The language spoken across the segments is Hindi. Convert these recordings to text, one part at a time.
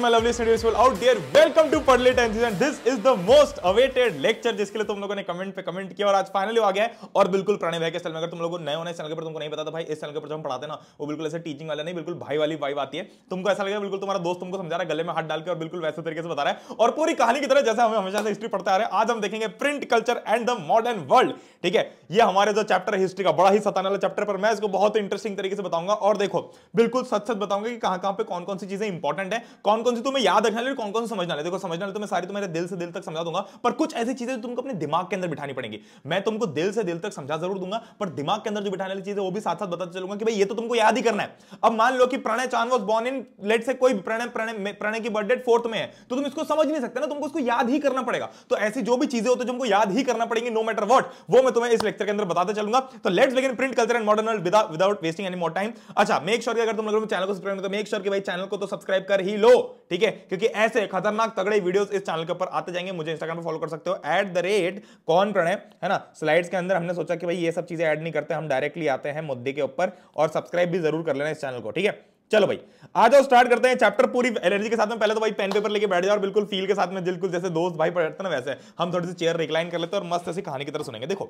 all my lovely students will out there welcome to Padhle tenth and this is the most awaited lecture जिसके लिए तुम लोगों ने कमेंट पे कमेंट किया और आज फाइनली आ गया है और बिल्कुल पुराने भाई के चैनल में अगर तुम लोगों नए होने चैनल के ऊपर तुमको नहीं पता था तो भाई इस चैनल के ऊपर जो हम पढ़ाते ना वो बिल्कुल ऐसे टीचिंग वाला नहीं बिल्कुल भाई वाली वाइब आती है तुमको ऐसा लगेगा बिल्कुल तुम्हारा दोस्त तुमको समझा रहा है गले में हाथ डाल के और बिल्कुल वैसे तरीके से बता रहा है और पूरी कहानी की तरह जैसे हमें हमेशा से हिस्ट्री पढ़ते आ रहे हैं आज हम देखेंगे print culture and the modern world ठीक है ये हमारे जो चैप्टर है हिस्ट्री का बड़ा ही सताने वाला चैप्टर पर मैं इसको बहुत इंटरेस्टिंग तरीके से बताऊंगा और देखो बिल्कुल सच सच बताऊंगा कि कहां कहां पे कौन कौन सी चीजें इंपॉर्टेंट है कौन कौन कौन सी तुम्हें याद रखना कौन कौन समझना है देखो समझना है तो मैं सारी तुम्हारे दिल से दिल तक समझा दूंगा पर कुछ ऐसी चीजें तो तुमको अपने दिमाग के अंदर बिठानी पड़ेंगी मैं तुमको दिल से दिल तक समझा जरूर दूंगा पर दिमाग के अंदर जो बिठाने वाली चीज है वो भी साथ साथ बताते चलूंगा कि भाई ये तो तुमको याद ही करना है अब मान लो कि प्रणय चांद वॉज बॉर्न इन लेट से कोई प्रणय प्रणय प्रणय की बर्थडे फोर्थ में है तो तुम इसको समझ नहीं सकते ना तुमको इसको याद ही करना पड़ेगा तो ऐसी जो भी चीजें होती है तुमको याद ही करना पड़ेगी नो मैटर वॉट वो मैं तुम्हें इस लेक्चर के अंदर बताते चलूंगा तो let's begin print culture and modern without wasting any more time अच्छा मेक श्योर कि अगर तुम लोगों ने चैनल को सब्सक्राइब तो मेक श्योर कि भाई चैनल को तो सब्सक्राइब कर ही लो ठीक है क्योंकि ऐसे खतरनाक तगड़े वीडियोस इस चैनल के ऊपर आते जाएंगे मुझे इंस्टाग्राम पर फॉलो कर सकते हो एट द रेट कौन प्रणय है ना स्लाइड्स के अंदर हमने सोचा कि भाई ये सब चीजें ऐड नहीं करते हम डायरेक्टली आते हैं मुद्दे के ऊपर और सब्सक्राइब भी जरूर कर लेना इस चैनल को ठीक है चलो भाई आ जाओ स्टार्ट करते हैं चैप्टर पूरी एनर्जी के साथ में पहले तो भाई पेन पेपर लेके बैठ जाओ और बिल्कुल फील के साथ में बिल्कुल जैसे दोस्त भाई पढ़ते ना वैसे हम थोड़ी सी चेयर रिक्लाइन कर लेते हैं और मस्त ऐसी कहानी की तरफ सुनेंगे देखो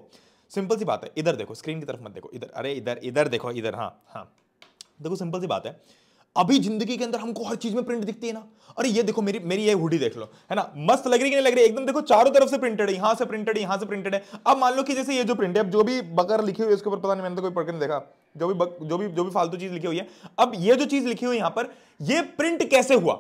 सिंपल सी बात है इधर देखो स्क्रीन की तरफ मत देखो इधर अरे इधर इधर देखो इधर हाँ हाँ देखो सिंपल सी बात है अभी जिंदगी के अंदर हमको हर चीज में प्रिंट दिखती है ना अरे ये देखो मेरी मेरी ये हुडी देख लो है ना मस्त लग रही कि नहीं लग रही एकदम देखो चारों तरफ से प्रिंटेड है यहां से प्रिंटेड है यहां से प्रिंटेड है अब मान लो कि जैसे ये जो प्रिंट है अब जो भी बकर लिखी हुई है उसके ऊपर पता नहीं मैंने तो कोई पढ़कर नहीं देखा जो भी जो भी जो भी फालतू चीज लिखी हुई है अब ये जो चीज लिखी हुई है यहां पर ये प्रिंट कैसे हुआ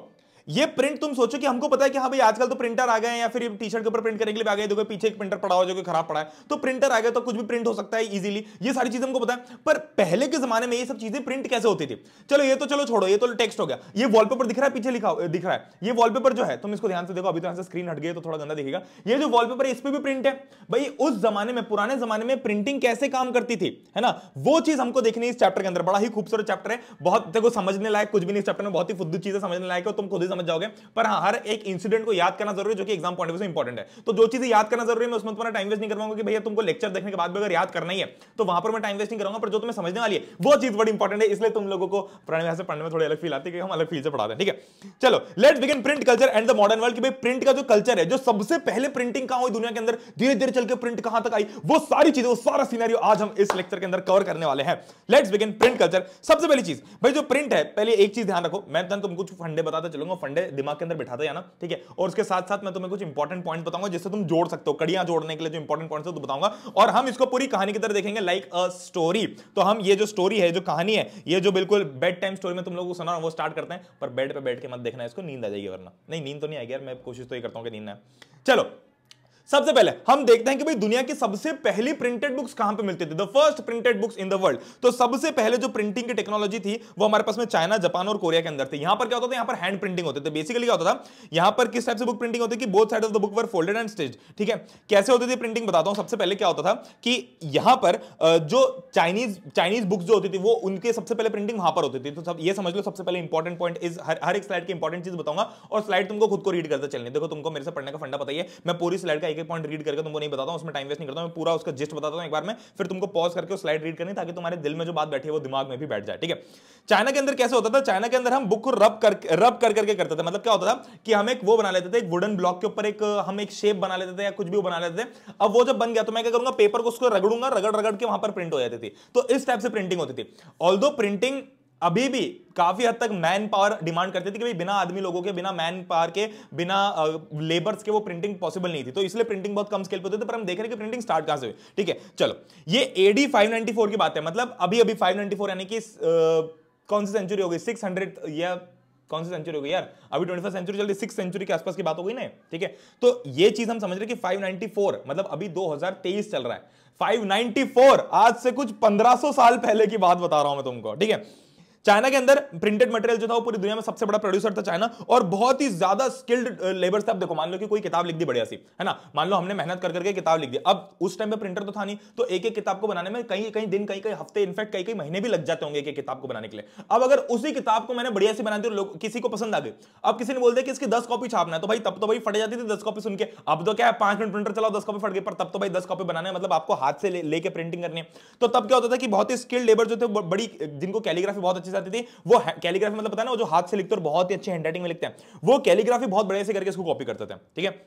ये प्रिंट तुम सोचो कि हमको पता है कि हाँ भाई आजकल तो प्रिंटर आ गए हैं या फिर टी शर्ट के ऊपर प्रिंट करने के लिए आ गए देखो पीछे एक प्रिंटर पड़ा हो जो कि खराब पड़ा है तो प्रिंटर आ गया तो कुछ भी प्रिंट हो सकता है इजीली ये सारी चीजें हमको पता है पर पहले के जमाने में ये सब चीजें प्रिंट कैसे होती थी चलो ये तो चलो छोड़ो ये तो टेक्स्ट हो गया ये वॉलपेपर दिख रहा है पीछे लिखा दिख रहा है ये वॉलपेपर जो है तुम इसको ध्यान से देखो अभी तो से स्क्रीन हट गई तो थोड़ा गंदा दिखेगा ये जो वॉलपेपर है इस पर भी प्रिंट है भाई उस जमाने में पुराने जमाने में प्रिंटिंग कैसे काम करती थी है ना वो चीज हमको देखनी इस चैप्टर के अंदर बड़ा ही खूबसूरत चैप्टर है बहुत देखो समझने लायक कुछ भी नहीं इस चैप्टर में बहुत ही फुद्दू चीजें समझने लायक है तुम खुद ही समझ जाओगे पर हाँ हर एक इंसिडेंट को याद करना जरूरी है जो कि exam point of view important है तो जो चीजें याद करना जरूरी है मैं उसमें तुम्हारा टाइम वेस्ट नहीं करवाऊंगा कि भैया तुमको लेक्चर देखने के बाद भी अगर याद करना ही है तो वहां पर मैं टाइम वेस्ट नहीं करूंगा पर जो तुम्हें समझने वाली है वो चीज बड़ी इंपॉर्टेंट है इसलिए तुम लोगों को पुराने से पढ़ने में थोड़ी अलग फील आती है कि हम अलग फील से पढ़ाते हैं ठीक है चलो let begin print culture and the modern world की भाई प्रिंट का जो कल्चर है जो सबसे पहले प्रिंटिंग कहां हुई दुनिया के अंदर धीरे धीरे चल के प्रिंट कहां तक आई वो सारी चीजें वो सारा सीनारियो आज हम इस लेक्चर के अंदर कवर करने वाले हैं लेट्स बिगिन प्रिंट कल्चर सबसे पहली चीज भाई जो प्रिंट है पहले एक चीज ध्यान रखो मैं तो तुमको कुछ फंडे बताता चलूंगा फंडे दिमाग के अंदर बिठाते जाना ठीक है और उसके साथ साथ मैं तुम्हें कुछ इंपॉर्टेंट पॉइंट बताऊंगा जिससे तुम जोड़ सकते हो कड़िया जोड़ने के लिए जो इंपॉर्टेंट पॉइंट है बताऊंगा और हम इसको पूरी कहानी की तरह देखेंगे लाइक अ स्टोरी तो हम ये जो स्टोरी है जो कहानी है ये जो बिल्कुल बेड टाइम स्टोरी में तुम लोग को सुना वो स्टार्ट करते हैं पर बेड पर बैठ के मत देखना इसको नींद आ जाएगी वरना नहीं नींद तो नहीं आएगी यार मैं कोशिश तो ये करता हूँ कि नींद ना चलो सबसे पहले हम देखते हैं कि भाई दुनिया की सबसे पहली प्रिंटेड बुक्स कहां पे मिलती थी the first printed books in the world तो सबसे पहले जो प्रिंटिंग की टेक्नोलॉजी थी वो हमारे पास में चाइना जापान और कोरिया के अंदर थी यहां पर क्या होता था यहां पर हैंड प्रिंटिंग होते थे बेसिकली क्या होता था यहां पर किस टाइप से बुक प्रिंटिंग होती थी both side of the book were folded and stage ठीक है कैसे होती थी प्रिंटिंग बताता हूं सबसे पहले क्या होता था कि यहां पर जो चाइनीज चाइनीज बुक्स जो होती थी वो उनके सबसे पहले प्रिंटिंग वहां पर होती थी तो सब ये समझ लो सबसे पहले इंपॉर्टेंट पॉइंट इज हर हर एक स्लाइड की इंपॉर्टेंट चीज बताऊंगा और स्लाइड तुमको खुद को रीड करते चलने देखो तुमको मेरे से पढ़ने का फंडा बताइए मैं पूरी स्लाइड का एक एक पॉइंट रीड करके तुमको नहीं बताता हूँ उसमें टाइम वेस्ट नहीं करता मैं पूरा उसका जिस्ट बताता हूँ एक बार में फिर तुमको पॉज करके स्लाइड रीड करनी ताकि तुम्हारे दिल में जो बात बैठी है वो दिमाग में भी बैठ जाए ठीक है चाइना के अंदर कैसे होता था चाइना के अंदर हम बुक को रब कर रब कर करके करते थे मतलब क्या होता था कि हम एक वो बना लेते थे एक वुडन ब्लॉक के ऊपर एक हम एक शेप बना लेते थे या कुछ भी बना लेते थे अब वो जब बन गया तो मैं क्या करूंगा पेपर को उसको रगड़ूंगा रगड़ रगड़ के वहां पर प्रिंट हो जाती थी तो इस टाइप से प्रिंटिंग होती थी ऑल प्रिंटिंग अभी भी काफी हद तक मैन पावर डिमांड करते थे कि भाई बिना आदमी लोगों के बिना मैन पावर के बिना लेबर्स के वो प्रिंटिंग पॉसिबल नहीं थी तो इसलिए प्रिंटिंग बहुत कम स्केल पे होती थी पर हम देख रहे हैं कि प्रिंटिंग स्टार्ट कहां से हुई ठीक है चलो ये एडी 594 की बात है मतलब अभी अभी 594 यानी कि कौन सी सेंचुरी हो गई 600 या कौन सी सेंचुरी हो गई यार अभी ट्वेंटी फर्स्ट सेंचुरी चलती सिक्स सेंचुरी के आसपास की बात हो गई ना ठीक है तो ये चीज हम समझ रहे हैं कि 594 मतलब अभी 2023 चल रहा है 594 आज से कुछ 1500 साल पहले की बात बता रहा हूं मैं तुमको ठीक है चाइना के अंदर प्रिंटेड मटेरियल जो था वो पूरी दुनिया में सबसे बड़ा प्रोड्यूसर था चाइना और बहुत ही ज्यादा स्किल्ड लेबर से देखो मान लो कि कोई किताब लिख दी बढ़िया सी है ना मान लो हमने मेहनत कर करके किताब लिख दी अब उस टाइम पे प्रिंटर तो था नहीं तो एक एक किताब को बनाने में कई कई दिन कई कई हफ्ते इनफैक्ट कई कई महीने भी लग जाते होंगे एक एक किताब को बनाने के लिए अब अगर उसी किताब को मैंने बढ़िया से बना दी किसी को पसंद आ गई अब किसी ने बोल दिया कि इसकी दस कॉपी छापना है तो भाई तब तो भाई फटे जाती थी दस कॉपी सुन के अब तो क्या है पांच मिनट प्रिंटर चलाओ दस कॉपी फट गई पर तब तो भाई दस कॉपी बनाने मतलब आपको हाथ से लेके प्रिंटिंग करनी तो तब क्या होता था कि बहुत ही स्किल्ड लेबर जो थे बड़ी जिनको कैलीग्राफी बहुत अच्छी चीज आती थी वो कैलीग्राफी मतलब पता ना वो जो हाथ से लिखते और बहुत ही अच्छे हैंडराइटिंग में लिखते हैं वो कैलीग्राफी बहुत बढ़िया से करके इसको कॉपी करते थे ठीक है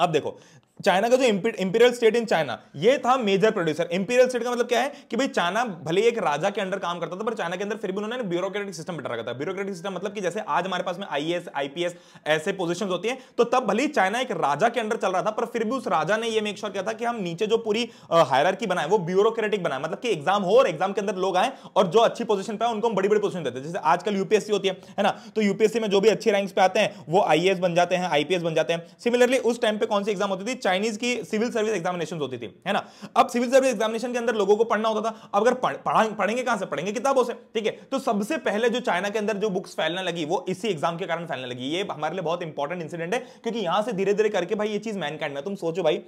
अब देखो चाइना का जो इंपीरियल स्टेट इन चाइना ये था मेजर प्रोड्यूसर इंपीरियल स्टेट का मतलब क्या है कि भाई चाइना भले ही एक राजा के अंडर काम करता था पर चाइना के अंदर फिर भी उन्होंने ब्यूरोक्रेटिक सिस्टम बिठा रखा था ब्यूरोक्रेटिक सिस्टम मतलब कि जैसे आज हमारे पास में आईएएस आईपीएस ऐसे पोजिशन होती है तो तब भले चाइना एक राजा के अंडर चल रहा था पर फिर भी उस राजा ने यह मेक श्योर किया था कि हम नीचे जो पूरी हायर की बनाए वो ब्यूरोक्रेटिक बनाए मतलब कि एग्जाम हो और एग्जाम के अंदर लोग आए और जो अच्छी पोजिशन पे है उनको बड़ी बड़ी पोजिशन देते जैसे आजकल यूपीएससी होती है ना तो यूपीएससी में जो भी अच्छी रैंक पे आते हैं वो आईएएस बन जाते हैं आईपीएस बन जाते हैं सिमिलरली उस टाइम पे पे कौन सी एग्जाम होती थी चाइनीज की सिविल सर्विस एग्जामिनेशन होती थी है ना अब सिविल सर्विस एग्जामिनेशन के अंदर लोगों को पढ़ना होता था अब अगर पढ़ा, पढ़ेंगे कहां से पढ़ेंगे किताबों से ठीक है तो सबसे पहले जो चाइना के अंदर जो बुक्स फैलने लगी वो इसी एग्जाम के कारण फैलने लगी ये हमारे लिए बहुत इंपॉर्टेंट इंसिडेंट है क्योंकि यहां से धीरे धीरे करके भाई ये चीज मैन कैंड तुम सोचो भाई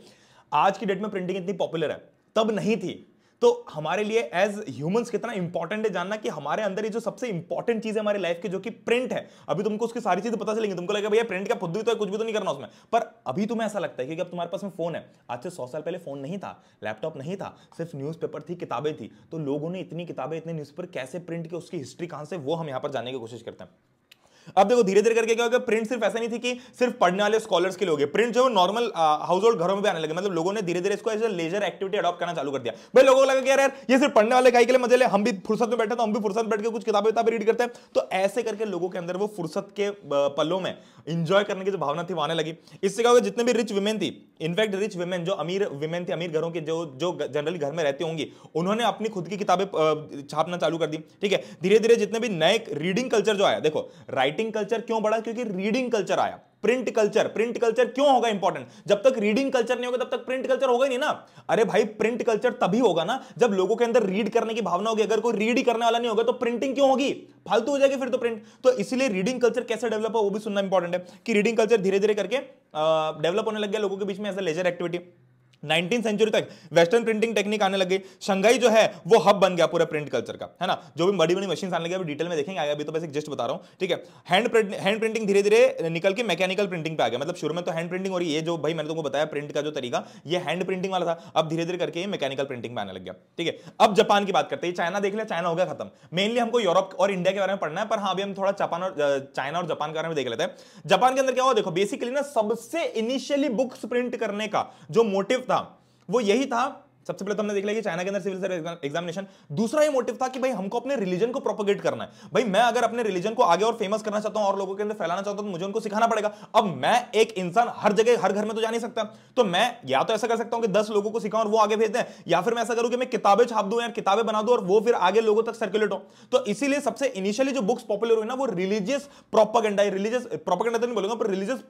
आज की डेट में प्रिंटिंग इतनी पॉपुलर है तब नहीं थी तो हमारे लिए एज ह्यूमंस कितना इंपॉर्टेंट है जानना कि हमारे अंदर ये जो सबसे इंपॉर्टेंट चीज है हमारी लाइफ की जो कि प्रिंट है अभी तुमको उसकी सारी चीजें पता चलेंगी तुमको लगेगा भैया प्रिंट का खुद भी तो है कुछ भी तो नहीं करना उसमें पर अभी तुम्हें ऐसा लगता है कि अब तुम्हारे पास में फोन है आज से सौ साल पहले फोन नहीं था लैपटॉप नहीं था सिर्फ न्यूज थी किताबें थी तो लोगों ने इतनी किताबें इतने न्यूज कैसे प्रिंट की उसकी हिस्ट्री कहां से वो हम यहाँ पर जानने की कोशिश करते हैं अब देखो धीरे धीरे करके क्या होगा प्रिंट सिर्फ ऐसा नहीं थी कि सिर्फ पढ़ने वाले स्कॉलर्स के लोग प्रिंट जो नॉर्मल हाउस होल्ड घरों में भी आने लगे मतलब लोगों ने धीरे धीरे इसको लेजर एक्टिविटी अडॉप्ट करना चालू कर दिया भाई लोगों को लगा कि यार ये सिर्फ पढ़ने वाले गाय के लिए मजे ले हम भी फुर्सत में बैठे तो हम भी फुर्सत बैठ के कुछ किताबें किताबें रीड करते हैं तो ऐसे करके लोगों के अंदर वो फुर्सत के पलों में इंजॉय करने की जो भावना थी वो आने लगी इससे क्या होगा जितने भी रिच वुमेन थी इनफैक्ट रिच वुमेन जो अमीर वुमेन थी अमीर घरों के जो जो जनरली घर में रहती होंगी उन्होंने अपनी खुद की किताबें छापना चालू कर दी ठीक है धीरे धीरे जितने भी नए रीडिंग कल्चर जो आया देखो राइट राइटिंग कल्चर क्यों बढ़ा क्योंकि रीडिंग कल्चर आया प्रिंट कल्चर प्रिंट कल्चर क्यों होगा इंपॉर्टेंट जब तक रीडिंग कल्चर नहीं होगा तब तक प्रिंट कल्चर होगा ही नहीं ना अरे भाई प्रिंट कल्चर तभी होगा ना जब लोगों के अंदर रीड करने की भावना होगी अगर कोई रीड करने वाला नहीं होगा तो प्रिंटिंग क्यों होगी फालतू हो जाएगी फिर तो प्रिंट तो इसलिए रीडिंग कल्चर कैसे डेवलप हो वो भी सुनना इंपॉर्टेंट है कि रीडिंग कल्चर धीरे धीरे करके डेवलप होने लग गया लोगों के बीच में as a leisure activity 19 century तक वेस्टर्न प्रिंटिंग टेक्निक आने लगी शंघाई जो है वो हब बन गया पूरा प्रिंट कल्चर का है ना जो भी बड़ी बड़ी मशीन आने लगे अभी डिटेल में देखेंगे आगे अभी तो बस एक जस्ट बता रहा हूँ ठीक है हैंड प्रिंट हैंड प्रिंटिंग धीरे धीरे निकल के मैकेनिकल प्रिंटिंग पे आ गया मतलब शुरू में तो हैंड प्रिंटिंग और ये जो भाई मैंने तुमको बताया प्रिंट का जो तरीका ये हैंड प्रिंटिंग वाला था अब धीरे धीरे करके मैकेनिकल प्रिंटिंग में आने लग गया ठीक है अब जापान की बात करते हैं चाइना देख लिया चाइना हो गया खत्म मेनली हमको यूरोप और इंडिया के बारे में पढ़ना है पर हाँ अभी हम थोड़ा जापान और चाइना और जापान के बारे में देख लेते हैं जापान के अंदर क्या हो देखो बेसिकली ना सबसे इनिशियली बुक्स प्रिंट करने का जो मोटिव था वो यही था सबसे पहले तो हमने देख लिया कि चाइना के अंदर सिविल सर्विस एग्जामिनेशन दूसरा ये मोटिव था कि भाई हमको अपने रिलीजन को प्रोपोगेट करना है भाई मैं अगर अपने रिलीजन को आगे और फेमस करना चाहता हूं और लोगों के अंदर फैलाना चाहता हूं तो मुझे उनको सिखाना पड़ेगा अब मैं एक इंसान हर जगह हर घर में तो जा नहीं सकता तो मैं या तो ऐसा कर सकता हूं कि दस लोगों को सिखाऊं और वो आगे भेज दें या फिर मैं ऐसा करूं कि मैं किताबें छाप दूं या किताबें बना दूं और वो फिर आगे लोगों तक सर्कुलेट हो तो इसीलिए सबसे इनिशियली जो बुक्स पॉपुलर हुई ना वो रिलीजियस प्रोपागेंडा रिलीजियस प्रोपागेंडा तो नहीं बोलूंगा पर रिलीजियस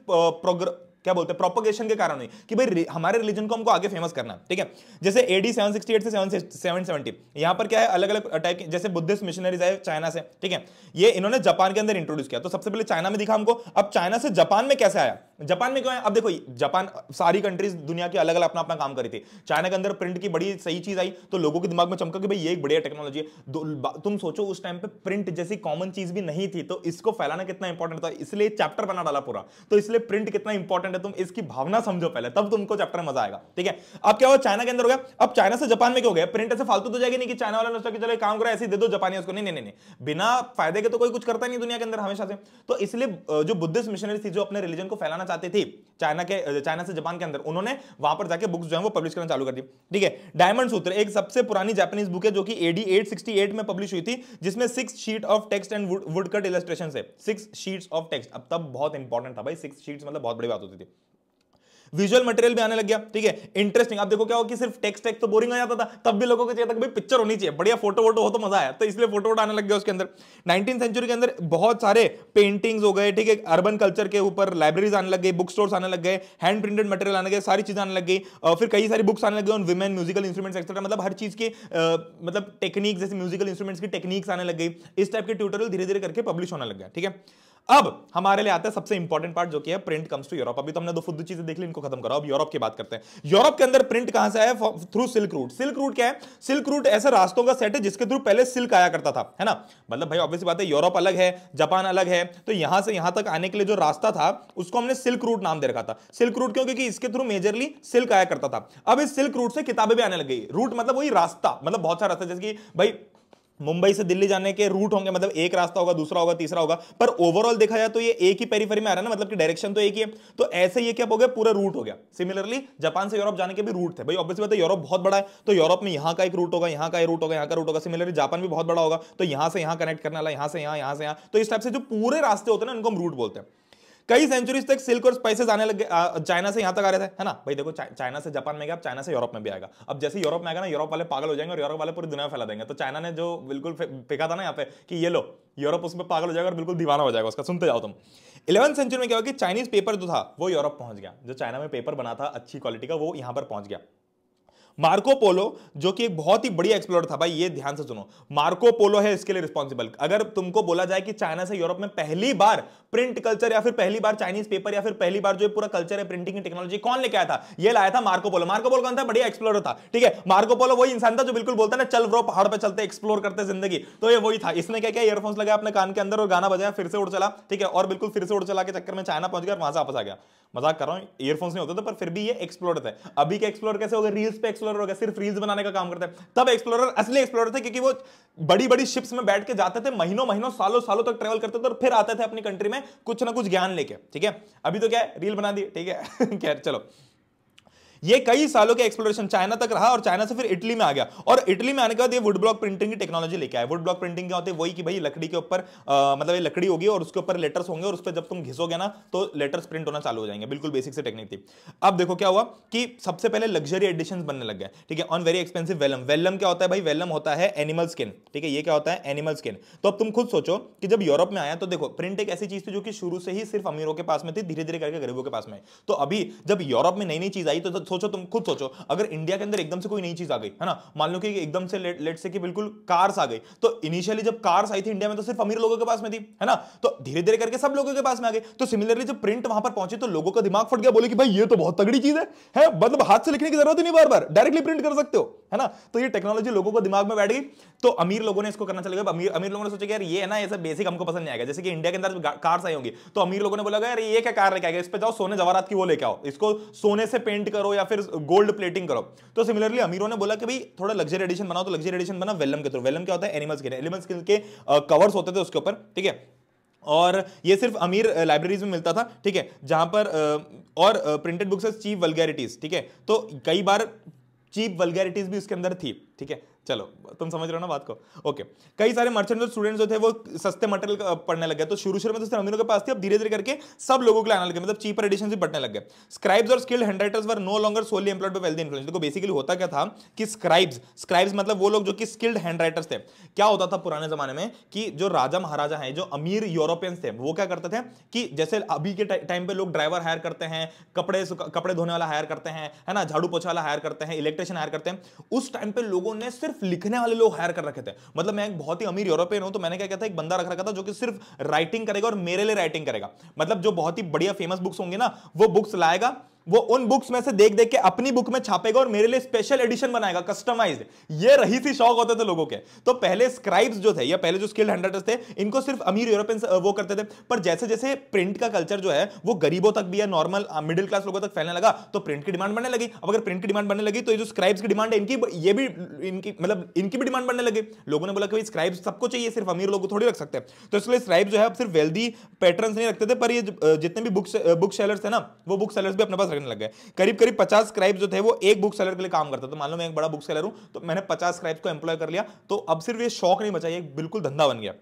क्या बोलते हैं प्रोपोगेशन के कारण हुई कि भाई हमारे रिलीजन को हमको आगे फेमस करना है ठीक है जैसे एडी 768 से 770 यहाँ पर क्या है अलग अलग टाइप के जैसे बुद्धिस्ट मिशनरीज आए चाइना से ठीक है ये इन्होंने जापान के अंदर इंट्रोड्यूस किया तो सबसे पहले चाइना में दिखा हमको अब चाइना से जापान में कैसे आया जापान में क्यों है अब देखो जापान सारी कंट्रीज दुनिया के अलग अलग अपना अपना काम करी थी चाइना के अंदर प्रिंट की बड़ी सही चीज आई तो लोगों के दिमाग में चमका कि भाई ये एक बढ़िया टेक्नोलॉजी है तुम सोचो उस टाइम पे प्रिंट जैसी कॉमन चीज भी नहीं थी तो इसको फैलाना कितना इंपॉर्टेंट था इसलिए चैप्टर बना डाला पूरा तो इसलिए प्रिंट कितना इंपॉर्टेंट है तुम इसकी भावना समझो पहले तब तुमको चैप्टर मजा आएगा ठीक है अब क्या हुआ चाइना के अंदर हो गया अब चाइना से जापान में क्यों गया प्रिंट ऐसे फालतू तो जाएगी नहीं कि चाइना वाले नष्टा कि चलो काम करो ऐसे दे दो जापानी उसको नहीं नहीं नहीं बिना फायदे के तो कोई कुछ करता नहीं दुनिया के अंदर हमेशा से तो इसलिए जो बुद्धिस्ट मिशनरी थी जो अपने रिलीजन को फैलाना चाहती थी चाइना के चाइना से जापान के अंदर उन्होंने वहां पर जाके बुक्स जो है वो पब्लिश करना चालू कर दी ठीक है डायमंड सूत्र एक सबसे पुरानी जापानीज बुक है जो कि एडी 868 में पब्लिश हुई थी जिसमें six sheet of text and wood cut illustration है सिक्स शीट्स ऑफ टेक्स्ट अब तब बहुत इंपॉर्टेंट था भाई सिक्स शीट्स मतलब बहुत बड़ी बात होती थी विजुअल मटेरियल भी आने लग गया ठीक है इंटरेस्टिंग आप देखो क्या हो कि सिर्फ टेक्स टेक्स तो बोरिंग आ जाता था तब भी लोगों को चाहिए था भाई पिक्चर होनी चाहिए बढ़िया फोटो वोटो हो तो मजा आया तो इसलिए फोटो वोटो आने लग गया उसके अंदर नाइनटीन सेंचुरी के अंदर बहुत सारे पेंटिंग्स हो गए ठीक है अर्बन कल्चर के ऊपर लाइब्रेरीज आने लग गई बुक स्टोर्स आने लग गए हैंड प्रिंटेड मटेरियल आने गए सारी चीजें आने लग गई फिर कई सारी बुक्स आने लग गई on women musical instruments etcetera मतलब हर चीज के मतलब टेक्निक जैसे म्यूजिकल इंस्ट्रूमेंट्स की टेक्निक्स आने लग गई इस टाइप के ट्यूटोरियल धीरे धीरे करके पब्लिश होने लग गया ठीक है अब हमारे लिए आता है सबसे इंपॉर्टेंट पार्ट जो कि है प्रिंट कम्स टू यूरोप अभी तो हमने दो फुद्दू चीजें देख ली इनको खत्म करो अब यूरोप की बात करते हैं यूरोप के अंदर प्रिंट कहां से आया through silk route silk route क्या है सिल्क रूट ऐसे रास्तों का सेट है जिसके थ्रू पहले सिल्क आया करता था है ना मतलब भाई ऑब्वियस बात है यूरोप अलग है जापान अलग है तो यहां से यहां तक आने के लिए जो रास्ता था उसको हमने सिल्क रूट नाम दे रखा था सिल्क रूट क्यों क्योंकि इसके थ्रू मेजरली सिल्क आया करता था अब इस सिल्क रूट से किताबें भी आने लग गई रूट मतलब वही रास्ता मतलब बहुत सारा रास्ता जैसे कि भाई मुंबई से दिल्ली जाने के रूट होंगे मतलब एक रास्ता होगा दूसरा होगा तीसरा होगा पर ओवरऑल देखा जाए तो ये एक ही पेरीफेरी में आ रहा है ना मतलब कि डायरेक्शन तो एक ही है तो ऐसे ये क्या हो गया पूरा रूट हो गया सिमिलरली जापान से यूरोप जाने के भी रूट थे भाई ऑब्वियसली बात है यूरोप बहुत बड़ा है तो यूरोप में यहाँ का एक रूट होगा यहाँ का रूट होगा यहाँ का रूट होगा सिमिलरली जापान भी बहुत बड़ा होगा तो यहाँ से यहाँ कनेक्ट करने वाला यहाँ से यहाँ यहाँ से यहाँ तो इस टाइप से जो पूरे रास्ते होते हैं ना उनको हम रूट बोलते हैं कई सेंचुरीज तक सिल्क और स्पाइसेस आने लगे चाइना से यहां तक आ रहे थे है ना भाई देखो चाइना से जापान में गया अब चाइना से यूरोप में भी आएगा अब जैसे यूरोप में आएगा ना यूरोप वाले पागल हो जाएंगे और यूरोप वाले पूरी दुनिया फैला देंगे तो चाइना ने जो बिल्कुल फेंका था ना यहाँ पे कि ये लो यूरोप उसमें पागल हो जाएगा और बिल्कुल दीवाना हो जाएगा उसका सुनते जाओ तुम इलेवंथ सेंचुरी में क्या हुआ कि चाइनीज पेपर जो था वो यूरोप पहुंच गया जो चाइना में पेपर बना था अच्छी क्वालिटी का वो यहाँ पर पहुंच गया मार्को पोलो जो कि एक बहुत ही बड़ी एक्सप्लोर था भाई ये ध्यान से सुनो मार्को पोलो है इसके लिए रिस्पॉन्सिबल अगर तुमको बोला जाए कि चाइना से यूरोप में पहली बार प्रिंट कल्चर या फिर पहली बार चाइनीज पेपर या फिर पहली बार जो पूरा कल्चर है प्रिंटिंग की टेक्नोलॉजी कौन लेके आया था ये लाया था मार्को पोलो मार्को पोलो कौन था बढ़िया एक्सप्लोर था ठीक है मार्को पोलो वही इंसान था जो बिल्कुल बोलता ना चल रो पहाड़ पर चलते एक्सप्लोर करते जिंदगी तो ये वही था इसने क्या क्या ईयरफोन्स लगाया अपने कान के अंदर और गाना बजाया फिर से उड़ चला ठीक है और बिल्कुल फिर से उड़ चला के चक्कर में चाइना पहुंच गया वहां से वापस आ गया मजाक कर रहा हूँ ईयरफोन्स नहीं होते थे पर फिर भी ये एक्सप्लोर थे अभी के एक्सप्लोर कैसे हो गए रील्स पे एक्सप्लोर एक्सप्लोरर हो गया सिर्फ रील्स बनाने का काम करता है तब एक्सप्लोरर असली एक्सप्लोरर थे क्योंकि वो बड़ी बड़ी शिप्स में बैठ के जाते थे महीनों महीनों सालों सालों तक ट्रेवल करते थे और फिर आते थे अपनी कंट्री में कुछ ना कुछ ज्ञान लेके ठीक है अभी तो क्या है रील बना दी ठीक है चलो ये कई सालों के एक्सप्लोरेशन चाइना तक रहा और चाइना से फिर इटली में आ गया और इटली में आने के बाद ये वुड ब्लॉक प्रिंटिंग की टेक्नोलॉजी लेके आया वुड ब्लॉक प्रिंटिंग क्या होती है वही कि भाई लकड़ी के ऊपर मतलब ये लकड़ी होगी और उसके ऊपर लेटर्स होंगे और उस पर जब तुम घिसोगे ना तो लेटर्स प्रिंट होना चालू हो जाएंगे बिल्कुल बेसिक से टेक्निक थी अब देखो क्या हुआ कि सबसे पहले लग्जरी एडिशन बनने लग गए ठीक है on very expensive vellum vellum क्या होता है भाई वेलम होता है एनिमल स्किन ठीक है ये क्या होता है एनिमल स्किन तो अब तुम खुद सोचो कि जब यूरोप में आया तो देखो प्रिंट एक ऐसी चीज थी जो कि शुरू से ही सिर्फ अमीरों के पास में थी धीरे धीरे करके गरीबों के पास में तो अभी जब यूरोप में नई नई चीज आई तो सोचो तुम खुद सोचो अगर इंडिया के अंदर एकदम से कोई नई चीज आ गई है ना मान लो कि एकदम से लेट, लेट से कि बिल्कुल कार्स आ गई तो इनिशियली जब कार्स आई थी इंडिया में तो सिर्फ अमीर लोगों के पास में थी है ना तो धीरे धीरे करके सब लोगों के पास में आ गई तो सिमिलरली जब प्रिंट वहां पर पहुंचे तो लोगों का दिमाग फट गया बोले कि भाई ये तो बहुत तगड़ी चीज है, है मतलब हाथ से लिखने की जरूरत ही नहीं बार बार डायरेक्टली प्रिंट कर सकते हो है ना तो ये टेक्नोलॉजी लोगों को दिमाग में बैठ गई तो अमीर लोगों ने इसको करना चले गए अमीर अमीर लोगों ने सोचा यार ये है ना ऐसा बेसिक हमको पसंद नहीं आएगा जैसे कि इंडिया के अंदर कार्स आई होंगी तो अमीर लोगों ने बोला यार ये क्या कार लेके आएगा इस पर जाओ सोने जवाहरात की वो लेके आओ इसको सोने से पेंट करो या फिर गोल्ड प्लेटिंग करो तो सिमिलरली अमीरों ने बोला कि भाई थोड़ा लग्जरी एडिशन बनाओ तो लग्जरी एडिशन बना वेलम के थ्रू वेलम क्या होता है एनिमल्स के एनिमल्स के कवर्स होते थे उसके ऊपर ठीक है और ये सिर्फ अमीर लाइब्रेरीज में मिलता था ठीक है जहां पर और प्रिंटेड बुक्स चीप वलगैरिटीज ठीक है तो कई बार चीप वलगैरिटीज भी उसके अंदर थी ठीक है चलो तुम समझ रहे हो ना बात को ओके कई सारे मर्चेंट स्टूडेंट्स जो थे वो सस्ते मटेरियल पढ़ने लग गए तो शुरू शुरू में तो अमीरों के पास थी अब धीरे धीरे करके सब लोगों के लिए आने लगे मतलब चीपर एडिशन भी पढ़ने लग गए स्क्राइब्स और skilled handwriters were no longer solely employed by wealthy influence देखो बेसिकली होता क्या था कि स्क्राइब्स स्क्राइब्स मतलब वो लोग जो कि स्किल्ड हैंडराइटर्स थे क्या होता था पुराने जमाने में कि जो राजा महाराजा हैं जो अमीर यूरोपियंस थे वो क्या करते थे कि जैसे अभी के टाइम पे लोग ड्राइवर हायर करते हैं कपड़े कपड़े धोने वाला हायर करते हैं है ना झाड़ू पोछा वाला हायर करते हैं इलेक्ट्रिशियन हायर करते हैं उस टाइम पे लोगों ने सिर्फ लिखने वाले लोग हायर कर रखे थे मतलब मैं एक बहुत ही अमीर यूरोपियन हूं तो मैंने क्या कहता एक बंदा रख रखा था जो कि सिर्फ राइटिंग करेगा और मेरे लिए राइटिंग करेगा मतलब जो बहुत ही बढ़िया फेमस बुक्स होंगे ना वो बुक्स लाएगा वो उन बुक्स में से देख देख के अपनी बुक में छापेगा और मेरे लिए स्पेशल एडिशन बनाएगा कस्टमाइज्ड ये रही थी शौक होते थे लोगों के तो पहले स्क्राइब्स जो थे या पहले जो स्किल्ड हंड्रेडर्स थे इनको सिर्फ अमीर यूरोपियन वो करते थे पर जैसे जैसे प्रिंट का कल्चर जो है वो गरीबों तक भी या नॉर्मल मिडिल क्लास लोगों तक फैलने लगा तो प्रिंट की डिमांड बढ़ने लगी अब अगर प्रिंट की डिमांड बढ़ने लगी तो ये जो स्क्राइब्स की डिमांड है इनकी ये भी इनकी मतलब इनकी भी डिमांड बढ़ने लगी लोगों ने बोला कि स्क्राइब्स सबको चाहिए सिर्फ अमीर लोग थोड़ी रख सकते तो इसलिए स्क्राइब जो है सिर्फ वेल्दी पैटर्न नहीं रखते थे पर ये जितने भी बुक बुक सेलर्स है ना वो बुक सेलर्स भी अपने पास करने लग गए करीब करीब पचास स्क्राइब जो थे वो एक बुक सेलर के लिए काम करता तो मान लो मैं एक बड़ा बुक सेलर हूं तो मैंने पचास स्क्राइब को एम्प्लॉय कर लिया तो अब सिर्फ ये शौक नहीं बचा ये बिल्कुल धंधा बन गया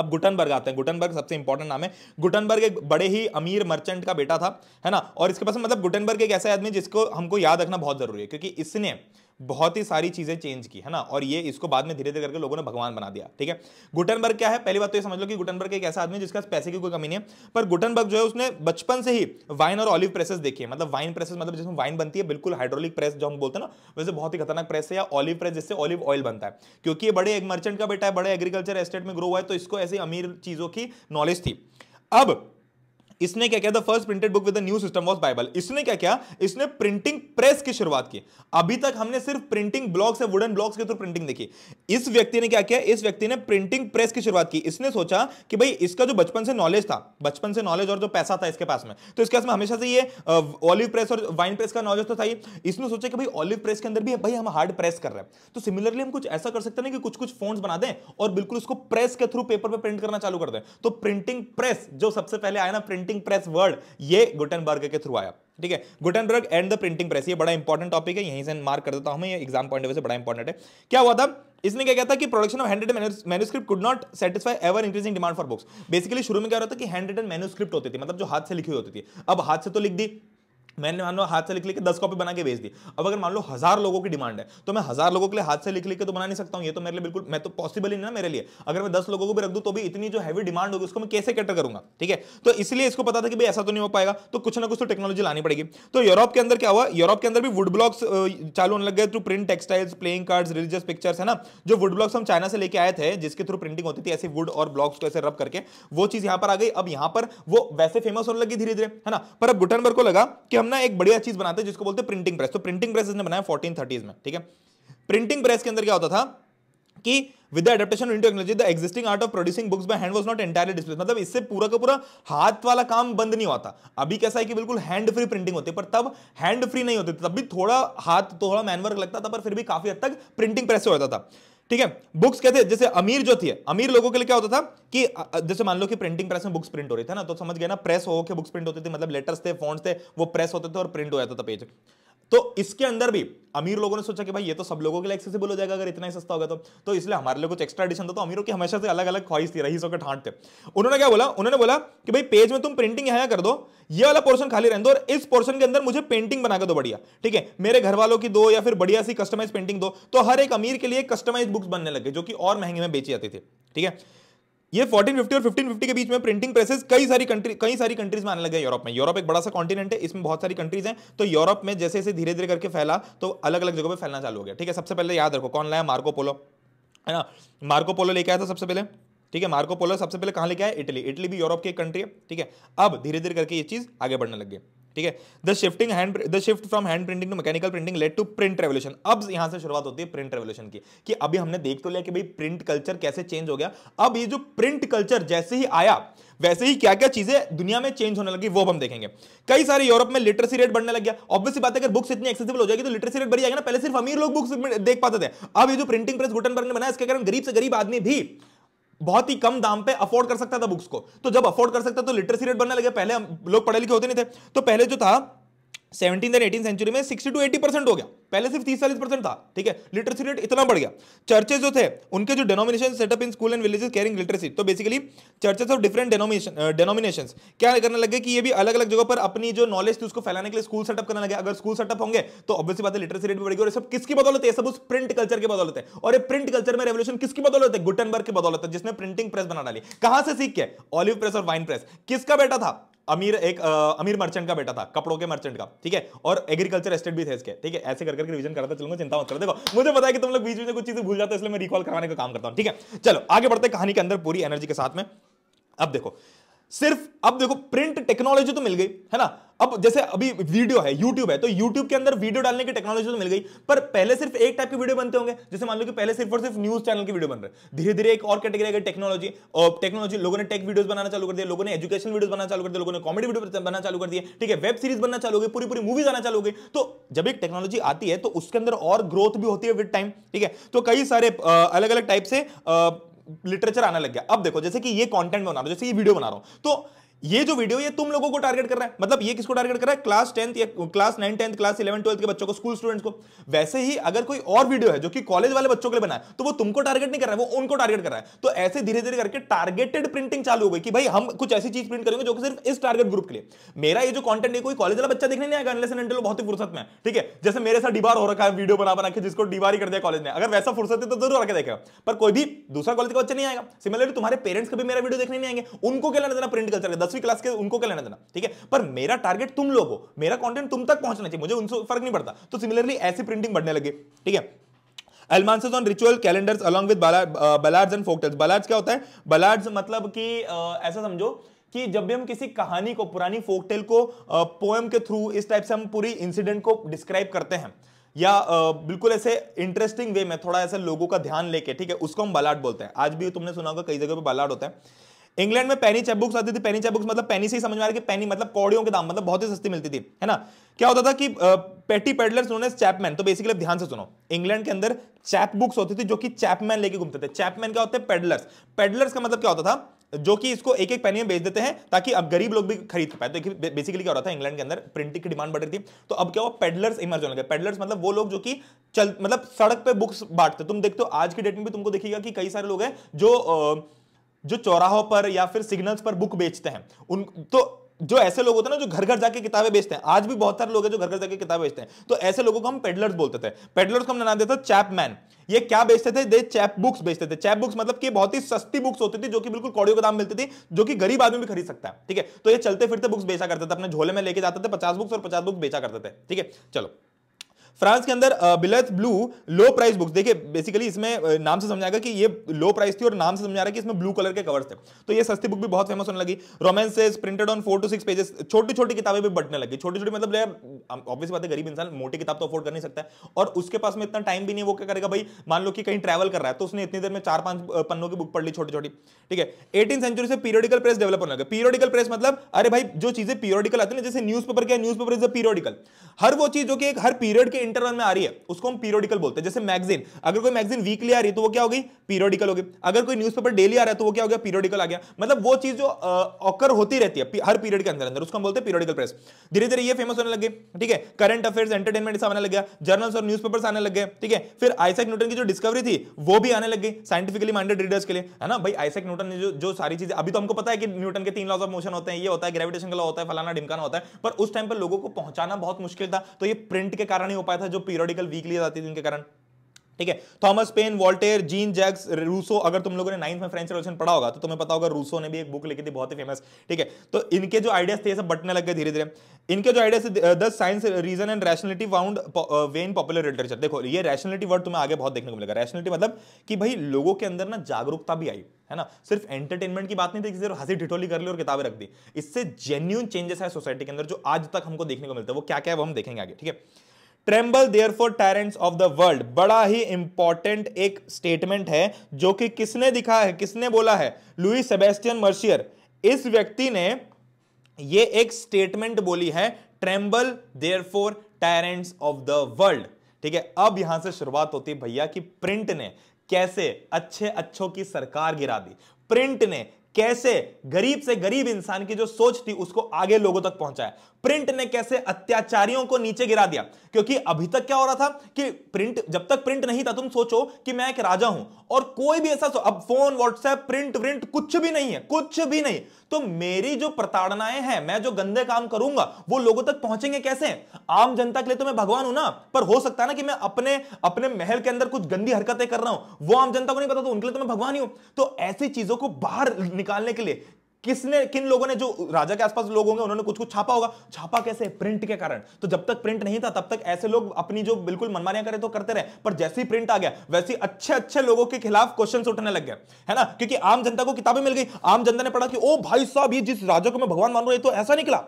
अब गुटनबर्ग आते हैं गुटनबर्ग सबसे इंपॉर्टेंट नाम है गुटनबर्ग एक बड़े ही अमीर मर्चेंट का बेटा था है ना और इसके पास मतलब गुटनबर्ग एक ऐसा आदमी जिसको हमको याद रखना बहुत जरूरी है क्योंकि इसने बहुत ही सारी चीजें चेंज की है ना और ये इसको बाद में धीरे धीरे करके लोगों ने भगवान बना दिया ठीक है गुटनबर्ग क्या है पहली बात तो ये समझ लो कि गुटनबर्ग एक ऐसा आदमी जिसके पैसे की कोई कमी नहीं है पर गुटनबर्ग जो है उसने बचपन से ही वाइन और ऑलिव प्रेसेस देखी है मतलब वाइन प्रेसेस मतलब जिसमें वाइन बनती है बिल्कुल हाइड्रोलिक प्रेस जो हम बोलते हैं ना वैसे बहुत ही खतरनाक प्रेस है या ऑलिव प्रेस जिससे ऑलिव ऑयल बनता है क्योंकि ये बड़े एक मर्चेंट का बेटा है बड़े एग्रीकल्चर एस्टेट में ग्रो हुआ है तो इसको ऐसी अमीर चीजों की नॉलेज थी अब इसने क्या किया the first printed book with new system was Bible इसने क्या किया इसने प्रिंटिंग प्रेस की शुरुआत की अभी तक हमने सिर्फ प्रिंटिंग ब्लॉक्स से वुडन ब्लॉक्स के थ्रू प्रिंटिंग देखी इस व्यक्ति ने क्या किया इस व्यक्ति ने प्रिंटिंग प्रेस की शुरुआत की इसने सोचा कि भाई इसका जो बचपन से नॉलेज था बचपन से नॉलेज और जो पैसा था इसके पास में तो इसके पास में हमेशा से ये ऑलिव प्रेस और वाइन प्रेस का नॉलेज तो था ही इसने सोचा कि भाई ऑलिव प्रेस के अंदर भी भाई हम हार्ड प्रेस कर रहे हैं तो सिमिलरली हम कुछ ऐसा कर सकते हैं कि कुछ कुछ फोन बना दें और बिल्कुल उसको प्रेस के थ्रू पेपर पर प्रिंट करना चालू कर दें तो प्रिंटिंग प्रेस जो सबसे पहले आया ना प्रिंटिंग प्रिंटिंग प्रेस वर्ड ये गुटनबर्ग के थ्रू आया ठीक है Gutenberg and the printing press ये बड़ा इंपॉर्टेंट टॉपिक है यहीं से मार्क कर देता हूं मैं एग्जाम पॉइंट ऑफ से बड़ा इंपॉर्टेंट है क्या हुआ था इसने क्या कहा था कि production of hand written manuscript could not satisfy ever increasing demand for books basically शुरू में क्या होता था कि हैंड रिटन मेनुस्क्रिप्ट होती थी मतलब जो हाथ से लिखी होती थी अब हाथ से तो लिख दी मैंने मान लो हाथ से लिख लिख के दस कॉपी बना के भेज दी अब अगर मान लो हज़ार लोगों की डिमांड है तो मैं हज़ार लोगों के लिए हाथ से लिख लिख के तो बना नहीं सकता हूँ ये तो मेरे लिए बिल्कुल मैं तो पॉसिबल ही नहीं ना मेरे लिए अगर मैं दस लोगों को भी रख दूँ तो भी इतनी जो हैवी डिमांड होगी उसको मैं कैसे कैटर करूंगा ठीक है तो इसलिए इसको पता था कि भाई ऐसा तो नहीं हो पाएगा तो कुछ ना कुछ तो टेक्नोलॉजी लानी पड़ेगी तो यूरोप के अंदर क्या हुआ यूरोप के अंदर भी वुड ब्लॉक्स चालू होने लग गए through print textiles playing cards religious pictures है ना जो वुड ब्लॉक्स हम चाइना से लेके आए थे जिसके थ्रू प्रिंटिंग होती थी ऐसे वुड और ब्लॉक्स को ऐसे रब करके वो चीज़ यहाँ पर आ गई अब यहाँ पर वो वैसे फेमस होने लगी धीरे धीरे है ना पर अब गुटनबर्ग को लगा कि हम ना एक बढ़िया चीज बनाते हैं जिसको बोलते हैं प्रिंटिंग प्रेस तो प्रिंटिंग प्रेस इसने बनाया फोर्टीन थर्टीज में ठीक है प्रिंटिंग प्रेस के अंदर क्या होता था कि with the in technology the existing art of producing books by hand was not entirely display मतलब इससे पूरा का पूरा हाथ वाला काम बंद नहीं होता अभी कैसा है कि बिल्कुल हैंड फ्री प्रिंटिंग होती है पर तब हैंड फ्री नहीं होती तब भी थोड़ा हाथ थोड़ा मैनवर्क लगता था पर फिर भी काफी हद तक प्रिंटिंग प्रेस होता जाता था ठीक है बुक्स कहते जैसे अमीर जो है, अमीर लोगों के लिए क्या होता था कि जैसे मान लो कि प्रिंटिंग प्रेस में बुक्स प्रिंट हो रही थी ना तो समझ गया ना प्रेस हो के बुक्स प्रिंट होते थे मतलब लेटर्स थे फोन थे वो प्रेस होते थे और प्रिंट हो जाता था पेज तो इसके अंदर भी अमीर लोगों ने सोचा कि भाई ये तो सब लोगों के लिए एक्सेसिबल हो जाएगा अगर इतना ही सस्ता होगा तो तो इसलिए हमारे लिए कुछ एक्स्ट्रा एडिशन था तो अमीरों की हमेशा से अलग अलग ख्वाहिश थी रईसों के ठाट थे उन्होंने क्या बोला उन्होंने बोला कि भाई पेज में तुम प्रिंटिंग यहाँ कर दो ये वाला पोर्शन खाली रहने दो और इस पोर्शन के अंदर मुझे पेंटिंग बनाकर दो बढ़िया ठीक है मेरे घर वालों की दो या फिर बढ़िया सी कस्टमाइज पेंटिंग दो तो हर एक अमीर के लिए कस्टमाइज बुक्स बनने लगे जो कि और महंगे में बेची जाती थी ठीक है ये 1450 और 1550 के बीच में प्रिंटिंग प्रेसेस कई सारी कंट्री कई सारी कंट्रीज में आने लगे यूरोप में यूरोप एक बड़ा सा कॉन्टिनेंट है इसमें बहुत सारी कंट्रीज हैं तो यूरोप में जैसे जैसे धीरे धीरे करके फैला तो अलग अलग जगह पर फैलना चालू हो गया ठीक है सबसे पहले याद रखो कौन लाया मार्को पोलो है ना मार्को पोलो लेके आया था सबसे पहले ठीक है मार्को पोलो सबसे पहले कहाँ लेके आया इटली इटली भी यूरोप की एक कंट्री है ठीक है अब धीरे धीरे करके ये चीज़ आगे बढ़ने लग गई ठीक है the shifting hand the shift from hand printing to mechanical printing led to print revolution अब यहां से शुरुआत होती है प्रिंट रेवल्यूशन की कि अभी हमने देख तो लिया कि भाई प्रिंट कल्चर कैसे चेंज हो गया अब ये जो प्रिंट कल्चर जैसे ही आया वैसे ही क्या क्या चीजें दुनिया में चेंज होने लगी वो हम देखेंगे कई सारे यूरोप में लिटरेसी रेट बढ़ने लग गया ऑब्वियसली बात है अगर बुक्स इतनी एक्सेसिबल हो जाएगी तो लिटरेसी रेट बढ़ जाएगा ना पहले सिर्फ अमीर लोग बुक्स देख पाते थे अब ये जो प्रिंटिंग प्रेस गुटन बनाया इसके कारण गरीब से गरीब आदमी भी बहुत ही कम दाम पे अफोर्ड कर सकता था बुक्स को तो जब अफोर्ड कर सकता तो लिटरेसी रेट बनने लगे पहले हम लोग पढ़े लिखे होते नहीं थे तो पहले जो था सेवनटीन एंड एटीन सेंचुरी में सिक्सटी टू एटी परसेंट हो गया पहले सिर्फ तीस चालीस परसेंट था ठीक है लिटरेसी रेट इतना बढ़ गया चर्चेस जो थे उनके जो denomination setup in school and villages carrying literacy तो basically churches of different denomination denomination क्या करने लगे कि ये भी अलग अलग जगह पर अपनी जो नॉलेज थी उसको फैलाने के लिए स्कूल सेटअप करने लगे अगर स्कूल सेटअप होंगे तो ऑब्वियसली बात है लिटरेसी रेट भी बढ़ेगी और सब किसकी बदौलत है सब उस प्रिंट कल्चर की बदौलत है और ये प्रिंट कल्चर में रेवल्यूशन किसकी बदौलत है गुटनबर्ग की बदौलत है जिसने प्रिंटिंग प्रेस बना डाली कहां से सीख के ऑलिव प्रेस और वाइन प्रेस किसका बेटा था अमीर एक आ, अमीर मर्चेंट का बेटा था कपड़ों के मर्चेंट का ठीक है और एग्रीकल्चर एस्टेट भी थे इसके ठीक है ऐसे करके रिवीजन करता चलूंगा चिंता मत कर देखो मुझे पता है कि तुम लोग बीच में कुछ चीजें भूल जाते हो इसलिए मैं रिकॉल करवाने का काम करता हूँ ठीक है चलो आगे बढ़ते कहानी के अंदर पूरी एनर्जी के साथ में अब देखो सिर्फ अब देखो प्रिंट टेक्नोलॉजी तो मिल गई है ना अब जैसे अभी वीडियो है यूट्यूब है तो यूट्यूब के अंदर वीडियो डालने की टेक्नोलॉजी तो मिल गई पर पहले सिर्फ एक टाइप की वीडियो बनते होंगे जैसे मान लो कि पहले सिर्फ और सिर्फ न्यूज चैनल की वीडियो बन रहे धीरे धीरे एक और कैटेगरी आ टेक्नोलॉजी और टेक्नोलॉजी लोगों ने टेक वीडियो बनाना चालू कर दिया लोगों ने एजुकेशन वीडियो बनाना चालू कर दिया लोगों ने कॉमेडी वीडियो बनाना चालू कर दिया ठीक है वेब सीरीज बनना चालू होगी पूरी पूरी मूवीज आना चालू होगी तो जब एक टेक्नोलॉजी आती है तो उसके अंदर और ग्रोथ भी होती है विद टाइम ठीक है तो कई सारे अलग अलग टाइप से लिटरेचर आने लग गया अब देखो जैसे कि ये कंटेंट बना रहा हूं जैसे ये वीडियो बना रहा हूं तो ये जो वीडियो ये तुम लोगों को टारगेट कर रहा है मतलब ये किसको टारगेट कर रहा है क्लास टेंथ या class nine tenth class eleven twelfth के बच्चों को स्कूल स्टूडेंट्स को वैसे ही अगर कोई और वीडियो है जो कि कॉलेज वाले बच्चों के लिए बना है तो वो तुमको टारगेट नहीं कर रहा है वो उनको टारगेट कर रहा है तो ऐसे धीरे धीरे करके टारगेटेड प्रिंटिंग चालू हो गई कि भाई हम कुछ ऐसी चीज प्रिंट करेंगे जो कि सिर्फ इस टारगेट ग्रुप के लिए मेरा ये जो कॉन्टेंट है कोई कॉलेज वाला बच्चा देखने नहीं आएगा अनलेस बहुत ही फुर्सत में ठीक है जैसे मेरे साथ डिबार हो रखा है वीडियो बना बना के जिसको डिबार ही कर दिया कॉलेज ने अगर वैसा फुर्सत है तो जरूर आके देखेगा पर कोई भी दूसरा कॉलेज का बच्चा नहीं आएगा सिमिलरली तुम्हारे पेरेंट्स का भी मेरा वीडियो देखने नहीं आएंगे उनको क्या लेना प्रिंट कल्चर दस दसवीं क्लास के उनको क्या लेना देना ठीक है पर मेरा टारगेट तुम लोग हो मेरा कॉन्टेंट तुम तक पहुंचना चाहिए मुझे उनसे फर्क नहीं पड़ता तो सिमिलरली ऐसी प्रिंटिंग बढ़ने लगे ठीक है almanacs on ritual calendars along with ballads and folktales ballads क्या होता है बलार्ज मतलब कि uh, ऐसा समझो कि जब भी हम किसी कहानी को पुरानी फोकटेल को पोएम uh, के थ्रू इस टाइप से हम पूरी इंसिडेंट को डिस्क्राइब करते हैं या uh, बिल्कुल ऐसे इंटरेस्टिंग वे में थोड़ा ऐसा लोगों का ध्यान लेके ठीक है उसको हम बालाट बोलते हैं आज भी तुमने सुना होगा कई जगह पे बालाट होता है इंग्लैंड में पैनी चेकबुक्स आती थी पैनी चेकबुक्स मतलब पैनी से ही समझ में आ रहा कि पैनी मतलब कौड़ियों के दाम मतलब बहुत ही सस्ती मिलती थी है ना क्या होता था कि पेटी पेडलर्स उन्होंने चैपमैन तो बेसिकली ध्यान से सुनो इंग्लैंड के अंदर चैप बुक्स होती थी जो कि चैपमैन लेके घूमते थे चैपमैन क्या होते हैं पेडलर्स पेडलर्स का मतलब क्या होता था जो कि इसको एक एक पैनी में बेच देते हैं ताकि अब गरीब लोग भी खरीद पाए तो बेसिकली क्या हो रहा था इंग्लैंड के अंदर प्रिंटिंग की डिमांड बढ़ रही थी तो अब क्या हुआ पेडलर्स इमर्ज होने लगे पेडलर्स मतलब वो लोग जो कि चल मतलब सड़क पे बुक्स बांटते तुम देखते हो आज की डेट में भी तुमको देखिएगा कि कई सारे लोग हैं जो आ, जो चौराहों पर या फिर सिग्नल्स पर बुक बेचते हैं उन तो जो ऐसे लोग होते हैं ना जो घर घर जाके किताबें बेचते हैं आज भी बहुत सारे लोग हैं जो घर घर जाके किताबें बेचते हैं तो ऐसे लोगों को हम पेडलर्स बोलते थे पेडलर्स को हम नाम देते चैपमैन ये क्या बेचते थे दे चैप बुक्स बेचते थे चैप बुक्स मतलब कि बहुत ही सस्ती बुक्स होती थी जो कि बिल्कुल कौड़ियों का दाम मिलती थी जो कि गरीब आदमी भी खरीद सकता है ठीक है तो ये चलते फिरते बुक्स बेचा करते थे अपने झोले में लेके जाते थे पचास बुक्स और पचास बुक्स बेचा करते थे ठीक है चलो फ्रांस के अंदर बिलथ ब्लू लो प्राइस बुक्स देखिए बेसिकली इसमें नाम से समझाएगा कि ये लो प्राइस थी और नाम से समझा रहा है कि इसमें ब्लू कलर के कवर्स थे तो ये सस्ती बुक भी बहुत फेमस होने लगी romances printed on four to six pages छोटी छोटी किताबें भी बढ़ने लगी छोटी छोटी मतलब ऑब्वियस बात है गरीब इंसान मोटी किताब तो अफोर्ड कर नहीं सकता और उसके पास में इतना टाइम भी नहीं वो क्या करेगा भाई मान लो कि कहीं ट्रैवल कर रहा है तो उसने इतनी देर में चार पांच पन्नों की बुक पढ़ ली छोटी छोटी ठीक है एटीन सेंचुरी से पीरियोडिकल प्रेस डेवलप होने लगा पीरियोडिकल प्रेस मतलब अरे भाई जो चीजें पीरियडिकल आती है जैसे न्यूज पेपर क्या पेपर इज अ पीरियोडिकल हर वो चीज जो कि एक हर पीरियड के इंटरवल में आ रही है उसको हम पीरियोडिकल बोलते हैं जैसे मैगजीन अगर कोई मैगजीन वीकली आ रही है तो वो क्या हो गई पीरियोडिकल हो गई अगर कोई न्यूज़पेपर डेली आ रहा है तो वो क्या हो गया पीरियोडिकल आ गया मतलब वो चीज जो ऑकर होती रहती है हर पीरियड के अंदर अंदर उसको हम बोलते हैं पीरियडिकल प्रेस धीरे धीरे ये फेमस होने लगे ठीक है करंट अफेयर एंटरटेनमेंट आने लग गया जर्नल्स और न्यूज आने लग गए ठीक है फिर आइसैक न्यूटन की जो डिस्कवरी थी वो भी आने लग गई साइंटिफिकली माइंडेड रीडर्स के लिए है ना भाई आइसैक न्यूटन ने जो जो सारी चीजें अभी तो हमको पता है कि न्यूटन के तीन लॉज ऑफ मोशन होते हैं ये होता है ग्रेविटेशन का लॉ होता है फलाना डिमकाना होता है पर उस टाइम पर लोगों को पहुंचाना बहुत मुश्किल था तो ये प्रिंट के कारण ही हो पाया था जो पीरियडिकल वीकली आती थी उनके कारण ठीक है Thomas Paine Voltaire Jean Jacques Rousseau अगर तुम लोगों ने नाइन्थ में फ्रेंच रेवोल्यूशन पढ़ा होगा तो तुम्हें पता होगा रूसो ने भी एक बुक लिखी थी बहुत ही फेमस ठीक है तो इनके जो आइडियाज थे ये सब बटने लग गए धीरे धीरे इनके जो आइडियाज थे the science reason and rationality found way in popular literature देखो ये रैशनलिटी वर्ड तुम्हें आगे बहुत देखने को मिलेगा रैशनलिटी मतलब कि भाई लोगों के अंदर ना जागरूकता भी आई है ना सिर्फ एंटरटेनमेंट की बात नहीं थी सिर्फ हंसी ठिठोली कर ली और किताबें रख दी इससे जेन्यून चेंजेस है सोसाइटी के अंदर जो आज तक हमको देखने को मिलता है वो क्या क्या है वो हम देखेंगे आगे ठीक है tremble therefore tyrants of the world बड़ा ही इंपॉर्टेंट एक स्टेटमेंट है जो कि किसने दिखा है किसने बोला है लुई सेबेस्टियन मर्शियर इस व्यक्ति ने ये एक स्टेटमेंट बोली है tremble therefore tyrants of the world ठीक है अब यहां से शुरुआत होती है भैया कि प्रिंट ने कैसे अच्छे अच्छों की सरकार गिरा दी प्रिंट ने कैसे गरीब से गरीब इंसान की जो सोच थी उसको आगे लोगों तक पहुंचाया प्रिंट ने कैसे अत्याचारियों को नीचे गिरा दिया क्योंकि अभी तक क्या हो रहा था कि प्रिंट जब तक प्रिंट नहीं था तुम सोचो कि मैं एक राजा हूं और कोई भी ऐसा अब फोन व्हाट्सएप प्रिंट प्रिंट कुछ भी नहीं है कुछ भी नहीं तो मेरी जो प्रताड़नाएं हैं मैं जो गंदे काम करूंगा वो लोगों तक पहुंचेंगे कैसे आम जनता के लिए तो मैं भगवान हूं ना पर हो सकता है ना कि मैं अपने अपने महल के अंदर कुछ गंदी हरकतें कर रहा हूं वो आम जनता को नहीं पता तो उनके लिए तो मैं भगवान ही हूं तो ऐसी चीजों को बाहर निकालने के लिए किसने किन लोगों ने जो राजा के आसपास लोग होंगे उन्होंने कुछ कुछ छापा होगा छापा कैसे प्रिंट के कारण तो जब तक प्रिंट नहीं था तब तक ऐसे लोग अपनी जो बिल्कुल मनमानियां करें तो करते रहे पर जैसे ही प्रिंट आ गया वैसे अच्छे अच्छे लोगों के खिलाफ क्वेश्चन उठने लग गए है ना क्योंकि आम जनता को किताबें मिल गई आम जनता ने पढ़ा कि ओ भाई साहब ये जिस राजा को मैं भगवान मान रहा तो ऐसा निकला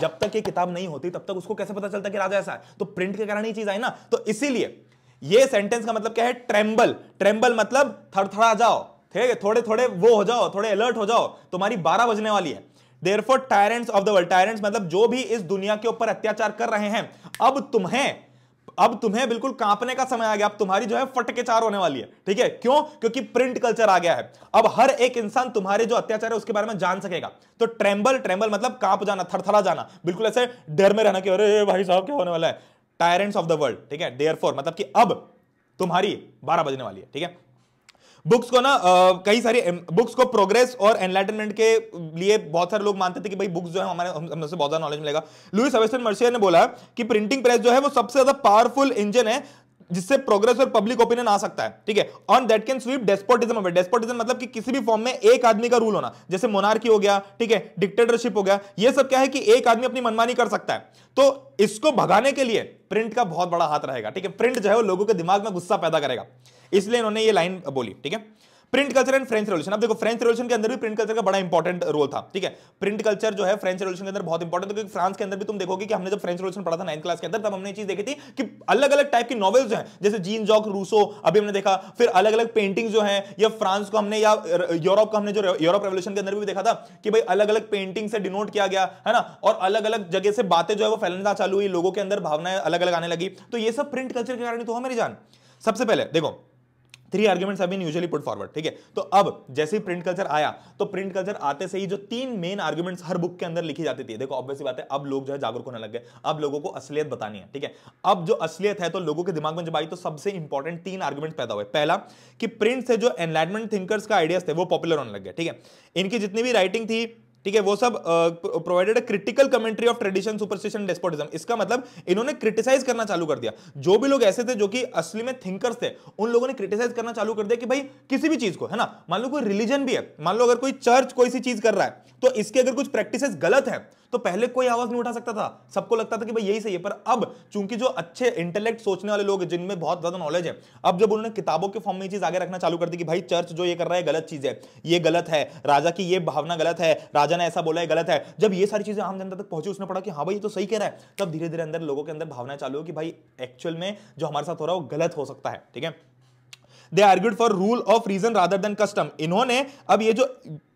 जब तक ये किताब नहीं होती तब तक उसको कैसे पता चलता कि राजा ऐसा है तो प्रिंट के कारण ही चीज आई ना तो इसीलिए ये सेंटेंस का मतलब क्या है ट्रेम्बल ट्रेम्बल मतलब थरथरा जाओ ठीक है थोड़े थोड़े वो हो जाओ थोड़े अलर्ट हो जाओ तुम्हारी तो बारह बजने वाली है therefore tyrants of the world tyrants मतलब जो भी इस दुनिया के ऊपर अत्याचार कर रहे हैं अब तुम्हें अब तुम्हें बिल्कुल कांपने का समय आ गया अब तुम्हारी जो है फटके चार होने वाली है ठीक है क्यों क्योंकि प्रिंट कल्चर आ गया है अब हर एक इंसान तुम्हारे जो अत्याचार है उसके बारे में जान सकेगा तो ट्रेम्बल ट्रेम्बल मतलब कांप जाना थरथरा जाना बिल्कुल ऐसे डर में रहना कि अरे भाई साहब क्या होने वाला है टायरेंट्स ऑफ द वर्ल्ड ठीक है डेयर मतलब कि अब तुम्हारी बारह बजने वाली है ठीक है बुक्स को ना कई सारी बुक्स को प्रोग्रेस और एनलाइटनमेंट के लिए बहुत सारे लोग मानते थे कि भाई बुक्स जो है हमारे हमसे हम बहुत ज्यादा नॉलेज मिलेगा लुइस अवेस्टन मर्सियर ने बोला कि प्रिंटिंग प्रेस जो है वो सबसे ज्यादा पावरफुल इंजन है जिससे प्रोग्रेस और पब्लिक ओपिनियन आ सकता है ठीक है on that can sweep despotism despotism मतलब कि किसी भी फॉर्म में एक आदमी का रूल होना जैसे मोनार्की हो गया ठीक है डिक्टेटरशिप हो गया ये सब क्या है कि एक आदमी अपनी मनमानी कर सकता है तो इसको भगाने के लिए प्रिंट का बहुत बड़ा हाथ रहेगा ठीक है प्रिंट जो है वो लोगों के दिमाग में गुस्सा पैदा करेगा इसलिए इन्होंने ये लाइन बोली ठीक है print culture and French revolution अब देखो फ्रेंच रेवल्यूशन के अंदर भी प्रिंट कल्चर का बड़ा इंपॉर्टेंट रोल था ठीक है प्रिंट कल्चर जो है फ्रेंच रेवल्यूशन के अंदर बहुत इंपॉर्टेंट क्योंकि फ्रांस के अंदर भी तुम देखोगे कि हमने जब फ्रेंच रेवल्यूशन पढ़ा था नाइन क्लास के अंदर तब हमने चीज देखी थी कि अलग अलग टाइप की नॉवल्स हैं जैसे जीन जॉक रूसो अभी हमने देखा फिर अलग अलग पेंटिंग जो है या फ्रांस को हमने या यूरोप को हमने जो यूरोप रेवल्यूशन के अंदर भी देखा था कि भाई अलग अलग पेंटिंग से डिनोट किया गया है ना और अलग अलग जगह से बातें जो है वो फैलना चालू हुई लोगों के अंदर भावनाएं अलग अलग आने लगी तो ये सब प्रिंट कल्चर के कारण तो मेरी जान सबसे पहले देखो three arguments have been usually put forward ठीक है तो अब जैसे ही प्रिंट कल्चर आया तो प्रिंट कल्चर आते से ही जो तीन मेन आर्ग्यूमेंट्स हर बुक के अंदर लिखी जाती थी देखो ऑब्वियसली बात है अब लोग जो है जागरूक होने लग गए अब लोगों को असलियत बतानी है ठीक है अब जो असलियत है तो लोगों के दिमाग में जब आई तो सबसे इंपॉर्टेंट तीन आर्ग्यूमेंट पैदा हुए पहला कि प्रिंट से जो एनलाइटमेंट थिंकर्स का आइडियाज थे वो पॉपुलर होने लग गए ठीक है इनकी जितनी भी राइटिंग थी ठीक है वो सब provided critical commentary of tradition superstition despotism इसका मतलब इन्होंने क्रिटिसाइज करना चालू कर दिया जो भी लोग ऐसे थे जो कि असली में थिंकर्स थे उन लोगों ने क्रिटिसाइज करना चालू कर दिया कि भाई किसी भी चीज को है ना मान लो कोई रिलीजन भी है मान लो अगर कोई चर्च कोई सी चीज कर रहा है तो इसके अगर कुछ प्रैक्टिस गलत है तो पहले कोई आवाज नहीं उठा सकता था सबको लगता था कि भाई यही सही है पर अब चूंकि जो अच्छे इंटेलेक्ट सोचने वाले लोग जिनमें बहुत ज्यादा नॉलेज है अब जब उन्होंने किताबों के फॉर्म में चीज आगे रखना चालू कर दी कि भाई चर्च जो ये कर रहा है गलत चीज है ये गलत है राजा की ये भावना गलत है राजा ने ऐसा बोला है गलत है जब ये सारी चीजें आम जनता तक पहुंची उसने पढ़ा कि हाँ भाई ये तो सही कह रहा है तब धीरे धीरे अंदर लोगों के अंदर भावना चालू हो कि भाई एक्चुअल में जो हमारे साथ हो रहा है वो गलत हो सकता है ठीक है they argued for rule of reason rather than custom इन्होंने अब ये जो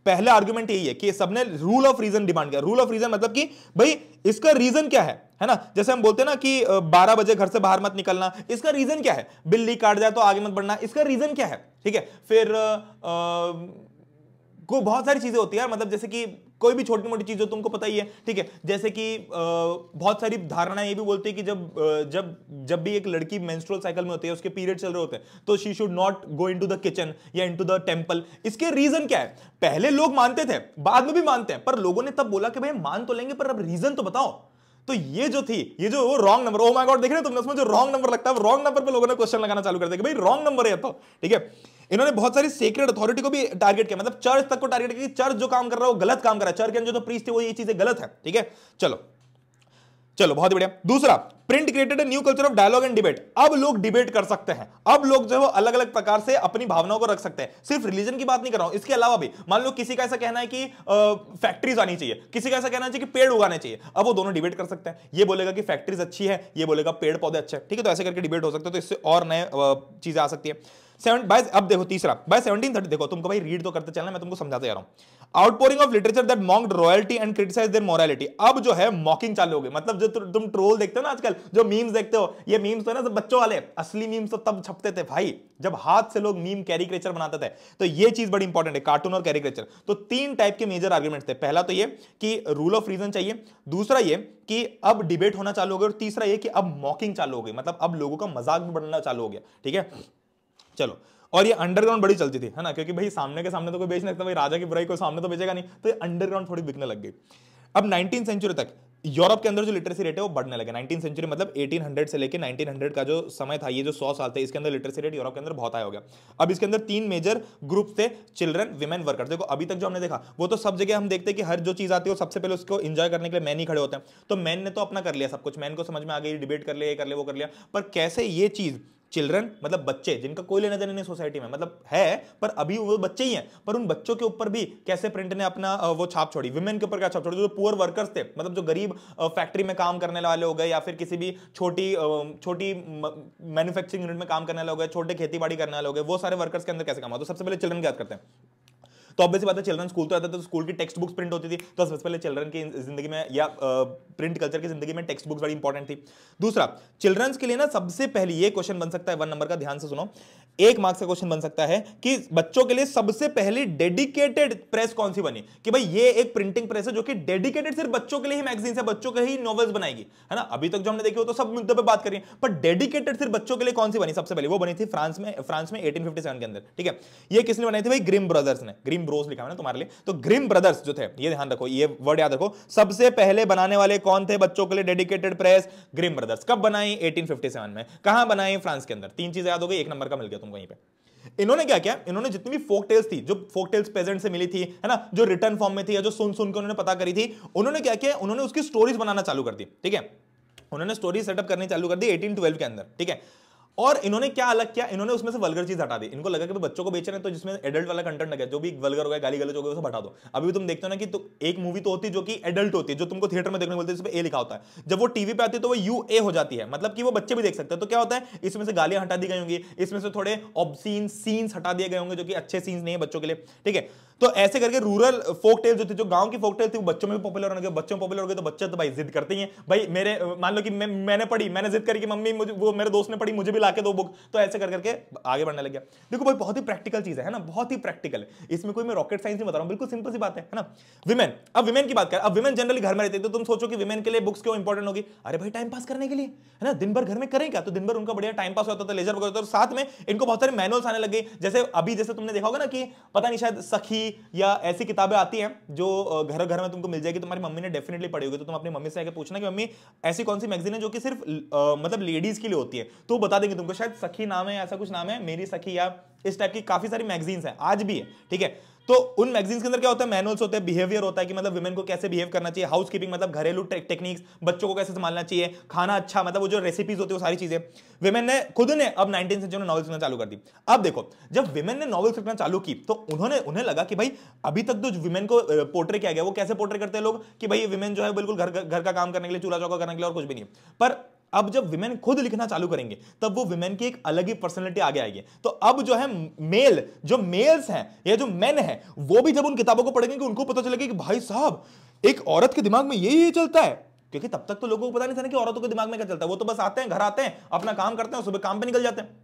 पहला आर्ग्यूमेंट यही है कि सबने रूल ऑफ रीजन डिमांड किया रूल ऑफ रीजन मतलब कि भाई इसका रीजन क्या है है ना जैसे हम बोलते हैं ना कि 12 बजे घर से बाहर मत निकलना इसका रीजन क्या है बिल्ली काट जाए तो आगे मत बढ़ना इसका रीजन क्या है ठीक है फिर आ, को बहुत सारी चीजें होती है मतलब जैसे कि कोई भी छोटी मोटी चीज हो तुमको पता ही है ठीक है जैसे कि बहुत सारी धारणा ये भी बोलती है कि जब जब जब भी एक लड़की मेंस्ट्रुअल साइकिल में होती है उसके पीरियड चल रहे होते हैं तो she should not go into the kitchen या इनटू द टेंपल इसके रीजन क्या है पहले लोग मानते थे बाद में भी मानते हैं पर लोगों ने तब बोला कि भाई मान तो लेंगे पर अब रीजन तो बताओ तो ये जो थी ये जो वो wrong number oh my god देख रहे हो तुमने उसमें जो रॉन्ग नंबर लगता है रॉन्ग नंबर पे लोगों ने क्वेश्चन लगाना चालू कर दिया कि भाई रॉन्ग नंबर है तो ठीक है इन्होंने बहुत सारी सेक्रेड अथॉरिटी को भी टारगेट किया मतलब चर्च तक को टारगेट किया चर्च जो काम कर रहा है वो गलत काम कर रहा है चर्च के अंदर जो तो प्रीस थे वो ये चीजें गलत है ठीक है चलो चलो बहुत बढ़िया दूसरा print created new culture of dialogue and debate अब लोग डिबेट कर सकते हैं अब लोग जो है अलग अलग प्रकार से अपनी भावनाओं को रख सकते हैं सिर्फ रिलीजन की बात नहीं कर रहा हूं इसके अलावा भी मान लो किसी का ऐसा कहना है कि फैक्ट्रीज आनी चाहिए किसी का ऐसा कहना चाहिए कि पेड़ उगाने चाहिए अब वो दोनों डिबेट कर सकते हैं ये बोलेगा कि फैक्ट्रीज अच्छी है ये बोलेगा पेड़ पौधे अच्छे ठीक है तो ऐसे करके डिबेट हो सकते हैं तो इससे और नए चीजें आ सकती है सेवन बाय अब देखो तीसरा बाय सेवनटीन थर्टी देखो तुमको भाई रीड तो करते चलना मैं तुमको समझाते जा रहा हूं outpouring of literature that mocked royalty and criticise their morality अब जो है मॉकिंग चालू हो गई मतलब जो तुम ट्रोल देखते हो ना आजकल जो मीम्स देखते हो ये मीम्स तो ना सब बच्चों वाले असली मीम्स तो तब छपते थे भाई जब हाथ से लोग मीम कैरिक्रेचर बनाते थे तो ये चीज बड़ी इंपॉर्टेंट है कार्टून और कैरिक्रेचर तो तीन टाइप के मेजर आर्ग्यूमेंट थे पहला तो ये कि रूल ऑफ रीजन चाहिए दूसरा ये कि अब डिबेट होना चालू हो गया और तीसरा ये कि अब मॉकिंग चालू हो गई मतलब अब लोगों का मजाक भी बढ़ना चालू हो गया ठीक है चलो और ये अंडरग्राउंड बड़ी चलती थी है ना क्योंकि भाई सामने के सामने तो कोई बेच नहीं सकता भाई राजा की बुराई को सामने तो बेचेगा नहीं तो ये अंडरग्राउंड थोड़ी बिकने लग गई अब नाइनटीन सेंचुरी तक यूरोप के अंदर जो लिटरेसी रेट है वो बढ़ने लगे नाइनटीन सेंचुरी मतलब 1800 से लेकर 1900 का जो समय था ये जो 100 साल थे इसके अंदर लिटरेसी रेट यूरोप के अंदर बहुत आया हो गया अब इसके अंदर तीन मेजर ग्रुप थे चिल्ड्रन वुमेन वर्कर्स देखो अभी तक जो हमने देखा वो तो सब जगह हम देखते हैं कि हर जो चीज आती है वो सबसे पहले उसको इंजॉय करने के लिए मैन ही खड़े होते हैं तो मैन ने तो अपना कर लिया सब कुछ मैन को समझ में आ गई डिबेट कर लिया ये कर लिया वो कर लिया पर कैसे ये चीज़ चिल्ड्रन मतलब बच्चे जिनका कोई लेना देना नहीं सोसाइटी में मतलब है पर अभी वो बच्चे ही हैं पर उन बच्चों के ऊपर भी कैसे प्रिंट ने अपना वो छाप छोड़ी वुमेन के ऊपर क्या छाप छोड़ी जो पुअर वर्कर्स थे मतलब जो गरीब फैक्ट्री में काम करने वाले हो गए या फिर किसी भी छोटी छोटी मैन्युफैक्चरिंग यूनिट में काम करने वाले हो गए छोटे खेती करने वाले हो गए वो सारे वर्कर्स के अंदर कैसे काम तो सबसे पहले चिल्ड्रन की करते हैं तो ऑब्वियसली बात है चिल्ड्रन स्कूल तो आता था तो स्कूल की टेक्स्ट बुक्स प्रिंट होती थी तो सबसे पहले चिल्ड्रन की जिंदगी में या प्रिंट कल्चर की जिंदगी में टेक्स्ट बुक्स बड़ी इंपॉर्टेंट थी दूसरा चिल्ड्रंस के लिए ना सबसे पहले ये क्वेश्चन बन सकता है वन नंबर का ध्यान से सुनो एक मार्क्स का क्वेश्चन बन सकता है कि बच्चों के लिए सबसे पहली डेडिकेटेड प्रेस कौन सी बनी कि भाई ये एक प्रिंटिंग प्रेस है जो कि डेडिकेटेड सिर्फ बच्चों के लिए ही मैगजीन है बच्चों के ही नॉवल्स बनाएगी है ना अभी तक जो हमने देखी हो तो सब मुद्दे पर बात करिए पर डेडिकेटेड सिर्फ बच्चों के लिए कौन सी बनी सबसे पहले वो बनी थी फ्रांस में फ्रांस में एटीन के अंदर ठीक है ये किसने बनाई थी भाई ग्रीम ब्रदर्स ने ग्रीम ब्रोस लिखा है ना तुम्हारे लिए तो ग्रीम ब्रदर्स जो थे ये ध्यान रखो ये वर्ड याद रखो सबसे पहले बनाने वाले कौन थे बच्चों के लिए डेडिकेटेड प्रेस ग्रीम ब्रदर्स कब बनाई एटीन में कहा बनाई फ्रांस के अंदर तीन चीज याद हो गई एक नंबर का मिल गया रखूंगा वहीं पर इन्होंने क्या किया इन्होंने जितनी भी फोक टेल्स थी जो फोक टेल्स प्रेजेंट से मिली थी है ना जो रिटर्न फॉर्म में थी या जो सुन सुन के उन्होंने पता करी थी उन्होंने क्या किया उन्होंने उसकी स्टोरीज बनाना चालू कर दी ठीक है उन्होंने स्टोरी सेटअप करनी चालू कर दी एटीन ट्वेल्व के अंदर ठीक है और इन्होंने क्या अलग किया इन्होंने उसमें से वलगर चीज हटा दी इनको लगा कि बच्चों को बेच रहे हैं तो जिसमें एडल्ट वाला कंटेंट लगा जो भी वलगर हो गया गाली गलत हो गया उसे हटा दो अभी तुम देखते हो ना कि तो एक मूवी तो होती जो कि एडल्ट होती है जो तुमको थिएटर में देखने को मिलती है जिसमें ए लिखा होता है जब वो टीवी पे आती है तो वो यू ए हो जाती है मतलब कि वो बच्चे भी देख सकते हैं तो क्या होता है इसमें से गालियां हटा दी गई होंगी इसमें से थोड़े ऑब्सीन सीन्स हटा दिए गए होंगे जो कि अच्छे सीन्स नहीं है बच्चों के लिए ठीक है तो ऐसे करके रूरल फोक टेल जो थे जो गांव की फोक टेल थी वो बच्चों में भी पॉपुलर होने गए बच्चों में पॉपुलर हो गए तो बच्चे तो भाई जिद करते ही हैं भाई मेरे मान लो कि मैं मैंने पढ़ी मैंने जिद करी कि मम्मी मुझे वो मेरे दोस्त ने पढ़ी मुझे भी ला के दो बुक तो ऐसे कर करके आगे बढ़ने लग गया देखो भाई बहुत ही प्रैक्टिकल चीज है ना बहुत ही प्रैक्टिकल है इसमें कोई मैं रॉकेट साइंस नहीं बता रहा हूँ बिल्कुल सिंपल सी बात है ना विमेन अब विमेन की बात करें अब विमेन जनरली घर में रहते तो तुम सोचो कि विमेन के लिए बुक्स क्यों इंपॉर्टेंट होगी अरे भाई टाइम पास करने के लिए है ना दिन भर घर में करें क्या तो दिन भर उनका बढ़िया टाइम पास होता था लेजर वगैरह साथ में इनको बहुत सारे मैनुअल्स आने लगे जैसे अभी जैसे तुमने देखा होगा ना कि पता नहीं शायद सखी या ऐसी किताबें आती हैं जो घर घर में तुमको मिल जाएगी तुम्हारी मम्मी ने डेफिनेटली पढ़ी होगी तो तुम अपनी मम्मी से आगे पूछना कि मम्मी ऐसी कौन सी मैगजीन है जो कि सिर्फ मतलब लेडीज के लिए होती है तो बता देंगे तुमको शायद सखी नाम है ऐसा कुछ नाम है मेरी सखी या इस टाइप की काफी सारी मैगजीन्स है आज भी है ठीक है तो उन मैगजीन के अंदर क्या होता है मैनुअल्स होते हैं बिहेवियर होता है कि मतलब वुमेन को कैसे बिहेव करना चाहिए हाउस कीपिंग मतलब घरेलू टेक्निक्स बच्चों को कैसे संभालना चाहिए खाना अच्छा मतलब वो जो रेसिपीज होती है वो सारी चीजें वुमेन ने खुद ने अब नाइनटीन सेंचुरी में नॉवल्स लिखना चालू कर दी अब देखो जब वुमेन ने नॉवल्स लिखना चालू की तो उन्होंने उन्हें लगा कि भाई अभी तक जो तो वुमेन को पोर्ट्रे किया गया वो कैसे पोर्ट्रे करते हैं लोग कि भाई वुमेन जो है बिल्कुल घर घर का काम करने के लिए चूल्हा चौका करने के लिए और कुछ भी नहीं पर अब जब विमेन खुद लिखना चालू करेंगे तब वो विमेन की एक अलग ही पर्सनैलिटी आगे आएगी तो अब जो है मेल जो मेल्स हैं या जो मेन है वो भी जब उन किताबों को पढ़ेंगे उनको पता चलेगा कि भाई साहब एक औरत के दिमाग में यही चलता है क्योंकि तब तक तो लोगों को पता नहीं था ना कि औरतों के दिमाग में क्या चलता है वो तो बस आते हैं घर आते हैं अपना काम करते हैं सुबह काम पे निकल जाते हैं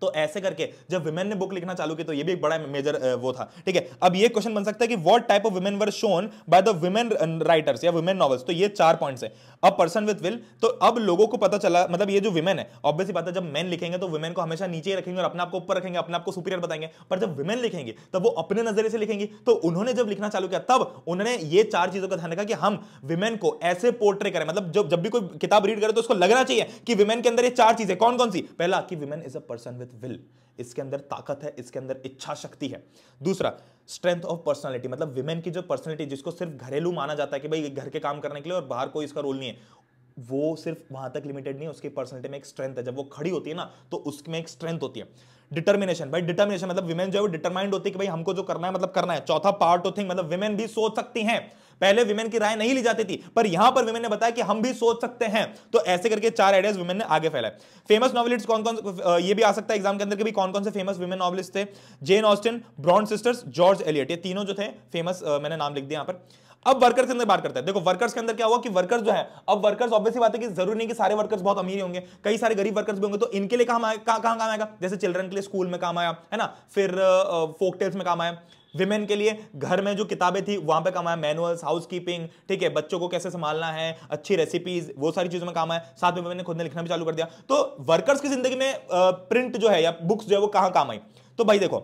तो ऐसे करके जब विमेन ने बुक लिखना चालू की तो ये भी एक बड़ा मेजर वो था ठीक है अब ये क्वेश्चन बन सकता है कि what type of women were shown by the women writers या वुमेन नॉवेल्स तो ये चार पॉइंट्स है अ पर्सन विथ विल तो अब लोगों को पता चला मतलब ये जो वुमेन है ऑब्वियसली बात है जब मैन लिखेंगे तो वुमेन को हमेशा नीचे ही रखेंगे और अपने आपको ऊपर रखेंगे अपने आपको सुपीरियर बताएंगे पर जब वुमेन लिखेंगे तब वो अपने नजरिए से लिखेंगे तो उन्होंने जब लिखना चालू किया तब उन्होंने ये चार चीजों का ध्यान रखा कि हम विमेन को ऐसे पोर्ट्रे करें मतलब जब जब भी कोई किताब रीड करे तो उसको लगना चाहिए कि विमेन के अंदर ये चार चीजें कौन कौन सी पहला कि women is a person with will इसके अंदर ताकत है इसके अंदर इच्छा शक्ति है दूसरा स्ट्रेंथ ऑफ पर्सनालिटी मतलब विमेन की जो पर्सनालिटी जिसको सिर्फ घरेलू माना जाता है कि भाई घर के काम करने के लिए और बाहर कोई इसका रोल नहीं है वो सिर्फ वहां तक लिमिटेड नहीं है उसकी पर्सनलिटी में एक स्ट्रेंथ है जब वो खड़ी होती है ना तो उसमें एक स्ट्रेंथ होती है डिटर्मिनेशन भाई डिटर्मिनेशन मतलब विमेन जो है वो डिटरमाइंड होती है कि भाई हमको जो करना है मतलब करना है चौथा पार्ट ऑफ थिंग मतलब विमेन भी सोच सकती हैं पहले विमेन की राय नहीं ली जाती थी पर यहां पर विमेन ने बताया कि हम भी सोच सकते हैं तो ऐसे करके चार आइडियाज विमेन ने आगे फैलाए फेमस नॉवलिस्ट कौन कौन ये भी आ सकता है एग्जाम के अंदर के भी कौन कौन से फेमस विमेन नॉवलिस्ट थे Jane Austen Bronte sisters George Eliot ये तीनों जो थे फेमस मैंने नाम लिख दिया यहां पर अब वर्कर्स के अंदर बात करते हैं देखो वर्कर्स के अंदर क्या हुआ कि वर्कर्स जो है अब वर्कर्स ऑब्वियसली बात है कि जरूरी नहीं कि सारे वर्कर्स बहुत अमीर होंगे कई सारे गरीब वर्कर्स भी होंगे तो इनके लिए काम आए कहां काम आएगा जैसे चिल्ड्रन के लिए स्कूल में काम आया है ना फिर फोक टेल्स में काम आया विमेन के लिए घर में जो किताबें थी वहां पे काम आया मैनुअल्स हाउस कीपिंग ठीक है बच्चों को कैसे संभालना है अच्छी रेसिपीज वो सारी चीजों में काम आया साथ में विमेन ने खुद ने लिखना भी चालू कर दिया तो वर्कर्स की जिंदगी में प्रिंट जो है या बुक्स जो है वो कहां काम आई तो भाई देखो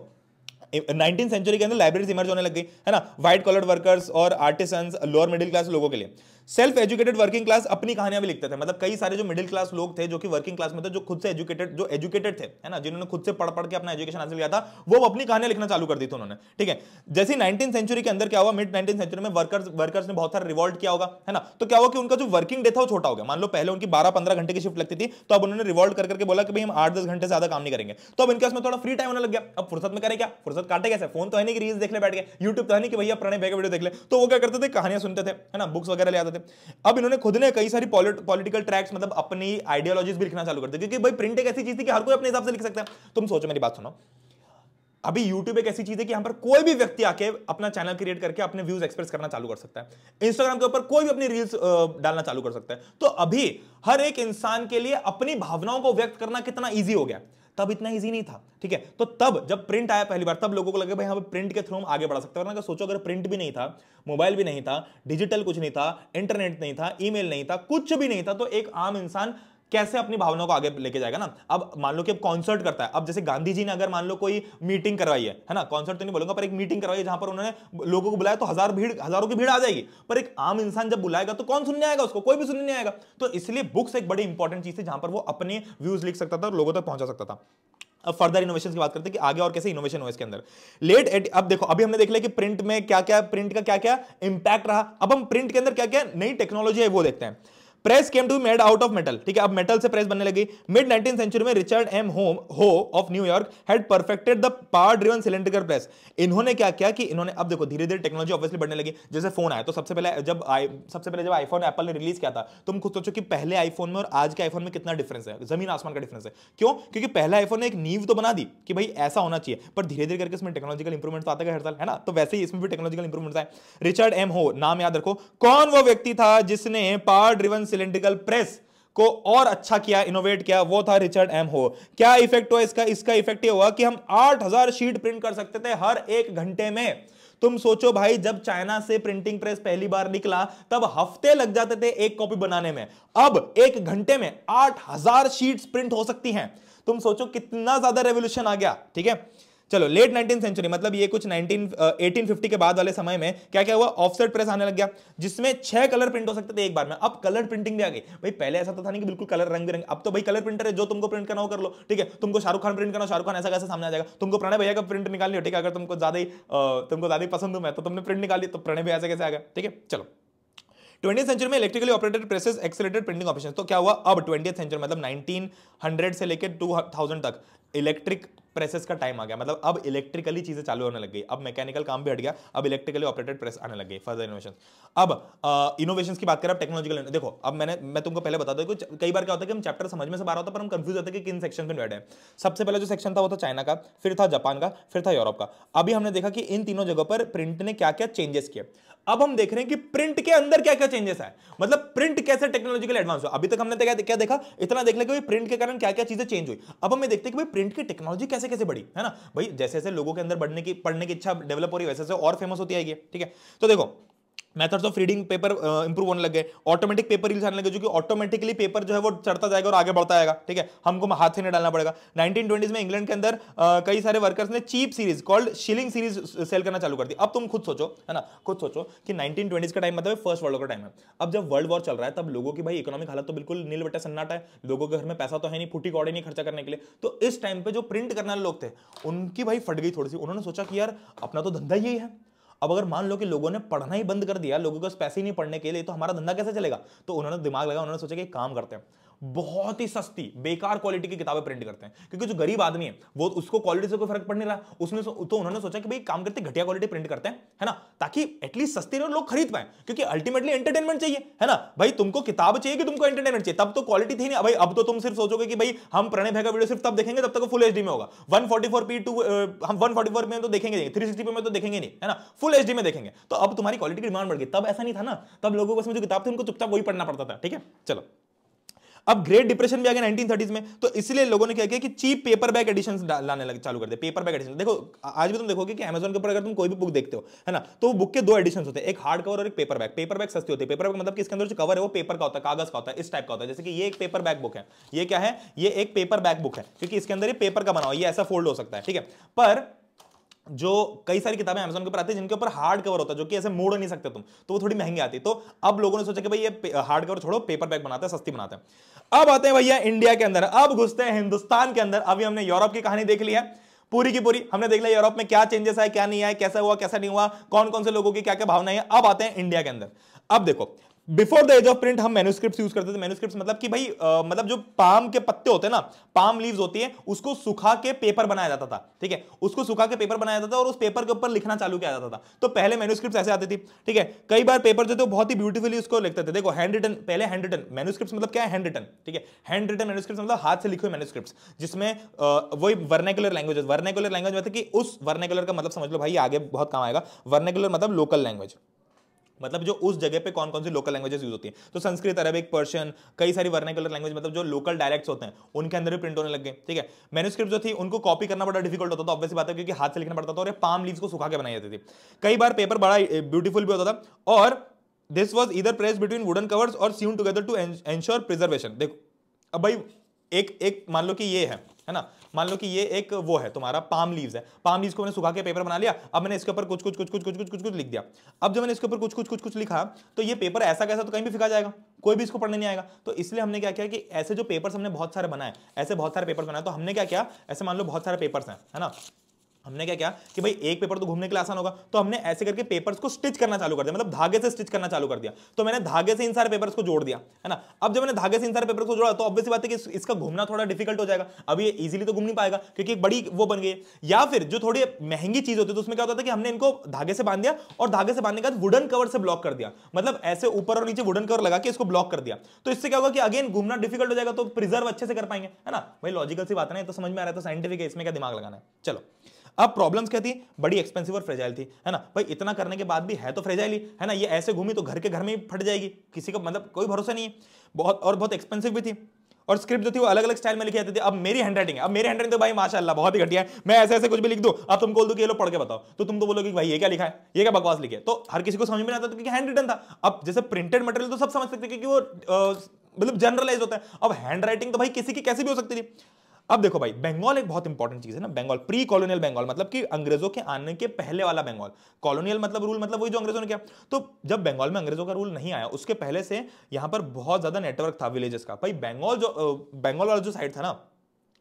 नाइनटीन सेंचुरी के अंदर लाइब्रेरीज इमर्ज होने लग गई है ना व्हाइट कलर्ड वर्कर्स और आर्टिसंस लोअर मिडिल क्लास लोगों के लिए सेल्फ एजुकेटेड वर्किंग क्लास अपनी कहानियां भी लिखते थे मतलब कई सारे जो मिडिल क्लास लोग थे जो कि वर्किंग क्लास में थे जो खुद से एजुकेटेड जो एजुकेटेड थे है ना जिन्होंने खुद से पढ़ पढ़ के अपना एजुकेशन हासिल किया था वो अपनी कहानियां लिखना चालू कर दी थी उन्होंने ठीक है जैसे नाइनटीन सेंचुरी के अंदर क्या हुआ मिड नाइनटीन सेंचुरी में वर्कर्स वर्कर्स ने बहुत सारा रिवॉल्ट किया होगा है ना तो क्या हुआ कि उनका जो वर्किंग डे था वो छोटा हो गया मान लो पहले उनकी बारह पंद्रह घंटे की शिफ्ट लगती थी तो अब उन्होंने रिवॉल्ट करके बोला कि भाई हम आठ दस घंटे से ज्यादा काम नहीं करेंगे तो अब इनके उसमें थोड़ा फ्री टाइम होने लग गया अब फुर्सत में करें क्या फुर्सत काटे कैसे फोन तो है नहीं कि रील्स देख ले बैठ गए यूट्यूब तो है नहीं कि भैया प्रणय भाई वीडियो देख ले तो वो क्या करते थे कहानियां सुनते थे है ना बुक्स वगैरह ले आते करते अब इन्होंने खुद ने कई सारी पॉलिटिकल ट्रैक्स मतलब अपनी आइडियोलॉजीज भी लिखना चालू करते क्योंकि भाई प्रिंट एक ऐसी चीज थी कि हर कोई अपने हिसाब से लिख सकता है तुम सोचो मेरी बात सुनो अभी YouTube एक ऐसी चीज है कि यहां पर कोई भी व्यक्ति आके अपना चैनल क्रिएट करके अपने व्यूज एक्सप्रेस करना चालू कर सकता है Instagram के ऊपर कोई भी अपनी रील्स डालना चालू कर सकता है तो अभी हर एक इंसान के लिए अपनी भावनाओं को व्यक्त करना कितना ईजी हो गया तब इतना ईजी नहीं था ठीक है तो तब जब प्रिंट आया पहली बार तब लोगों को लगे भाई हम प्रिंट के थ्रू हम आगे बढ़ा सकते हैं वरना सोचो अगर प्रिंट भी नहीं था मोबाइल भी नहीं था डिजिटल कुछ नहीं था इंटरनेट नहीं था ईमेल नहीं था कुछ भी नहीं था तो एक आम इंसान कैसे अपनी भावनाओं को आगे लेके जाएगा ना अब मान लो कि अब कॉन्सर्ट करता है अब जैसे गांधी जी ने अगर मान लो कोई मीटिंग करवाई है है ना कॉन्सर्ट तो नहीं बोलूंगा पर एक मीटिंग करवाई जहां पर उन्होंने लोगों को बुलाया तो हजार भीड़ हजारों की भीड़ आ जाएगी पर एक आम इंसान जब बुलाएगा तो कौन सुनने आएगा उसको कोई भी सुनने आएगा तो इसलिए बुक्स एक बड़ी इंपॉर्टेंट चीज है जहां पर वो अपने व्यूज लिख सकता था और लोगों तक पहुंचा सकता था अब फर्दर इनोवेशन की बात करते हैं कि आगे और कैसे इनोवेशन हुआ इसके अंदर लेट एट अब देखो अभी हमने देख लिया कि प्रिंट में क्या क्या प्रिंट का क्या क्या इंपैक्ट रहा अब हम प्रिंट के अंदर क्या क्या नई टेक्नोलॉजी है वो देखते हैं press came to made out of metal ठीक है अब मेटल से प्रेस बनने लगी मिड नाइनटीन सेंचुरी में Richard M Hoe Hoe of New York had perfected the power driven cylindrical press इन्होंने क्या किया कि इन्होंने अब देखो धीरे धीरे टेक्नोलॉजी ऑब्वियसली बढ़ने लगी जैसे फोन आया तो सबसे पहले जब आई सबसे पहले जब आईफोन एप्पल ने रिलीज किया था तुम खुद सोचो कि पहले आईफोन में और आज के आईफोन में कितना डिफरेंस है जमीन आसमान का डिफरेंस है क्यों क्योंकि पहले आईफोन ने एक नींव तो बना दी कि भाई ऐसा होना चाहिए पर धीरे धीरे करके इसमें टेक्नोलॉजिकल इंप्रूवमेंट आता है हर साल है ना तो वैसे ही इसमें भी टेक्नोलॉजिकल इंप्रूवमेंट आए रिचर्ड एम हो नाम याद रखो कौन वो व्यक्ति था जिसने पावर ड्रिवन सिलेंड्रिकल प्रेस को और अच्छा किया इनोवेट किया वो था रिचर्ड एम हो क्या इफेक्ट हुआ इसका इसका इफेक्ट ये हुआ कि हम 8000 शीट प्रिंट कर सकते थे हर एक घंटे में तुम सोचो भाई जब चाइना से प्रिंटिंग प्रेस पहली बार निकला तब हफ्ते लग जाते थे एक कॉपी बनाने में अब एक घंटे में 8000 हजार शीट प्रिंट हो सकती हैं तुम सोचो कितना ज्यादा रेवोल्यूशन आ गया ठीक है चलो लेट नाइनटीन सेंचुरी मतलब ये कुछ नाइनटीन एटीन फिफ्टी के बाद वाले समय में क्या क्या हुआ ऑफसेट प्रेस आने लग गया जिसमें छह कलर प्रिंट हो सकते थे एक बार में अब कलर प्रिंटिंग भी आ गई भाई पहले ऐसा तो था नहीं कि बिल्कुल कलर रंग बिरंग अब तो भाई कलर प्रिंटर है जो तुमको प्रिंट करना हो कर लो ठीक है तुमको शाहरुख खान प्रिंट करना शाहरुख खान ऐसा कैसे सामने आ जाएगा तुमको प्रणय भैया का प्रिंट निकाल लिया ठीक है अगर तुमको ज्यादा uh, तुमको ज्यादा पसंद हूं मैं तो तुमने प्रिंट निकाली तो प्रणय भैया ऐसा कैसे आ गया ठीक है चलो ट्वेंटी सेंचुरी में electrically operated presses accelerated printing option तो क्या हुआ अब ट्वेंटी सेंचुरी मतलब 1900 से लेकर 2000 तक इलेक्ट्रिक प्रेसेस का टाइम आ गया मतलब अब इलेक्ट्रिकली चीज़ें चालू होने लग गई अब मैकेनिकल काम भी हट गया अब इलेक्ट्रिकली ऑपरेटेड प्रेस आने लग गई फर्दर इनोवेशन अब इनोवेशन की बात करें अब टेक्नोलॉजिकल देखो अब मैंने मैं तुमको पहले बता दू कि कई बार क्या होता है कि हम चैप्टर समझ में से बाहर होता पर हम कंफ्यूज होते हैं कि किन सेक्शन में बैठे हैं सबसे पहले जो सेक्शन था वो था चाइना का फिर था जापान का फिर था यूरोप का अभी हमने देखा कि इन तीनों जगह पर प्रिंट ने क्या क्या चेंजेस किए अब हम देख रहे हैं कि प्रिंट के अंदर क्या क्या चेंजेस है मतलब प्रिंट कैसे टेक्नोलॉजिकल एडवांस हुआ अभी तक हमने तो क्या, क्या देखा इतना देख लिया कि प्रिंट के कारण क्या क्या चीजें चेंज हुई अब हमें देखते हैं कि भाई प्रिंट की टेक्नोलॉजी कैसे कैसे बढ़ी है ना भाई जैसे जैसे लोगों के अंदर बढ़ने की पढ़ने की इच्छा डेवलप हो रही है वैसे वैसे और फेमस होती आएगी ठीक है तो देखो methods of reading paper improve होने लगे ऑटोमेटिक पेपर रिल्स आने लगे जो कि ऑटोमेटिकली पेपर जो है वो चढ़ता जाएगा और आगे बढ़ता जाएगा ठीक है हमको हाथ से नहीं डालना पड़ेगा 1920s में इंग्लैंड के अंदर uh, कई सारे वर्कर्स ने cheap series called shilling series sell करना चालू कर दी अब तुम खुद सोचो है ना खुद सोचो कि नाइनटीन मतलब का टाइम मतलब फर्स्ट वर्ल्ड का टाइम है अब जब वर्ल्ड वॉर चल रहा है तब लोगों की भाई इकोनॉमिक हालत तो बिल्कुल नील बटे सन्नाटा है लोगों के घर में पैसा तो है नहीं फूटी कौड़े नहीं खर्चा करने के लिए तो इस टाइम पर जो प्रिंट करने वाले लोग थे उनकी भाई फट गई थोड़ी सी उन्होंने सोचा कि यार अपना तो धंधा यही है अब अगर मान लो कि लोगों ने पढ़ना ही बंद कर दिया लोगों के पास पैसे ही नहीं पढ़ने के लिए तो हमारा धंधा कैसे चलेगा तो उन्होंने दिमाग लगा उन्होंने सोचा कि काम करते हैं बहुत ही सस्ती बेकार क्वालिटी की किताबें प्रिंट करते हैं क्योंकि जो गरीब आदमी है वो उसको क्वालिटी से कोई फर्क पड़ने रहा उसने तो उन्होंने सोचा कि भाई काम करते घटिया क्वालिटी प्रिंट करते हैं है ना ताकि एटलीस्ट सस्ती रेट लोग खरीद पाए क्योंकि अल्टीमेटली एंटरटेनमेंट चाहिए है ना भाई तुमको किताब चाहिए कि तुमको एंटरटेनमेंट चाहिए तब तो क्वालिटी थी ना भाई अब तो तुम सिर्फ सोचोगे कि भाई हम प्रणय भाई वीडियो सिर्फ तब देखेंगे तब तक फुल एच में होगा one forty four P two हम वन फोर्टी फोर में तो देखेंगे नहीं थ्री सिक्सटी में तो देखेंगे नहीं है ना फुल एच में देखेंगे तो अब तुम्हारी क्वालिटी की डिमांड बढ़ गई तब ऐसा नहीं था ना तब लोगों को जो किताब थी उनको चुपचाप वही पढ़ना पड़ता था ठीक है चलो अब ग्रेट डिप्रेशन भी आ गया नाइनटीन में तो इसलिए लोगों ने क्या किया कि चीप पेपर बैक एडिशन लाने लगे चालू कर दिया पेपर बैक एडिशन देखो आज भी तुम देखोगे कि अमेजन के ऊपर अगर तुम कोई भी बुक देखते हो है ना तो बुक के दो एडिशन होते हैं एक हार्ड कवर और एक पेपर बैक पेपर बैक सस्ती होती है पेपर बैक मतलब किसके अंदर जो कवर है वो पेपर का होता है कागज का होता है इस टाइप का होता है जैसे कि ये एक पेपर बैक बुक है ये क्या है ये एक पेपर बैक बुक है क्योंकि इसके अंदर ये पेपर का बना हुआ ये ऐसा फोल्ड हो सकता है ठीक है पर जो कई सारी किताबें अमेजोन के ऊपर आती है जिनके ऊपर हार्ड कवर होता है जो कि ऐसे मोड़ नहीं सकते तुम तो वो थोड़ी महंगी आती है तो अब लोगों ने सोचा कि भाई ये हार्ड कवर छोड़ो पेपर बैग बनाते हैं सस्ती बनाते हैं अब आते हैं भैया इंडिया के अंदर अब घुसते हैं हिंदुस्तान के अंदर अभी हमने यूरोप की कहानी देख ली है पूरी की पूरी हमने देख लिया यूरोप में क्या चेंजेस आए क्या नहीं आए कैसा हुआ कैसा नहीं हुआ कौन कौन से लोगों की क्या क्या भावनाएं अब आते हैं इंडिया के अंदर अब देखो before the age of print हम मेनुस्क्रिप्ट यूज करते थे मेनुस्क्रिप्ट मतलब कि भाई आ, मतलब जो पाम के पत्ते होते हैं ना पाम लीव्स होती है उसको सुखा के पेपर बनाया जाता था ठीक है उसको सुखा के पेपर बनाया जाता था और उस पेपर के ऊपर लिखना चालू किया जाता था तो पहले मेनुस्क्रिप्ट ऐसे आती थी ठीक है कई बार पेपर जो थे बहुत ही ब्यूटीफुली उसको लिखते थे देखो हैंड रिटन पहले हैंड रिटन मेनुस्क्रिप्ट मतलब क्या है हैंड रिटन ठीक है हैंड रिटन मेनुस्क्रिप्ट मतलब हाथ से लिखे हुए मेनुस्क्रिप्ट जिसमें वही वर्नेकुलर लैंग्वेज वर्नेकुलर लैंग्वेज मतलब कि उस वर्नेकुलर का मतलब समझ लो भाई आगे बहुत काम आएगा वर्नेकुलर मतलब लोकल लैंग्वेज मतलब जो उस जगह पे कौन कौन सी लोकल लैंग्वेजेस यूज होती हैं तो संस्कृत अरबिक पर्शियन कई सारी वर्नाकुलर लैंग्वेज मतलब जो लोकल डायलेक्ट्स होते हैं उनके अंदर भी प्रिंट होने लग गए ठीक है मैनुस्क्रिप्ट जो थी उनको कॉपी करना बड़ा डिफिकल्ट होता था ऑब्वियस बात है क्योंकि हाथ से लिखना पड़ता था और पाम लीव्स को सुखा के बनाई जाती थी कई बार पेपर बड़ा ब्यूटीफुल भी होता था और दिस वॉज इधर प्रेस बिटवीन वुडन कवर्स और sewn together to ensure preservation देखो अब भाई एक एक मान लो कि ये है है ना मान लो कि ये एक वो है तुम्हारा पाम लीव्स है पाम लीव्स को मैंने सुखा के पेपर बना लिया अब मैंने इसके ऊपर कुछ कुछ कुछ कुछ कुछ कुछ कुछ कुछ लिख दिया अब जब मैंने इसके ऊपर कुछ कुछ कुछ कुछ लिखा तो ये पेपर ऐसा कैसा तो कहीं भी फिका जाएगा कोई भी इसको पढ़ने नहीं आएगा तो इसलिए हमने क्या किया कि ऐसे जो पेपर्स हमने बहुत सारे बनाए ऐसे बहुत सारे पेपर्स बनाए तो हमने क्या किया ऐसे मान लो बहुत सारे पेपर्स हैं है ना हमने क्या किया कि भाई एक पेपर तो घूमने के लिए आसान होगा तो हमने ऐसे करके पेपर्स को स्टिच करना चालू कर दिया मतलब धागे से स्टिच करना चालू कर दिया तो मैंने धागे से इन सारे पेपर्स को जोड़ दिया है ना अब जब मैंने धागे से इन सारे पेपर को जोड़ा तो ऑब्वियस बात है कि इसका घूमना थोड़ा डिफिकल्ट हो जाएगा अब ये इजिली तो घूम नहीं पाएगा क्योंकि एक बड़ी वो बन गई या फिर जो थोड़ी महंगी चीज होती है तो उसमें क्या होता था कि हमने इनको धागे से बांध दिया और धागे से बांधने के बाद वुडन कवर से ब्लॉक कर दिया मतलब ऐसे ऊपर और नीचे वुडन कवर लगा के इसको ब्लॉक कर दिया तो इससे क्या होगा कि अगेन घूमना डिफिकल्ट हो जाएगा तो प्रिजर्व अच्छे से कर पाएंगे है ना भाई लॉजिकल सी बात नहीं तो समझ में आ रहा है तो साइंटिफिक है इसमें क्या दिमाग लगाना है चलो अब प्रॉब्लम्स क्या थी बड़ी एक्सपेंसिव और फ्रेजाइल थी है ना भाई इतना करने के बाद भी है तो फ्रेजाइल ही है ना ये ऐसे घूमी तो घर के घर में ही फट जाएगी किसी का मतलब कोई भरोसा नहीं है बहुत और बहुत एक्सपेंसिव भी थी और स्क्रिप्ट जो थी वो अलग अलग स्टाइल में लिखी जाती थी अब मेरी हैंडराइटिंग है अब मेरी हैंडराइटिंग तो भाई माशाल्लाह बहुत ही घटिया है मैं ऐसे ऐसे कुछ भी लिख दू अब तुम बोल दो कि ये लो पढ़ के बताओ तो तुम तो बोलोगे भाई ये क्या लिखा है ये क्या बकवास लिखे तो हर किसी को समझ में आता था क्योंकि हैंड रिटन था अब जैसे प्रिंटेड मटेरियल तो सब समझ सकते क्योंकि वो मतलब जनरलाइज होता है अब हैंड राइटिंग तो भाई किसी की कैसी भी हो सकती थी अब देखो भाई बंगाल एक बहुत इंपॉर्टेंट चीज है ना बंगाल प्री कॉलोनियल बंगाल मतलब कि अंग्रेजों के आने के पहले वाला बंगाल कॉलोनियल मतलब रूल मतलब वही जो अंग्रेजों ने किया तो जब बंगाल में अंग्रेजों का रूल नहीं आया उसके पहले से यहां पर बहुत ज्यादा नेटवर्क था विलेजेस का भाई बंगाल जो बंगाल वाला जो साइड था ना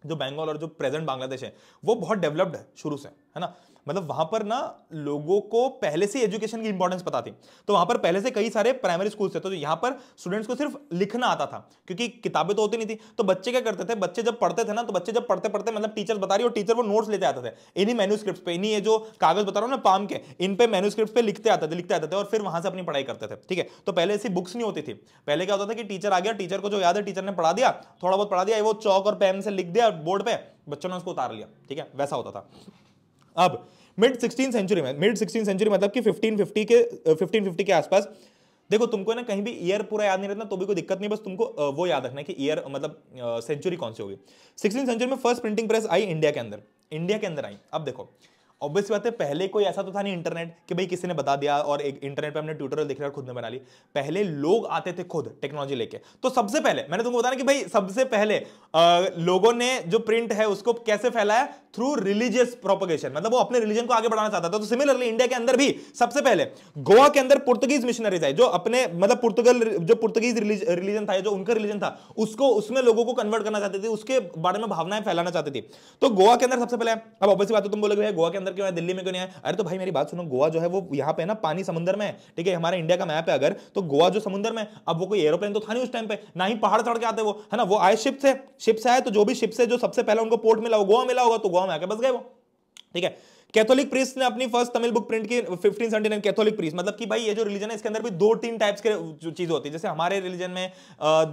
जो बंगाल और जो प्रेजेंट बांग्लादेश है वो बहुत डेवलप्ड है शुरू से है ना मतलब वहां पर ना लोगों को पहले से एजुकेशन की इंपॉर्टेंस पता थी तो वहां पर पहले से कई सारे प्राइमरी स्कूल थे तो यहाँ पर स्टूडेंट्स को सिर्फ लिखना आता था क्योंकि किताबें तो होती नहीं थी तो बच्चे क्या करते थे बच्चे जब पढ़ते थे ना तो बच्चे जब पढ़ते पढ़ते मतलब टीचर बता रही और टीचर वो नोट्स लेते आते थे इन्हीं मेन्यूस्क्रिप्ट पे इन्हीं ये जो कागज बता रहा हूँ ना पाम के इन पे मेन्यूस्क्रिप्ट पे लिखते आते थे लिखते आते थे और फिर वहां से अपनी पढ़ाई करते थे ठीक है तो पहले ऐसी बुक्स नहीं होती थी पहले क्या होता था कि टीचर आ गया टीचर को जो याद है टीचर ने पढ़ा दिया थोड़ा बहुत पढ़ा दिया वो चौक और पेन से लिख दिया बोर्ड पे बच्चों ने उसको उतार लिया ठीक है वैसा होता था अब मिड सिक्सटीन सेंचुरी में मिड सिक्सटीन सेंचुरी मतलब कि फिफ्टीन फिफ्टी के फिफ्टीन uh, फिफ्टी के आसपास देखो तुमको ना कहीं भी ईयर पूरा याद नहीं रहता तो भी कोई दिक्कत नहीं बस तुमको uh, वो याद रखना है कि ईयर मतलब सेंचुरी uh, कौन सी होगी सिक्सटीन सेंचुरी में फर्स्ट प्रिंटिंग प्रेस आई इंडिया के अंदर इंडिया के अंदर आई अब देखो ऑब्वियस बात है पहले कोई ऐसा तो था नहीं इंटरनेट कि भाई किसी ने बता दिया और एक इंटरनेट पर हमने ट्यूटोरियल देख लिया खुद ने बना ली पहले लोग आते थे खुद टेक्नोलॉजी लेके तो सबसे पहले मैंने तुमको बताया कि भाई सबसे पहले आ, लोगों ने जो प्रिंट है उसको कैसे फैलाया थ्रू रिलीजियस प्रोपोगेशन मतलब वो अपने रिलीजन को आगे बढ़ाना चाहता था तो सिमिलरली इंडिया के अंदर भी सबसे पहले गोवा के अंदर पुर्तुगीज मिशनरीज आए जो अपने मतलब पुर्तगल जो पुर्तुगीज रिलीजन था जो उनका रिलीजन था उसको उसमें लोगों को कन्वर्ट करना चाहते थे उसके बारे में भावनाएं फैलाना चाहते थे तो गोवा के अंदर सबसे पहले अब ऑब्वियसली बात तो तुम बोलोगे गोवा के अंदर अंदर क्यों है दिल्ली में क्यों नहीं आया अरे तो भाई मेरी बात सुनो गोवा जो है वो यहाँ पे ना पानी समुद्र में है ठीक है हमारे इंडिया का मैप है अगर तो गोवा जो समुद्र में अब वो कोई एरोप्लेन तो था नहीं उस टाइम पे ना ही पहाड़ चढ़ के आते वो है ना वो आए शिप से शिप से आए तो जो भी शिप से जो सबसे पहले उनको पोर्ट मिला हो गोवा मिला होगा तो गोवा में आके बस गए वो ठीक है कैथोलिक प्रीस्ट ने अपनी फर्स्ट तमिल बुक प्रिंट की 1579 कैथोलिक प्रीस्ट मतलब कि भाई ये जो रिलीजन है इसके अंदर भी दो तीन टाइप्स के चीज होती है जैसे हमारे रिलीजन में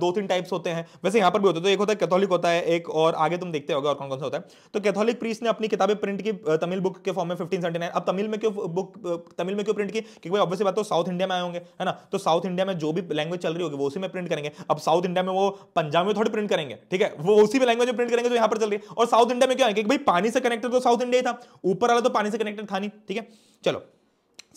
दो तीन टाइप्स होते हैं वैसे यहाँ पर भी होते तो एक होता है कैथोलिक होता है एक और आगे तुम देखते होगा और कौन कौन सा होता है तो कैथोलिक प्रीस ने अपनी किताबें प्रिंट की तमिल बुक के फॉर्म में फिफ्टीन अब तमिल में क्यों बुक तमिल में क्यों प्रिंट की क्योंकि भाई ऑब्वियसली बात तो साउथ इंडिया में आए होंगे है ना तो साउथ इंडिया में जो भी लैंग्वेज चल रही होगी वो उसी में प्रिंट करेंगे अब साउथ इंडिया में वो पंजाब में थोड़ी प्रिंट करेंगे ठीक है वो उसी में लैंग्वेज में प्रिंट करेंगे जो यहाँ पर चल रही है और साउथ इंडिया में क्या है भाई पानी से कनेक्टेड तो साउथ इंडिया ही था ऊपर वाला तो तो पानी से कनेक्टेड था नहीं ठीक है चलो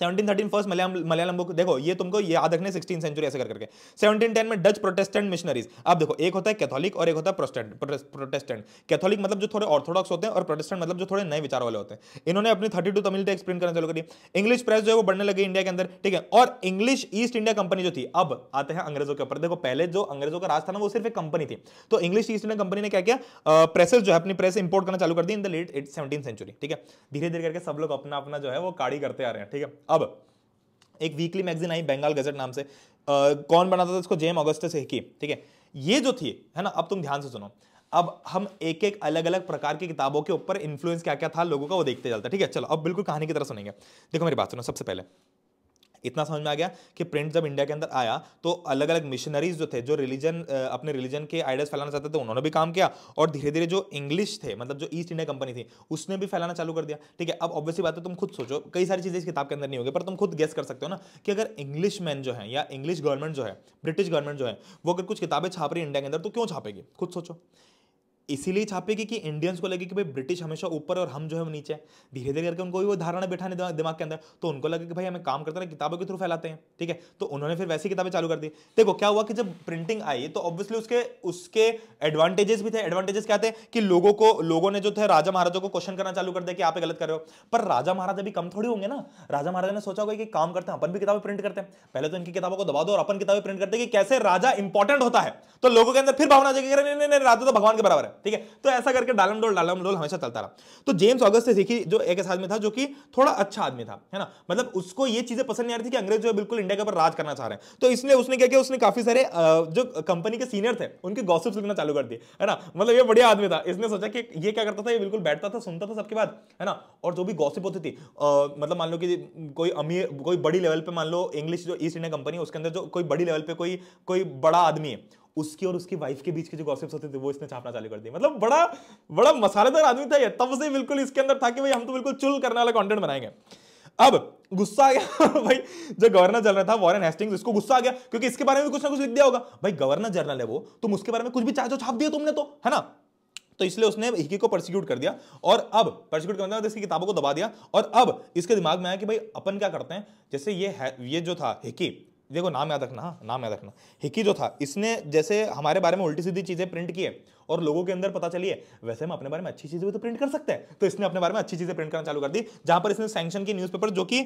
seventeen thirteen first Malayalam Malayalam book देखो ये तुमको याद रखने सिक्सटीन सेंचुरी ऐसे करके सेवनटीन टेन में डच प्रोटेस्टेंट मिशनरीज अब देखो एक होता है कैथोलिक और एक होता है प्रोटेस्टेंट कैथोलिक मतलब जो थोड़े ऑर्थोडॉक्स होते हैं और प्रोटेस्टेंट मतलब जो थोड़े नए विचार वाले होते हैं इन्होंने अपनी thirty two Tamil texts print करना चालू करी इंग्लिश प्रेस जो है वो बढ़ने लगे इंडिया के अंदर ठीक है और इंग्लिश ईस्ट इंडिया कंपनी जो थी अब आते हैं अंग्रेजों के ऊपर देखो पहले जो अंग्रेजों का राज था ना वो सिर्फ एक कंपनी थी तो इंग्लिश ईस्ट इंडिया कंपनी ने क्या किया प्रेसेस जो है अपनी प्रेस इंपोर्ट करना चालू कर दी in the late seventeen century ठीक है धीरे धीरे करके सब लोग अपना अपना जो है वो काड़ी करते आ रहे हैं ठीक है अब एक वीकली मैगजीन आई बंगाल गजट नाम से आ, कौन बनाता था इसको जेम से हिकी ठीक है ये जो थी है ना अब तुम ध्यान से सुनो अब हम एक एक अलग अलग प्रकार की किताबों के ऊपर इन्फ्लुएंस क्या क्या था लोगों का वो देखते चलता ठीक है चलो अब बिल्कुल कहानी की तरह सुनेंगे देखो मेरी बात सुनो सबसे पहले इतना समझ में आ गया कि प्रिंट जब इंडिया के अंदर आया तो अलग अलग मिशनरीज जो थे जो रिलीजन अपने रिलीजन के आइडियाज फैलाना चाहते थे उन्होंने भी काम किया और धीरे धीरे जो इंग्लिश थे मतलब जो ईस्ट इंडिया कंपनी थी उसने भी फैलाना चालू कर दिया ठीक है अब ऑब्वियसली बात है तुम खुद सोचो कई सारी चीज़ें इस किताब के अंदर नहीं होगी पर तुम खुद गेस कर सकते हो ना कि अगर इंग्लिश मैन जो है या इंग्लिश गवर्नमेंट जो है ब्रिटिश गवर्नमेंट जो है वो अगर कुछ किताबें छाप रही इंडिया के अंदर तो क्यों छापेगी खुद सोचो इसीलिए छापेगी कि इंडियंस को लगे कि भाई ब्रिटिश हमेशा ऊपर और हम जो है वो नीचे धीरे धीरे करके उनको भी वो धारणा बैठाने दिमाग के अंदर तो उनको लगे कि भाई हमें काम करते हैं किताबों के थ्रू फैलाते हैं ठीक है तो उन्होंने फिर वैसी किताबें चालू कर दी देखो क्या हुआ कि जब प्रिंटिंग आई तो ऑब्वियसली उसके उसके एडवांटेजेस भी थे एडवांटेजेस क्या थे कि लोगों को लोगों ने जो थे राजा महाराजा को क्वेश्चन करना चालू कर दिया कि आप गलत कर रहे हो पर राजा महाराजा भी कम थोड़ी होंगे ना राजा महाराजा ने सोचा होगा कि काम करते हैं अपन भी किताबें प्रिंट करते हैं पहले तो इनकी किताबों को दबा दो और अपन किताबें प्रिंट करते हैं कि कैसे राजा इंपॉर्टेंट होता है तो लोगों के अंदर फिर भावना जाएगी राजा तो भगवान के बराबर है ठीक है तो ऐसा करके डालम डोल डालम डोल हमेशा चलता रहा तो जेम्स ऑगस्ट से सीखी जो एक ऐसा आदमी था जो कि थोड़ा अच्छा आदमी था है ना मतलब उसको ये चीजें पसंद नहीं आ रही थी कि अंग्रेज जो है बिल्कुल इंडिया के ऊपर राज करना चाह रहे हैं तो इसलिए उसने क्या किया उसने काफी सारे जो कंपनी के सीनियर थे उनके गॉसिप्स लिखना चालू कर दिए है ना मतलब ये बढ़िया आदमी था इसने सोचा कि ये क्या करता था ये बिल्कुल बैठता था सुनता था सबके बाद है ना और जो भी गॉसिप होती थी मतलब मान लो कि कोई अमीर कोई बड़ी लेवल पर मान लो इंग्लिश जो ईस्ट इंडिया कंपनी है उसके अंदर जो कोई बड़ी लेवल पर कोई कोई बड़ा आदमी है उसकी और उसकी वाइफ के बीच के जो गॉसिप्स होते थे वो इसने छापना चालू कर दिया मतलब बड़ा बड़ा मसालेदार आदमी था ये तब से बिल्कुल इसके अंदर था कि भाई हम तो बिल्कुल चुल करने वाला कंटेंट बनाएंगे अब गुस्सा आ गया भाई जो गवर्नर जनरल था वॉरेन हेस्टिंग्स इसको गुस्सा आ गया क्योंकि इसके बारे में भी कुछ ना कुछ लिख दिया होगा भाई गवर्नर जनरल है वो तुम उसके बारे में कुछ भी चाहे छाप दिया तुमने तो है ना तो इसलिए उसने हिकी को परसिक्यूट कर दिया और अब परसिक्यूट करने इसकी किताबों को दबा दिया और अब इसके दिमाग में आया कि भाई अपन क्या करते हैं जैसे ये है, ये जो था हिकी देखो नाम याद रखना हाँ नाम याद रखना हिकी जो था इसने जैसे हमारे बारे में उल्टी सीधी चीज़ें प्रिंट की है और लोगों के अंदर पता चलिए वैसे हम अपने बारे में अच्छी चीजें भी तो प्रिंट कर सकते हैं तो इसने अपने बारे में अच्छी चीजें प्रिंट करना चालू कर दी जहां पर इसने सैक्शन की न्यूज जो कि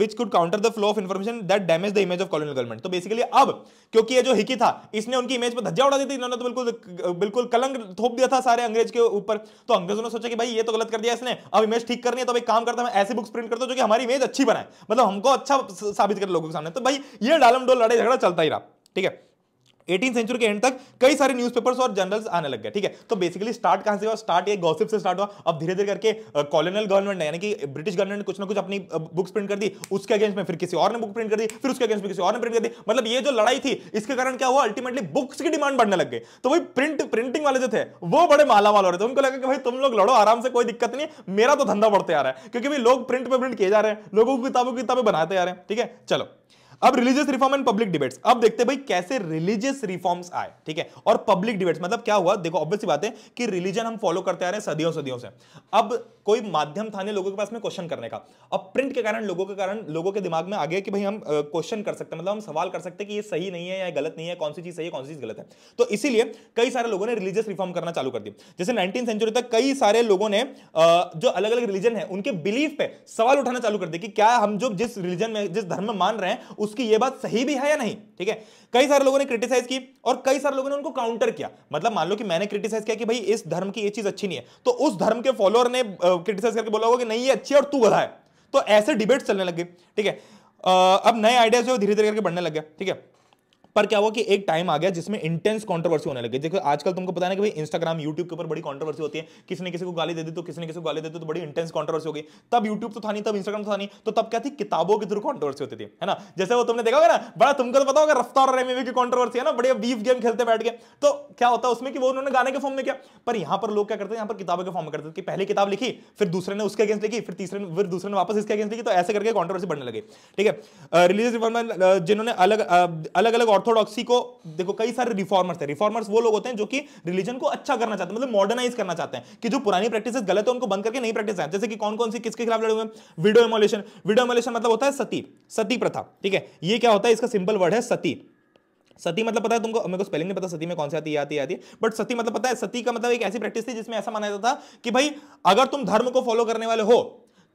which could counter the flow of information that damage the image of colonial government तो बेसिकली अब क्योंकि ये जो हिकी था इसने उनकी इमेज पर धज्जा उड़ा दी थी इन्होंने तो बिल्कुल बिल्कुल कलंक थोप दिया था सारे अंग्रेज के ऊपर तो अंग्रेजों ने सोचा कि भाई ये तो गलत कर दिया इसने अब इमेज ठीक करनी है तो भाई काम करता है ऐसी बुक्स प्रिंट करता हूं जो कि हमारी इमेज अच्छी बनाए मतलब हमको अच्छा साबित कर लोगों के सामने तो भाई ये डालम डोल लड़ाई झगड़ा चलता ही रहा ठीक है एटीन सेंचुरी के एंड तक कई सारे न्यूज़पेपर्स और जर्नल्स आने लग गए ठीक है तो बेसिकली स्टार्ट कहां से हुआ स्टार्ट ये गॉसिप से स्टार्ट हुआ अब धीरे धीरे करके कॉलोनियल गवर्नमेंट ने यानी कि ब्रिटिश गवर्नमेंट कुछ ना कुछ अपनी बुक्स प्रिंट कर दी उसके अगेंस्ट में फिर किसी और ने बुक प्रिंट कर दी फिर उसके अगेंस्ट में किसी और ने प्रिंट कर दी मतलब ये जो लड़ाई थी इसके कारण क्या हुआ अल्टीमेटली बुक्स की डिमांड बढ़ने लग गई तो वही प्रिंट प्रिंटिंग वाले जो थे वो बड़े माला माल हो रहे थे उनको लगा कि भाई तुम लोग लड़ो आराम से कोई दिक्कत नहीं मेरा तो धंधा बढ़ते आ रहा है क्योंकि भाई लोग प्रिंट पे प्रिंट किए जा रहे हैं लोगों को किताबों की किताबें बनाते आ रहे हैं ठीक है चलो अब religious reform and public debates अब देखते भाई कैसे रिलीजियस रिफॉर्म्स आए ठीक है और पब्लिक डिबेट्स मतलब क्या हुआ देखो ऑब्वियस बात है कि रिलीजन हम फॉलो करते आ रहे हैं सदियों सदियों से अब कोई माध्यम था नहीं लोगों के पास में क्वेश्चन करने का अब प्रिंट के कारण लोगों के कारण लोगों के दिमाग में आ गया कि भाई हम क्वेश्चन कर सकते हैं मतलब हम सवाल कर सकते हैं कि ये सही नहीं है या गलत नहीं है कौन सी चीज सही है कौन सी चीज गलत है तो इसीलिए कई सारे लोगों ने रिलीजियस रिफॉर्म करना चालू कर दिया जैसे नाइनटीन सेंचुरी तक कई सारे लोगों ने जो अलग अलग रिलीजन है उनके बिलीफ पे सवाल उठाना चालू कर दिया कि क्या हम जो जिस रिलीजन में जिस धर्म मान रहे हैं उसकी ये बात सही भी है या नहीं ठीक है कई सारे लोगों ने क्रिटिसाइज की और कई सारे लोगों ने उनको काउंटर किया मतलब मान लो कि मैंने क्रिटिसाइज किया कि भाई इस धर्म की ये चीज अच्छी नहीं है तो उस धर्म के फॉलोअर ने क्रिटिसाइज करके बोला होगा कि नहीं ये अच्छी है और तू गधा है तो ऐसे डिबेट्स चलने लगे ठीक है अब नए आइडियाज जो धीरे धीरे करके बढ़ने लगे ठीक है पर क्या हुआ कि एक टाइम आ गया जिसमें इंटेंस कॉन्ट्रोवर्सी होने लगी देखो आजकल तुमको पता ना कि भाई इंस्टाग्राम यूट्यूब के ऊपर बड़ी कॉन्ट्रोवर्सी होती है किसी ने किसी को गाली दे दी तो किसी ने किसी को गाली दे दी तो बड़ी इंटेंस कॉन्ट्रोवर्सी होगी तब यूट्यूब तो था नहीं तब इंस्टाग्राम तो था नहीं तो तब क्या थी किताबों के थ्रू कॉन्ट्रोवर्सी होती थी है ना जैसे वो तुमने देखा ना बड़ा तुमको तो पता होगा रफ्तार रेमे में भी कॉन्ट्रोवर्सी है ना बड़े बीफ गेम खेलते बैठ गए तो क्या होता है उसमें कि वो उन्होंने गाने के फॉर्म में किया पर यहां पर लोग क्या करते हैं यहाँ पर किताबों के फॉर्म में करते थे कि पहले किताब लिखी फिर दूसरे ने उसके अगेंस्ट लिखी फिर तीसरे फिर दूसरे ने वापस इसके अगेंस्ट लिखी तो ऐसे करके कॉन्ट्रोवर्सी बढ़ने लगी ठीक है रिलीजियस जिन्होंने अलग अलग अलग ऑर्थोडॉक्सी को देखो कई सारे रिफॉर्मर्स हैं रिफॉर्मर्स वो लोग होते हैं जो कि रिलीजन को अच्छा करना चाहते हैं मतलब मॉडर्नाइज करना चाहते हैं कि जो पुरानी प्रैक्टिस गलत है उनको बंद करके नई प्रैक्टिस है जैसे कि कौन कौन सी किसके खिलाफ लड़े हुए हैं विडो एमोलेशन विडो एमोलेशन मतलब होता है सती सती प्रथा ठीक है ये क्या होता है इसका सिंपल वर्ड है सती सती मतलब पता है तुमको मेरे को स्पेलिंग नहीं पता सती में कौन सी आती है आती है आती बट सती मतलब पता है सती का मतलब एक ऐसी प्रैक्टिस थी जिसमें ऐसा माना जाता था कि भाई अगर तुम धर्म को फॉलो करने वाले हो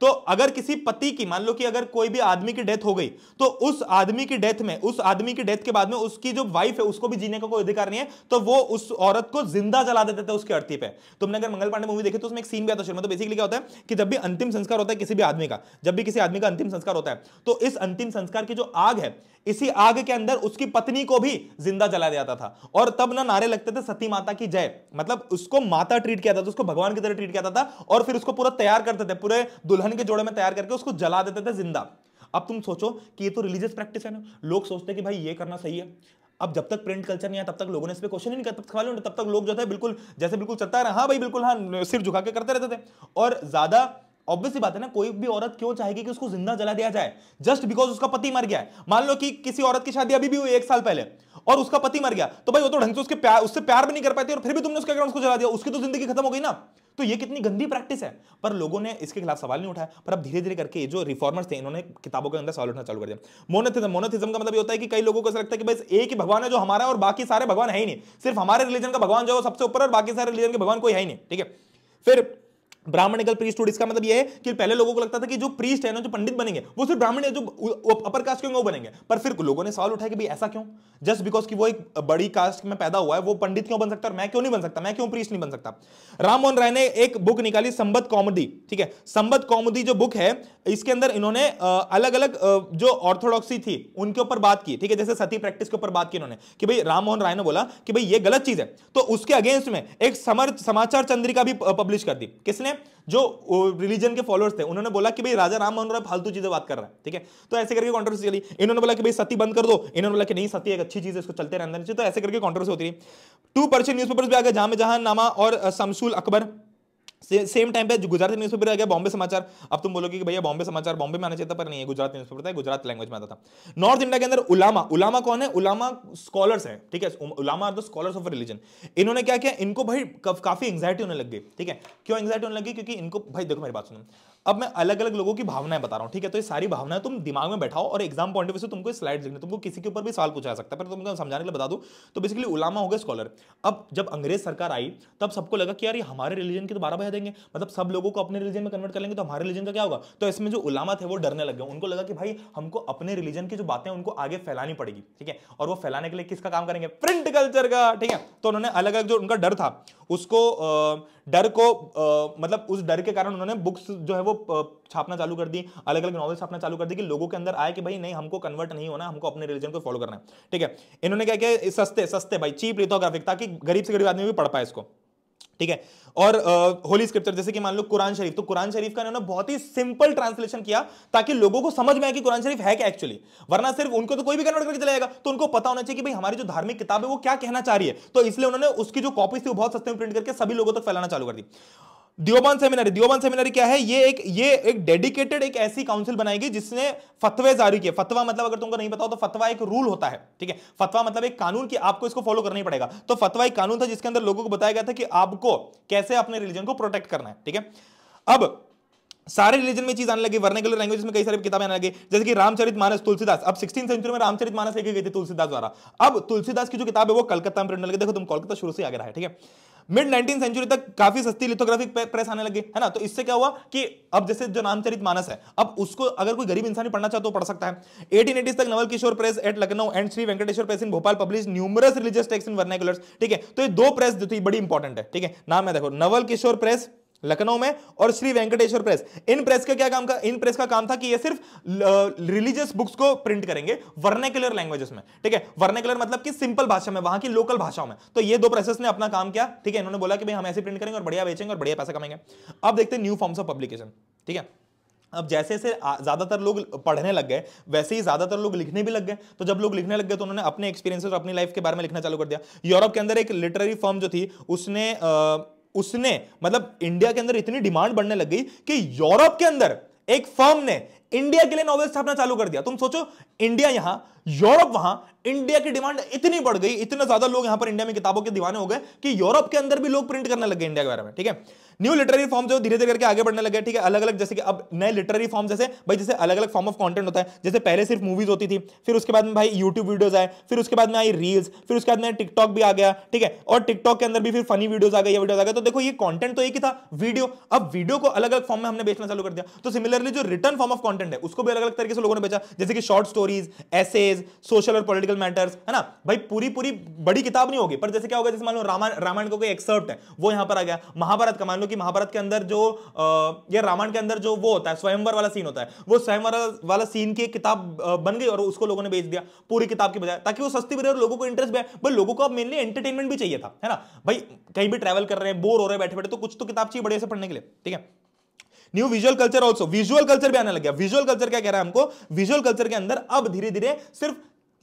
तो अगर किसी पति की मान लो कि अगर कोई भी आदमी की डेथ हो गई तो उस आदमी की डेथ में उस आदमी की डेथ के बाद में उसकी जो वाइफ है उसको भी जीने का कोई अधिकार नहीं है तो वो उस औरत को जिंदा जला देते थे उसके अर्थी पे तुमने अगर मंगल पांडे मूवी देखी तो उसमें एक सीन भी आता है मतलब तो बेसिकली क्या होता है कि जब भी अंतिम संस्कार होता है किसी भी आदमी का जब भी किसी आदमी का अंतिम संस्कार होता है तो इस अंतिम संस्कार की जो आग है इसी आग के अंदर उसकी पत्नी को भी जिंदा जला दिया था और तब ना नारे लगते थे सती माता की जय मतलब उसको माता ट्रीट किया था उसको भगवान की तरह ट्रीट किया था और फिर उसको पूरा तैयार करते थे पूरे दुल्हन ईंधन के जोड़े में तैयार करके उसको जला देते थे जिंदा अब तुम सोचो कि ये तो रिलीजियस प्रैक्टिस है ना लोग सोचते हैं कि भाई ये करना सही है अब जब तक प्रिंट कल्चर नहीं है तब तक लोगों ने इस पर क्वेश्चन ही नहीं करता तब तब तक लोग जो है बिल्कुल जैसे बिल्कुल चलता रहा हाँ भाई बिल्कुल हाँ सिर झुका के करते रहते थे और ज्यादा ऑब्वियसली बात है ना कोई भी औरत क्यों चाहेगी कि उसको जिंदा जला दिया जाए जस्ट बिकॉज उसका पति मर गया है मान लो कि किसी औरत की शादी अभी भी हुई एक साल पहले और उसका पति मर गया तो भाई वो तो ढंग से उसके प्यार उससे प्यार भी नहीं कर पाती और फिर भी तुमने उसके अगर उसको जला दिया उसकी तो जिंदगी खत्म हो गई ना तो ये कितनी गंदी प्रैक्टिस है पर लोगों ने इसके खिलाफ सवाल नहीं उठाया पर अब धीरे धीरे करके ये जो रिफॉर्मर्स थे इन्होंने किताबों के अंदर सवाल उठना चालू कर दिया मोनोथिज्म मोनोथिज्म का मतलब ये होता है कि कई लोगों को ऐसा लगता है कि बस एक ही भगवान है जो हमारा और बाकी सारे भगवान है ही नहीं सिर्फ हमारे रिलीजन का भगवान जो सबसे ऊपर और बाकी सारे रिलीजन के भगवान कोई है ही नहीं ठीक है फिर ब्राह्मणिकल प्रीस्टहुड का मतलब यह है कि पहले लोगों को लगता था कि जो प्रीस्ट है ना जो पंडित बनेंगे वो सिर्फ ब्राह्मण है जो अपर कास्ट के वो बनेंगे पर फिर लोगों ने सवाल उठाया कि भाई ऐसा क्यों जस्ट बिकॉज कि वो एक बड़ी कास्ट में पैदा हुआ है वो पंडित क्यों बन सकता है मैं क्यों नहीं बन सकता मैं क्यों प्रीस्ट नहीं बन सकता राम मोहन राय ने एक बुक निकाली संबत कॉमेडी ठीक है संबत कॉमेडी जो बुक है इसके अंदर इन्होंने अलग अलग जो ऑर्थोडॉक्सी थी उनके ऊपर बात की ठीक है जैसे सती प्रैक्टिस के ऊपर बात की इन्होंने कि भाई राम मोहन राय ने बोला कि भाई ये गलत चीज है तो उसके अगेंस्ट में एक समाचार चंद्रिका भी पब्लिश कर दी किसने है जो रिलीजन के फॉलोअर्स थे उन्होंने बोला कि भाई राजा राम मनोहर फालतू चीजें बात कर रहा है ठीक है तो ऐसे करके कॉन्ट्रोवर्सी चली इन्होंने बोला कि भाई सती बंद कर दो इन्होंने बोला कि नहीं सती एक अच्छी चीज है इसको चलते रहना चाहिए तो ऐसे करके कॉन्ट्रोवर्सी होती है टू न्यूज पेपर भी आगे जहां में जहां नामा और शमसूल अकबर सेम टाइम पे गुजराती पेपर आ गया बॉम्बे समाचार अब तुम बोलोगे कि भैया बॉम्बे समाचार बॉम्बे में आना चाहिए पर नहीं है गुजरात पेपर था गुजरात लैंग्वेज में आता था नॉर्थ इंडिया के अंदर उलामा उलामा कौन है उलामा स्कॉलर्स है ठीक है ulama are the scholars of religion इन्होंने क्या किया इनको भाई काफी एंग्जाइटी होने लग गई ठीक है क्यों एंग्जाइटी होने लगी क्योंकि इनको भाई देखो मेरी बात सुनो अब मैं अलग अलग लोगों की भावनाएं बता रहा हूँ ठीक है तो ये सारी भावनाएं तुम दिमाग में बैठाओ और एग्जाम पॉइंट ऑफ व्यू से तुमको स्लाइड देखने तुमको किसी के ऊपर भी सवाल पूछा जा सकता है पर तुमको समझाने के लिए बता दूँ तो बेसिकली उलामा हो गए स्कॉलर अब जब अंग्रेज सरकार आई तब सबको लगा कि यार ये हमारे रिलीजन की तो बारह देंगे मतलब सब लोगों को अपने रिलीजन में कन्वर्ट कर लेंगे तो हमारे रिलीजन का क्या होगा तो इसमें जो उलामा थे वो डरने लग गए उनको लगा कि भाई हमको अपने रिलीजन की जो बातें उनको आगे फैलानी पड़ेगी ठीक है और वो फैलाने के लिए किसका काम करेंगे प्रिंट कल्चर का ठीक है तो उन्होंने अलग अलग जो उनका डर था उसको डर को मतलब उस डर के कारण उन्होंने बुक्स जो है वो छापना चालू कर दी अलग अलग नॉवल्स छापना चालू कर दी कि लोगों के अंदर आए कि भाई नहीं हमको कन्वर्ट नहीं होना हमको अपने रिलीजन को फॉलो करना है ठीक है इन्होंने क्या किया सस्ते सस्ते भाई चीप लिथोग्राफिक ताकि गरीब से गरीब आदमी भी पढ़ पाए इसको ठीक है और होली स्क्रिप्चर जैसे कि मान लो कुरान शरीफ तो कुरान शरीफ का इन्होंने बहुत ही सिंपल ट्रांसलेशन किया ताकि लोगों को समझ में आए कि कुरान शरीफ है क्या एक्चुअली वरना सिर्फ उनको तो कोई भी कन्वर्ट करके जाएगा तो उनको पता होना चाहिए कि भाई हमारी जो धार्मिक किताब है वो क्या कहना चाह रही है तो इसलिए उन्होंने उसकी जो कॉपी थी वो बहुत सस्ते में प्रिंट करके सभी लोगों तक फैलाना चालू कर दी दियोबान सेमिनारी दियोबान सेमिनारी क्या है ये एक ये एक डेडिकेटेड एक ऐसी काउंसिल बनाएगी जिसने फतवे जारी किए फतवा मतलब अगर तुमको नहीं बताओ तो फतवा एक रूल होता है ठीक है फतवा मतलब एक कानून की आपको इसको फॉलो करना ही पड़ेगा तो फतवा एक कानून था जिसके अंदर लोगों को बताया गया था कि आपको कैसे अपने रिलीजन को प्रोटेक्ट करना है ठीक है अब सारे रिलीजन में चीज आने लगी वर्नेगुलर लैंग्वेज में कई सारी किताबें आने लगी जैसे कि रामचरित मानस तुलसीदास अब सिक्सटीन सेंचुरी में रामचरित मानस लेके गए थे तुलसीदास द्वारा अब तुलसीदास की जो किताब है वो कलकत्ता में प्रिंट लगे देखो तुम कोलकाता शुरू से आगे रहा है ठीक है मिड नाइनटीन सेंचुरी तक काफी सस्ती लिथोग्राफिक प्रेस आने लगी है ना तो इससे क्या हुआ कि अब जैसे जो नामचरित मानस है अब उसको अगर कोई गरीब इंसान पढ़ना चाहता तो पढ़ सकता है एटीन एटीज तक Naval Kishore press at Lucknow and Shri Venkateshwar press in Bhopal publish numerous religious texts in vernaculars ठीक है तो ये दो प्रेस जो थी बड़ी इंपॉर्टेंट है ठीक है नाम है देखो नवल किशोर प्रेस लखनऊ में और श्री वेंकटेश्वर प्रेस इन प्रेस का क्या काम का इन प्रेस का काम था कि ये सिर्फ रिलीजियस बुक्स को प्रिंट करेंगे वर्नेकुलर लैंग्वेजेस में ठीक है वर्नेकुलर मतलब कि सिंपल भाषा में वहां की लोकल भाषाओं में तो ये दो प्रेसेस ने अपना काम किया ठीक है इन्होंने बोला कि भाई हम ऐसे प्रिंट करेंगे और बढ़िया बेचेंगे और बढ़िया पैसा कमेंगे अब देखते न्यू फॉर्म्स ऑफ पब्लिकेशन ठीक है अब जैसे जैसे ज़्यादातर लोग पढ़ने लग गए वैसे ही ज़्यादातर लोग लिखने भी लग गए तो जब लोग लिखने लग गए तो उन्होंने अपने एक्सपीरियंस और अपनी लाइफ के बारे में लिखना चालू कर दिया यूरोप के अंदर एक लिटरेरी फर्म जो थी उसने आ, उसने मतलब इंडिया के अंदर इतनी डिमांड बढ़ने लग गई कि यूरोप के अंदर एक फर्म ने इंडिया के लिए नॉवेल छापना चालू कर दिया तुम सोचो इंडिया यहां यूरोप वहां इंडिया की डिमांड इतनी बढ़ गई इतने ज्यादा लोग यहां पर इंडिया में किताबों के दीवाने हो गए कि यूरोप के अंदर भी लोग प्रिंट करने लगे इंडिया के बारे में ठीक है न्यू लिटरेरी फॉर्म जो धीरे धीरे करके आगे बढ़ने लगे ठीक है अलग अलग जैसे कि अब नए लिटरेरी फॉर्म जैसे भाई जैसे अलग अलग फॉर्म ऑफ कॉन्टेंट होता है जैसे पहले सिर्फ मूवीज होती थी फिर उसके बाद में भाई यूट्यूब वीडियोज आए फिर उसके बाद में आई रील्स फिर उसके बाद में टिकटॉक भी आ गया ठीक है और टिकटॉक के अंदर भी फिर फनी वीडियोज आ गए वीडियो आ गए तो देखो ये कॉन्टेंट तो एक ही था वीडियो अब वीडियो को अलग अलग फॉर्म में हमने बेचना चालू कर दिया तो सिमिलरली जो रिटर्न फॉर्म ऑफ कॉन्टेंट है उसको भी अलग अलग तरीके से लोगों ने बेचा जैसे कि short story stories essays social और पॉलिटिकल मैटर्स है ना भाई पूरी पूरी बड़ी किताब नहीं होगी पर जैसे क्या होगा जैसे मान लो रामायण रामायण का कोई एक्सर्प्ट है वो यहाँ पर आ गया महाभारत का मान लो कि महाभारत के अंदर जो ये रामायण के अंदर जो वो होता है स्वयंवर वाला सीन होता है वो स्वयंवर वाला सीन की किताब बन गई और उसको लोगों ने बेच दिया पूरी किताब की बजाय ताकि वो सस्ती भी और लोगों को इंटरेस्ट भी है भाई लोगों को अब मेनली एंटरटेनमेंट भी चाहिए था है ना भाई कहीं भी ट्रैवल कर रहे हैं बोर हो रहे हैं बैठे बैठे तो कुछ तो किताब चाहिए बढ़िया से पढ़ने के लिए ठीक है new visual culture also visual culture भी आने लग गया विजुअल कल्चर क्या कह रहा है हमको विजुअल कल्चर के अंदर अब धीरे धीरे सिर्फ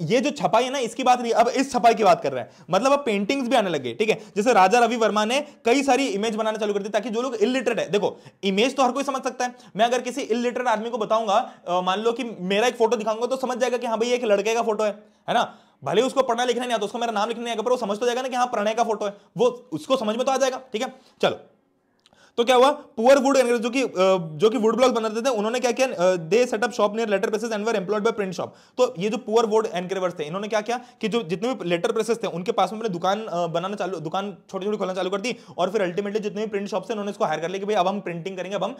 ये जो छपाई है ना इसकी बात नहीं अब इस छपाई की बात कर रहा है मतलब अब पेंटिंग्स भी आने लगे ठीक है जैसे राजा रवि वर्मा ने कई सारी इमेज बनाना चालू कर दी ताकि जो लोग इलिटरेट है देखो इमेज तो हर कोई समझ सकता है मैं अगर किसी इलिटरेट आदमी को बताऊंगा मान लो कि मेरा एक फोटो दिखाऊंगा तो समझ जाएगा कि हाँ भाई एक लड़के का फोटो है है ना भले उसको पढ़ना लिखना नहीं आता उसको मेरा नाम लिखना नहीं आएगा पर वो समझ तो जाएगा ना कि हाँ प्रणय का फोटो है वो उसको समझ में तो आ जाएगा ठीक है चलो तो क्या हुआ पुअर वुड जो कि जो कि वुड ब्लॉक बनाते थे उन्होंने क्या किया they set up shop near letter presses and were employed by print shop तो ये जो पुअर वुड एनक्रेवर्स थे इन्होंने क्या किया कि जो जितने भी लेटर प्रेसेस थे उनके पास में मैंने दुकान बनाना चालू दुकान छोटी छोटी खोलना चालू कर दी और फिर अल्टीमेटली जितने भी प्रिंट शॉप थे उन्होंने इसको हायर कर लिया कि भाई अब हम प्रिंटिंग करेंगे अब हम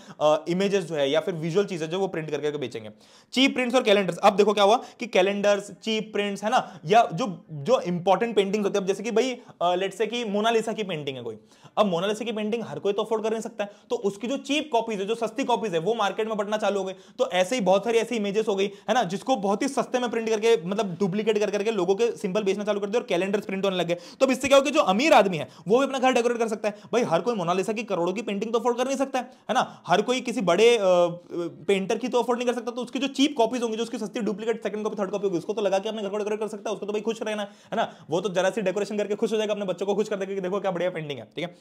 इमेजेस जो है या फिर विजुअल चीजें जो वो प्रिंट करके बेचेंगे चीप प्रिंट्स और कैलेंडर्स अब देखो क्या हुआ कि कैलेंडर्स चीप प्रिंट्स है ना या जो जो इंपॉर्टेंट पेंटिंग्स होती है जैसे कि भाई लेट से कि मोनालिसा की पेंटिंग है कोई अब मोनालिसा की पेंटिंग हर कोई तो अफोर्ड कर नहीं सकता है तो उसकी जो चीप कॉपीज है जो सस्ती कॉपीज है वो मार्केट में बढ़ना चालू हो गई तो ऐसे ही बहुत सारी ऐसी इमेजेस हो गई है ना जिसको बहुत ही सस्ते में प्रिंट करके मतलब डुप्लीकेट कर करके लोगों के सिंपल बेचना चालू कर दिया और कैलेंडर प्रिंट होने लगे तो अब इससे क्या हो कि जो अमीर आदमी है वो भी अपना घर डेकोरेट कर सकता है भाई हर कोई मोनालिसा की करोड़ों की पेंटिंग तो अफोर्ड कर नहीं सकता है, ना हर कोई किसी बड़े पेंटर की तो अफोर्ड नहीं कर सकता तो उसकी जो चीप कॉपीज होंगी जो उसकी सस्ती duplicate second copy third copy होगी उसको तो लगा के अपने घर को डेकोरेट कर सकता है उसको तो भाई खुश रहना है ना वो तो जरा सी डेकोरेशन करके खुश हो जाएगा अपने बच्चों को खुश कर देगा देखो क्या बढ़िया पेंटिंग है ठीक है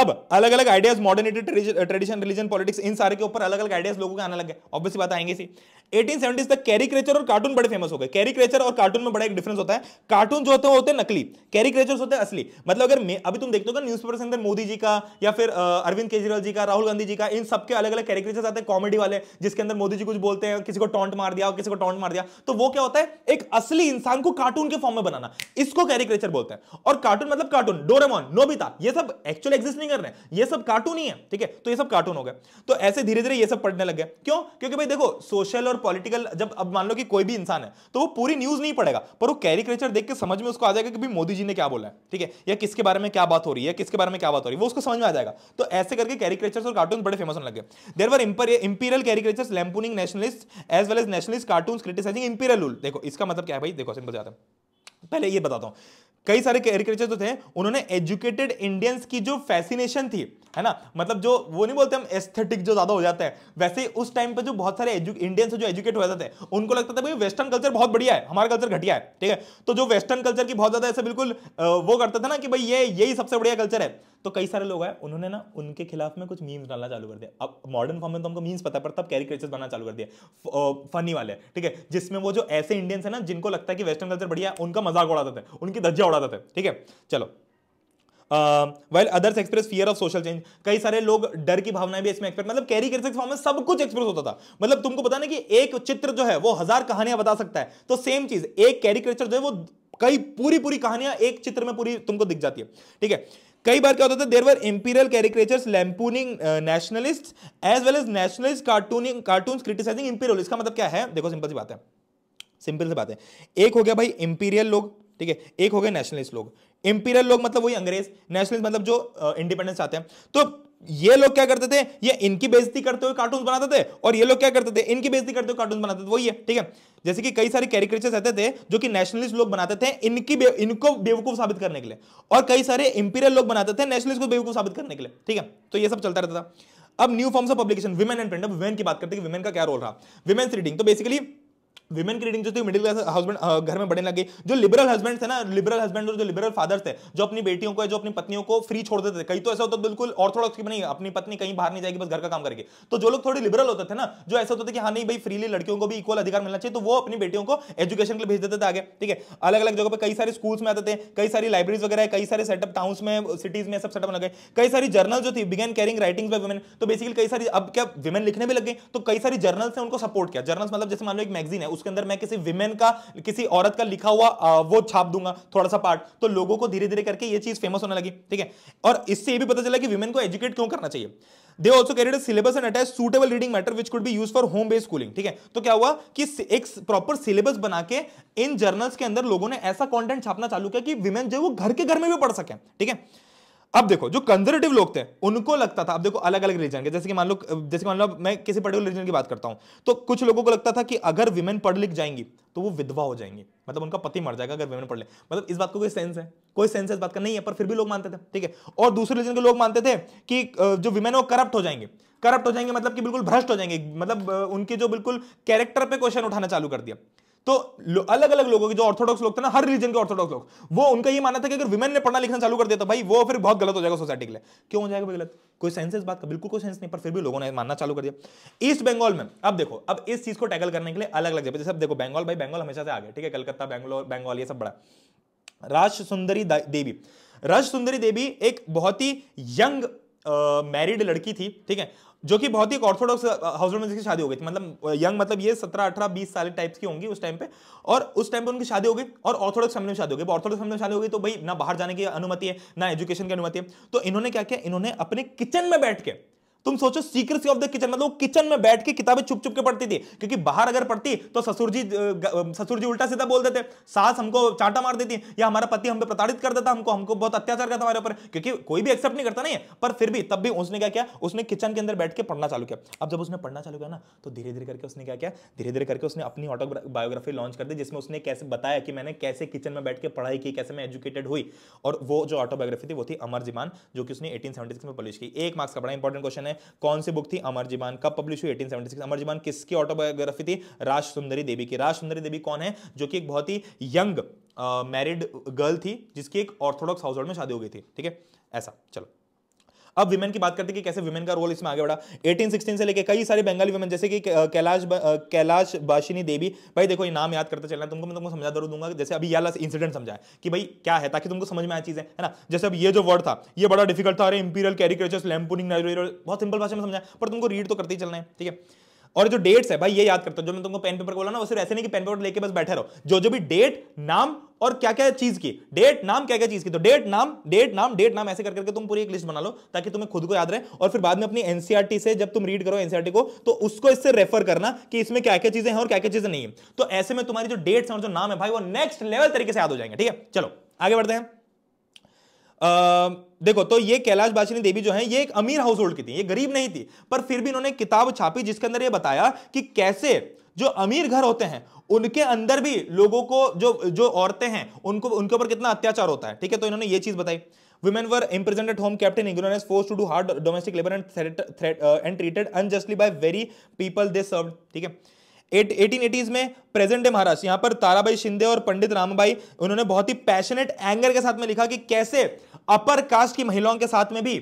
अब अलग अलग ideas modernity tradition religion politics इन सारे के ऊपर अलग अलग आइडियाज लोगों के आने लगे गए ऑब्वियसली बात आएंगे सी एटीन तक कैरी क्रेचर और कार्टून बड़े फेमस हो गए कैरी क्रेचर और कार्टून में बड़ा एक डिफरेंस होता है कार्टून जो होते हैं होते नकली कैरी क्रेचर्स होते हैं असली मतलब अगर अभी तुम देखते हो न्यूज पेपर के अंदर मोदी जी का या फिर अरविंद केजरीवाल जी का राहुल गांधी जी का इन सबके अलग अलग कैरिक्रेचर आते हैं कॉमेडी वाले जिसके अंदर मोदी जी कुछ बोलते हैं किसी को टॉन्ट मार दिया किसी को टॉन्ट मार दिया तो वो क्या होता है एक असली इंसान को कार्टून के फॉर्म में बनाना इसको कैरिक्रेचर बोलते हैं और कार्टून मतलब कार्टून डोरेमोन नोबिता ये सब एक्चुअल एग्जिस्ट नहीं कर रहे ये सब कार्टून ही है ठीक है तो ये सब कार्टून हो गए तो ऐसे धीरे धीरे ये सब पढ़ने लग गए क्यों क्योंकि भाई देखो सोशल और पॉलिटिकल जब अब मान लो कि कोई भी इंसान है तो वो पूरी न्यूज नहीं पड़ेगा पर वो कैरिकेचर देख के समझ में उसको आ जाएगा कि भाई मोदी जी ने क्या बोला है ठीक है या किसके बारे में क्या बात हो रही है किसके बारे में क्या बात हो रही है वो उसको समझ में आ जाएगा तो ऐसे करके कैरिकेचर और कार्टून बड़े फेमस होने लगे there were imperial caricature lampooning nationalist as well as nationalist cartoon criticising imperial rule देखो इसका मतलब क्या है भाई देखो सिंपल जाता है पहले ये बताता हूँ कई सारे कैरिकेचर जो थे उन्होंने एजुकेटेड इंडियंस की जो फैसिनेशन थी है ना मतलब जो वो नहीं बोलते हम एस्थेटिक जो ज्यादा हो जाता है वैसे उस टाइम पर जो बहुत सारे इंडियंस जो एजुकेट हो जाते थे उनको लगता था भाई वेस्टर्न कल्चर बहुत बढ़िया है हमारा कल्चर घटिया है ठीक है तो जो वेस्टर्न कल्चर की बहुत ज्यादा ऐसे बिल्कुल वो करता था ना कि भाई ये यही सबसे बढ़िया कल्चर है तो कई सारे लोग आए उन्होंने ना उनके खिलाफ में कुछ मीम्स डालना चालू कर दिया अब मॉडर्न फॉर्म में तो हमको मीम्स पता है पर तब कैरिकेचर्स बनाना चालू कर दिया फनी वाले ठीक है जिसमें वो जो ऐसे इंडियंस है ना जिनको लगता है कि वेस्टर्न कल्चर बढ़िया उनका मजाक उड़ाते थे उनकी धज्जा उड़ाते थे ठीक है चलो well others express fear of social change कई सारे लोग डर की भावना भी इसमें एक्सप्रेस मतलब कैरी कर सकते में सब कुछ एक्सप्रेस होता था मतलब तुमको पता ना कि एक चित्र जो है वो हजार कहानियां बता सकता है तो सेम चीज एक कैरी जो है वो कई पूरी पूरी कहानियां एक चित्र में पूरी तुमको दिख जाती है ठीक है कई बार क्या होता था there were imperial caricatures lampooning nationalist as well as nationalist cartooning cartoon criticising imperial इसका मतलब क्या है देखो सिंपल सी बात है सिंपल सी बात है एक हो गया भाई इंपीरियल लोग ठीक है एक हो गया नेशनलिस्ट लोग इंपीरियल लोग मतलब वही अंग्रेज नेशनलिस्ट मतलब जो इंडिपेंडेंस uh, चाहते हैं तो ये लोग क्या करते थे ये इनकी बेजती करते हुए कार्टून बनाते थे और ये लोग क्या करते थे इनकी बेजती करते हुए कार्टून बनाते थे वही है ठीक है जैसे कि कई सारे कैरिकेचर्स रहते थे जो कि नेशनलिस्ट लोग बनाते थे इनकी इनको बेवकूफ साबित करने के लिए और कई सारे इंपीरियल लोग बनाते थे नेशनलिस्ट को बेवकूफ साबित करने के लिए ठीक है तो यह सब चलता रहता था अब new forms of publication women and print अब वुमेन की बात करते हैं कि वुमेन का क्या रोल रहा विमेन्स रीडिंग तो बेसिकली विमेन की जो थी मिडिल क्लास हस्बैंड घर में बढ़ने लगे जो लिबरल हस्बैंड थे ना लिबरल हस्बैंड और जो लिबरल फादर्स थे जो अपनी बेटियों को जो अपनी पत्नियों को फ्री छोड़ देते थे कहीं तो ऐसा होता बिल्कुल ऑर्थोडॉक्स की नहीं अपनी पत्नी कहीं बाहर नहीं जाएगी बस घर का काम करके तो जो लोग थोड़ी लिबरल होते थे ना जो ऐसा होता था कि हाँ नहीं भाई फ्रीली लड़कियों को भी इक्वल अधिकार मिलना चाहिए तो वो अपनी बेटियों को एजुकेशन के लिए भेज देते थे आगे ठीक है अलग अलग जगह पर कई सारे स्कूल्स में आते थे कई सारी लाइब्रेरीज वगैरह कई सारे सेटअप टाउन्स में सिटीज में सब सेटअप लगे कई सारी जर्नल जो थी began carrying writings by women तो बेसिकली कई सारी अब क्या वुमेन लिखने भी लग गई तो कई सारी जर्नल्स ने उनको सपोर्ट किया जर्नल्स मतलब जैसे मान लो एक मैगजीन है उसके अंदर मैं किसी विमेन का किसी औरत का लिखा हुआ वो छाप दूंगा थोड़ा सा पार्ट तो लोगों को धीरे धीरे करके ये चीज फेमस होने लगी ठीक है और इससे ये भी पता चला कि विमेन को एजुकेट क्यों करना चाहिए they also carried syllabus and attach suitable reading matter which could be use for home based schooling ठीक है तो क्या हुआ कि एक प्रॉपर सिलेबस बना के इन जर्नल्स के अंदर लोगों ने ऐसा कॉन्टेंट छापना चालू किया कि विमेन जो वो घर के घर में भी पढ़ सके ठीक है थीके? अब देखो जो कंजर्वेटिव लोग थे उनको लगता था अब देखो अलग अलग रिलीजन के जैसे कि मान लो जैसे मान लो मैं किसी पर्टिकुलर रीजन की बात करता हूं तो कुछ लोगों को लगता था कि अगर विमेन पढ़ लिख जाएंगी तो वो विधवा हो जाएंगी मतलब उनका पति मर जाएगा अगर विमेन पढ़ ले मतलब इस बात को कोई सेंस है कोई सेंस है इस बात का नहीं है पर फिर भी लोग मानते थे ठीक है और दूसरे रिलीजन के लोग मानते थे कि जो विमेन वो करप्ट हो जाएंगे करप्ट हो जाएंगे मतलब कि बिल्कुल भ्रष्ट हो जाएंगे मतलब उनके जो बिल्कुल कैरेक्टर पे क्वेश्चन उठाना चालू कर दिया तो अलग अलग लोगों के जो ऑर्थोडॉक्स लोग थे ना हर रिलीजन के ऑर्थोडॉक्स लोग वो उनका ये मानना था कि अगर विमेन ने पढ़ना लिखना चालू कर दिया तो भाई वो फिर बहुत गलत हो जाएगा सोसाइटी के लिए क्यों हो जाएगा गलत कोई सेंस इस बात का बिल्कुल कोई सेंस नहीं पर फिर भी लोगों ने मानना चालू कर दिया ईस्ट बंगाल में अब देखो अब इस चीज को टैकल करने के लिए अलग अलग जगह जैसे देखो बंगाल भाई बंगाल हमेशा से आगे ठीक है कलकत्ता बैंगलोर बंगाल ये सब बड़ा राज सुंदरी देवी राज सुंदरी देवी एक बहुत ही यंग मैरिड लड़की थी ठीक है जो कि बहुत ही ऑर्थोडॉक्स हाउस में जिसकी शादी हो गई थी मतलब यंग मतलब ये सत्रह अठारह बीस साल टाइप्स की होंगी उस टाइम पे और उस टाइम पे उनकी शादी हो गई और ऑर्थोडॉक्स फैमिली में शादी हो गई ऑर्थोडॉक्स फैमिली में शादी हो गई तो भाई ना बाहर जाने की अनुमति है ना एजुकेशन की अनुमति है तो इन्होंने क्या किया इन्होंने अपने किचन में बैठ के तुम सोचो सीक्रेसी ऑफ द किचन मतलब किचन में बैठ के किताबें छुप छुप के पढ़ती थी क्योंकि बाहर अगर पढ़ती तो ससुर जी ससुर जी उल्टा सीधा बोल देते सास हमको चांटा मार देती या हमारा पति हम पे प्रताड़ित कर देता हमको हमको बहुत अत्याचार करता हमारे ऊपर क्योंकि कोई भी एक्सेप्ट नहीं करता नहीं पर फिर भी तब भी उसने क्या किया उसने किचन के अंदर बैठ के पढ़ना चालू किया अब जब उसने पढ़ना चालू किया ना तो धीरे धीरे करके उसने क्या किया धीरे धीरे करके उसने अपनी ऑटो बायोग्राफी लॉन्च कर दी जिसमें उसने कैसे बताया कि मैंने कैसे किचन में बैठ के पढ़ाई की कैसे मैं एजुकेटेड हुई और वो जो ऑटोबायोग्राफी थी वो थी अमर जिमान जो कि उसने एटीन में पब्लिश की एक मार्क्स का बड़ा इंपॉर्टेंट क्वेश्चन है कौन सी बुक थी अमर जीवान कब पब्लिश हुई 1876 अमर जीवान किसकी ऑटोबायोग्राफी थी राज सुंदरी देवी की राज सुंदरी देवी कौन है जो कि एक बहुत ही यंग मैरिड गर्ल थी जिसकी एक ऑर्थोडॉक्स हाउस होल्ड में शादी हो गई थी ठीक है ऐसा चलो अब विमेन की बात करते हैं कि कैसे विमेन का रोल इसमें आगे बढ़ा 1816 से लेकर कई सारे बंगाली विमेन जैसे कि कैलाश कैलाश बाशिनी देवी भाई देखो ये नाम याद करते चलना तुमको मैं तुमको समझा जरूर दूंगा जैसे अभी यहाँ इंसिडेंट समझाए कि भाई क्या है ताकि तुमको समझ में आए चीजें है ना जैसे अब ये जो वर्ड था ये बड़ा डिफिकल्ट था अरे इंपीरियल कैरिकेचर्स लैम्पुनिंग बहुत सिंपल भाषा में समझाया पर तुमको रीड तो करते ही चलना है ठीक है और जो डेट्स है भाई ये याद करता हूं जो मैं तुमको पेन पेपर बोला ना वो सिर्फ ऐसे नहीं कि पेन पेपर लेके बस बैठे रहो जो जो भी डेट नाम और क्या क्या चीज की डेट नाम क्या क्या चीज की तो डेट नाम डेट नाम डेट नाम ऐसे कर करके तुम पूरी एक लिस्ट बना लो ताकि तुम्हें खुद को याद रहे और फिर बाद में अपनी एनसीआरटी e से जब तुम रीड करो एनसीआरटी e को तो उसको इससे रेफर करना कि इसमें क्या क्या चीजें हैं और क्या क्या चीजें नहीं है तो ऐसे में तुम्हारी जो डेट्स है और जो नाम है भाई वो नेक्स्ट लेवल तरीके से याद हो जाएंगे ठीक है चलो आगे बढ़ते हैं देखो तो ये कैलाश बाशिनी देवी जो है ये एक अमीर हाउस होल्ड की थी ये गरीब नहीं थी पर फिर भी इन्होंने किताब छापी जिसके अंदर ये बताया कि कैसे जो अमीर घर होते हैं उनके अंदर भी लोगों को जो जो औरतें हैं उनको उनके ऊपर कितना अत्याचार होता है ठीक है तो इन्होंने ये चीज बताई women were imprisoned home kept in kept forced to do hard domestic labour and threat and treated unjustly uh, very people they serve ठीक है 1880s में प्रेजेंट डे महाराज यहां पर ताराबाई शिंदे और पंडित रामबाई उन्होंने बहुत ही पैशनेट एंगर के साथ में लिखा कि कैसे अपर कास्ट की महिलाओं के साथ में भी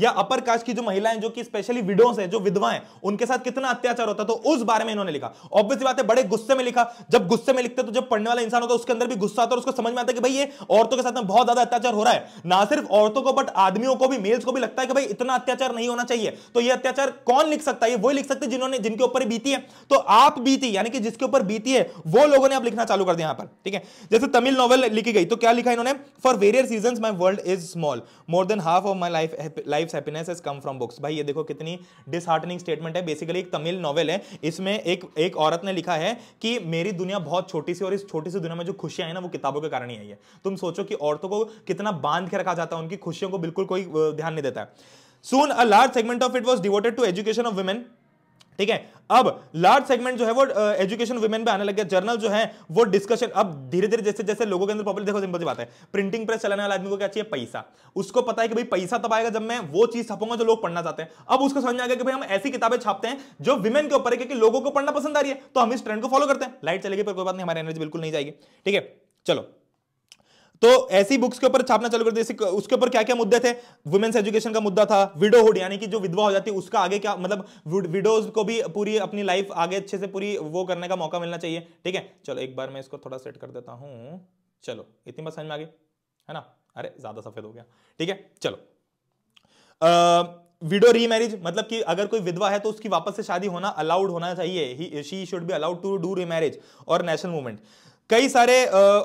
या अपर कास्ट की जो महिलाएं जो कि स्पेशली विडोस हैं जो विधवा हैं उनके साथ कितना अत्याचार होता तो उस बारे में इन्होंने लिखा ऑब्वियस बात है बड़े गुस्से में लिखा जब गुस्से में लिखते तो जब पढ़ने वाला इंसान होता है उसके अंदर भी गुस्सा आता है उसको समझ में आता है कि भाई ये औरतों के साथ में बहुत ज्यादा अत्याचार हो रहा है ना सिर्फ औरतों को बट आदमियों को भी मेल्स को भी लगता है कि भाई इतना अत्याचार नहीं होना चाहिए तो ये अत्याचार कौन लिख सकता है वो लिख सकते जिन्होंने जिनके ऊपर बीती है तो आप बीती यानी कि जिसके ऊपर बीती है वो लोगों ने आप लिखना चालू कर दिया यहां पर ठीक है जैसे तमिल नॉवल लिखी गई तो क्या लिखा इन्होंने for various reason my world is small more than half of my life life life happiness has come from books भाई ये देखो कितनी डिसहार्टनिंग स्टेटमेंट है बेसिकली एक तमिल नॉवल है इसमें एक एक औरत ने लिखा है कि मेरी दुनिया बहुत छोटी सी और इस छोटी सी दुनिया में जो खुशियां हैं ना वो किताबों के कारण ही आई है तुम सोचो कि औरतों को कितना बांध के रखा जाता है उनकी खुशियों को बिल्कुल कोई ध्यान नहीं देता है soon a large segment of it was devoted to education of women ठीक है अब लार्ज सेगमेंट जो है वो एजुकेशन वुमेन पे आने लग गया जर्नल जो है वो डिस्कशन अब धीरे धीरे जैसे जैसे लोगों के अंदर पॉपुलर देखो सिंपल सी बात है प्रिंटिंग प्रेस चलाने वाले आदमी को क्या चाहिए पैसा उसको पता है कि भाई पैसा तब आएगा जब मैं वो चीज छापूंगा जो लोग पढ़ना चाहते हैं अब उसको समझ में आ गया कि भाई हम ऐसी किताबें छापते हैं जो वुमेन के ऊपर है क्योंकि लोगों को पढ़ना पसंद आ रही है तो हम इस ट्रेंड को फॉलो करते हैं लाइट चलेगी पर कोई बात नहीं हमारी एनर्जी बिल्कुल नहीं जाएगी ठीक है चलो तो ऐसी बुक्स के ऊपर छापना चालू कर दिया उसके ऊपर क्या क्या मुद्दे थे वुमेन्स एजुकेशन का मुद्दा था विडोहुड यानी कि जो विधवा हो जाती है उसका आगे क्या मतलब विडोज को भी पूरी अपनी लाइफ आगे अच्छे से पूरी वो करने का मौका मिलना चाहिए ठीक है चलो एक बार मैं इसको थोड़ा सेट कर देता हूँ चलो इतनी बात समझ में आ गई है ना अरे ज्यादा सफेद हो गया ठीक है चलो आ, विडो रीमैरिज मतलब कि अगर कोई विधवा है तो उसकी वापस से शादी होना अलाउड होना चाहिए ही she should be allowed to do remarriage और नेशनल मूवमेंट कई सारे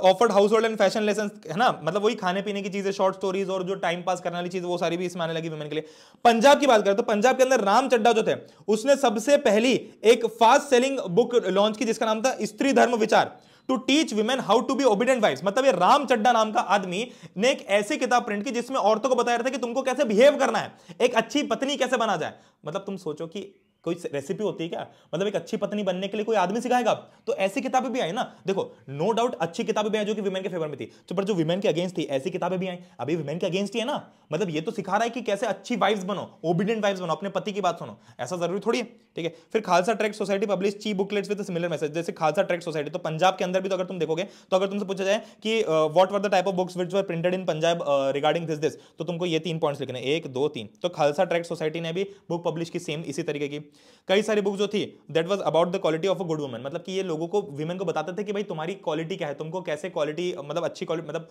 offered household and fashion lesson है ना मतलब वही खाने पीने की चीजें शॉर्ट स्टोरीज और जो टाइम पास करने वाली चीज वो सारी भी इसमें आने लगी वुमेन के लिए पंजाब की बात करें तो पंजाब के अंदर राम चड्डा जो थे उसने सबसे पहली एक फास्ट सेलिंग बुक लॉन्च की जिसका नाम था Stri Dharm Vichar to teach women how to be obedient wife मतलब ये राम चड्डा नाम का आदमी ने एक ऐसी किताब प्रिंट की जिसमें औरतों को बताया था कि तुमको कैसे बिहेव करना है एक अच्छी पत्नी कैसे बना जाए मतलब तुम सोचो कि कोई रेसिपी होती है क्या मतलब एक अच्छी पत्नी बनने के लिए कोई आदमी सिखाएगा तो ऐसी किताबें भी आई ना देखो नो डाउट अच्छी किताबें भी आई जो कि वुमेन के फेवर में थी तो पर जो वुमेन के अगेंस्ट थी ऐसी किताबें भी आई अभी वुमेन के अगेंस्ट ही है ना मतलब ये तो सिखा रहा है कि कैसे अच्छी वाइफ्स बनो ओबीडियंट वाइफ्स बनो अपने पति की बात सुनो ऐसा जरूरी थोड़ी है ठीक है फिर Khalsa Tract Society publish cheap booklets with similar message जैसे खालसा ट्रैक्ट सोसाइटी तो पंजाब के अंदर भी तो अगर तुम देखोगे तो अगर तुमसे पूछा जाए कि what were the type of books which were printed in Punjab regarding this this तो तुमको ये तीन पॉइंट्स लिखने एक दो तीन तो खालसा ट्रैक्ट सोसाइटी ने भी बुक पब्लिश की सेम इसी तरीके की कई सारी बुक जो थी that was about the quality of a good woman मतलब कि ये लोगों को वुमेन को बताते थे कि भाई तुम्हारी क्वालिटी क्या है तुमको कैसे क्वालिटी मतलब अच्छी क्वालिटी मतलब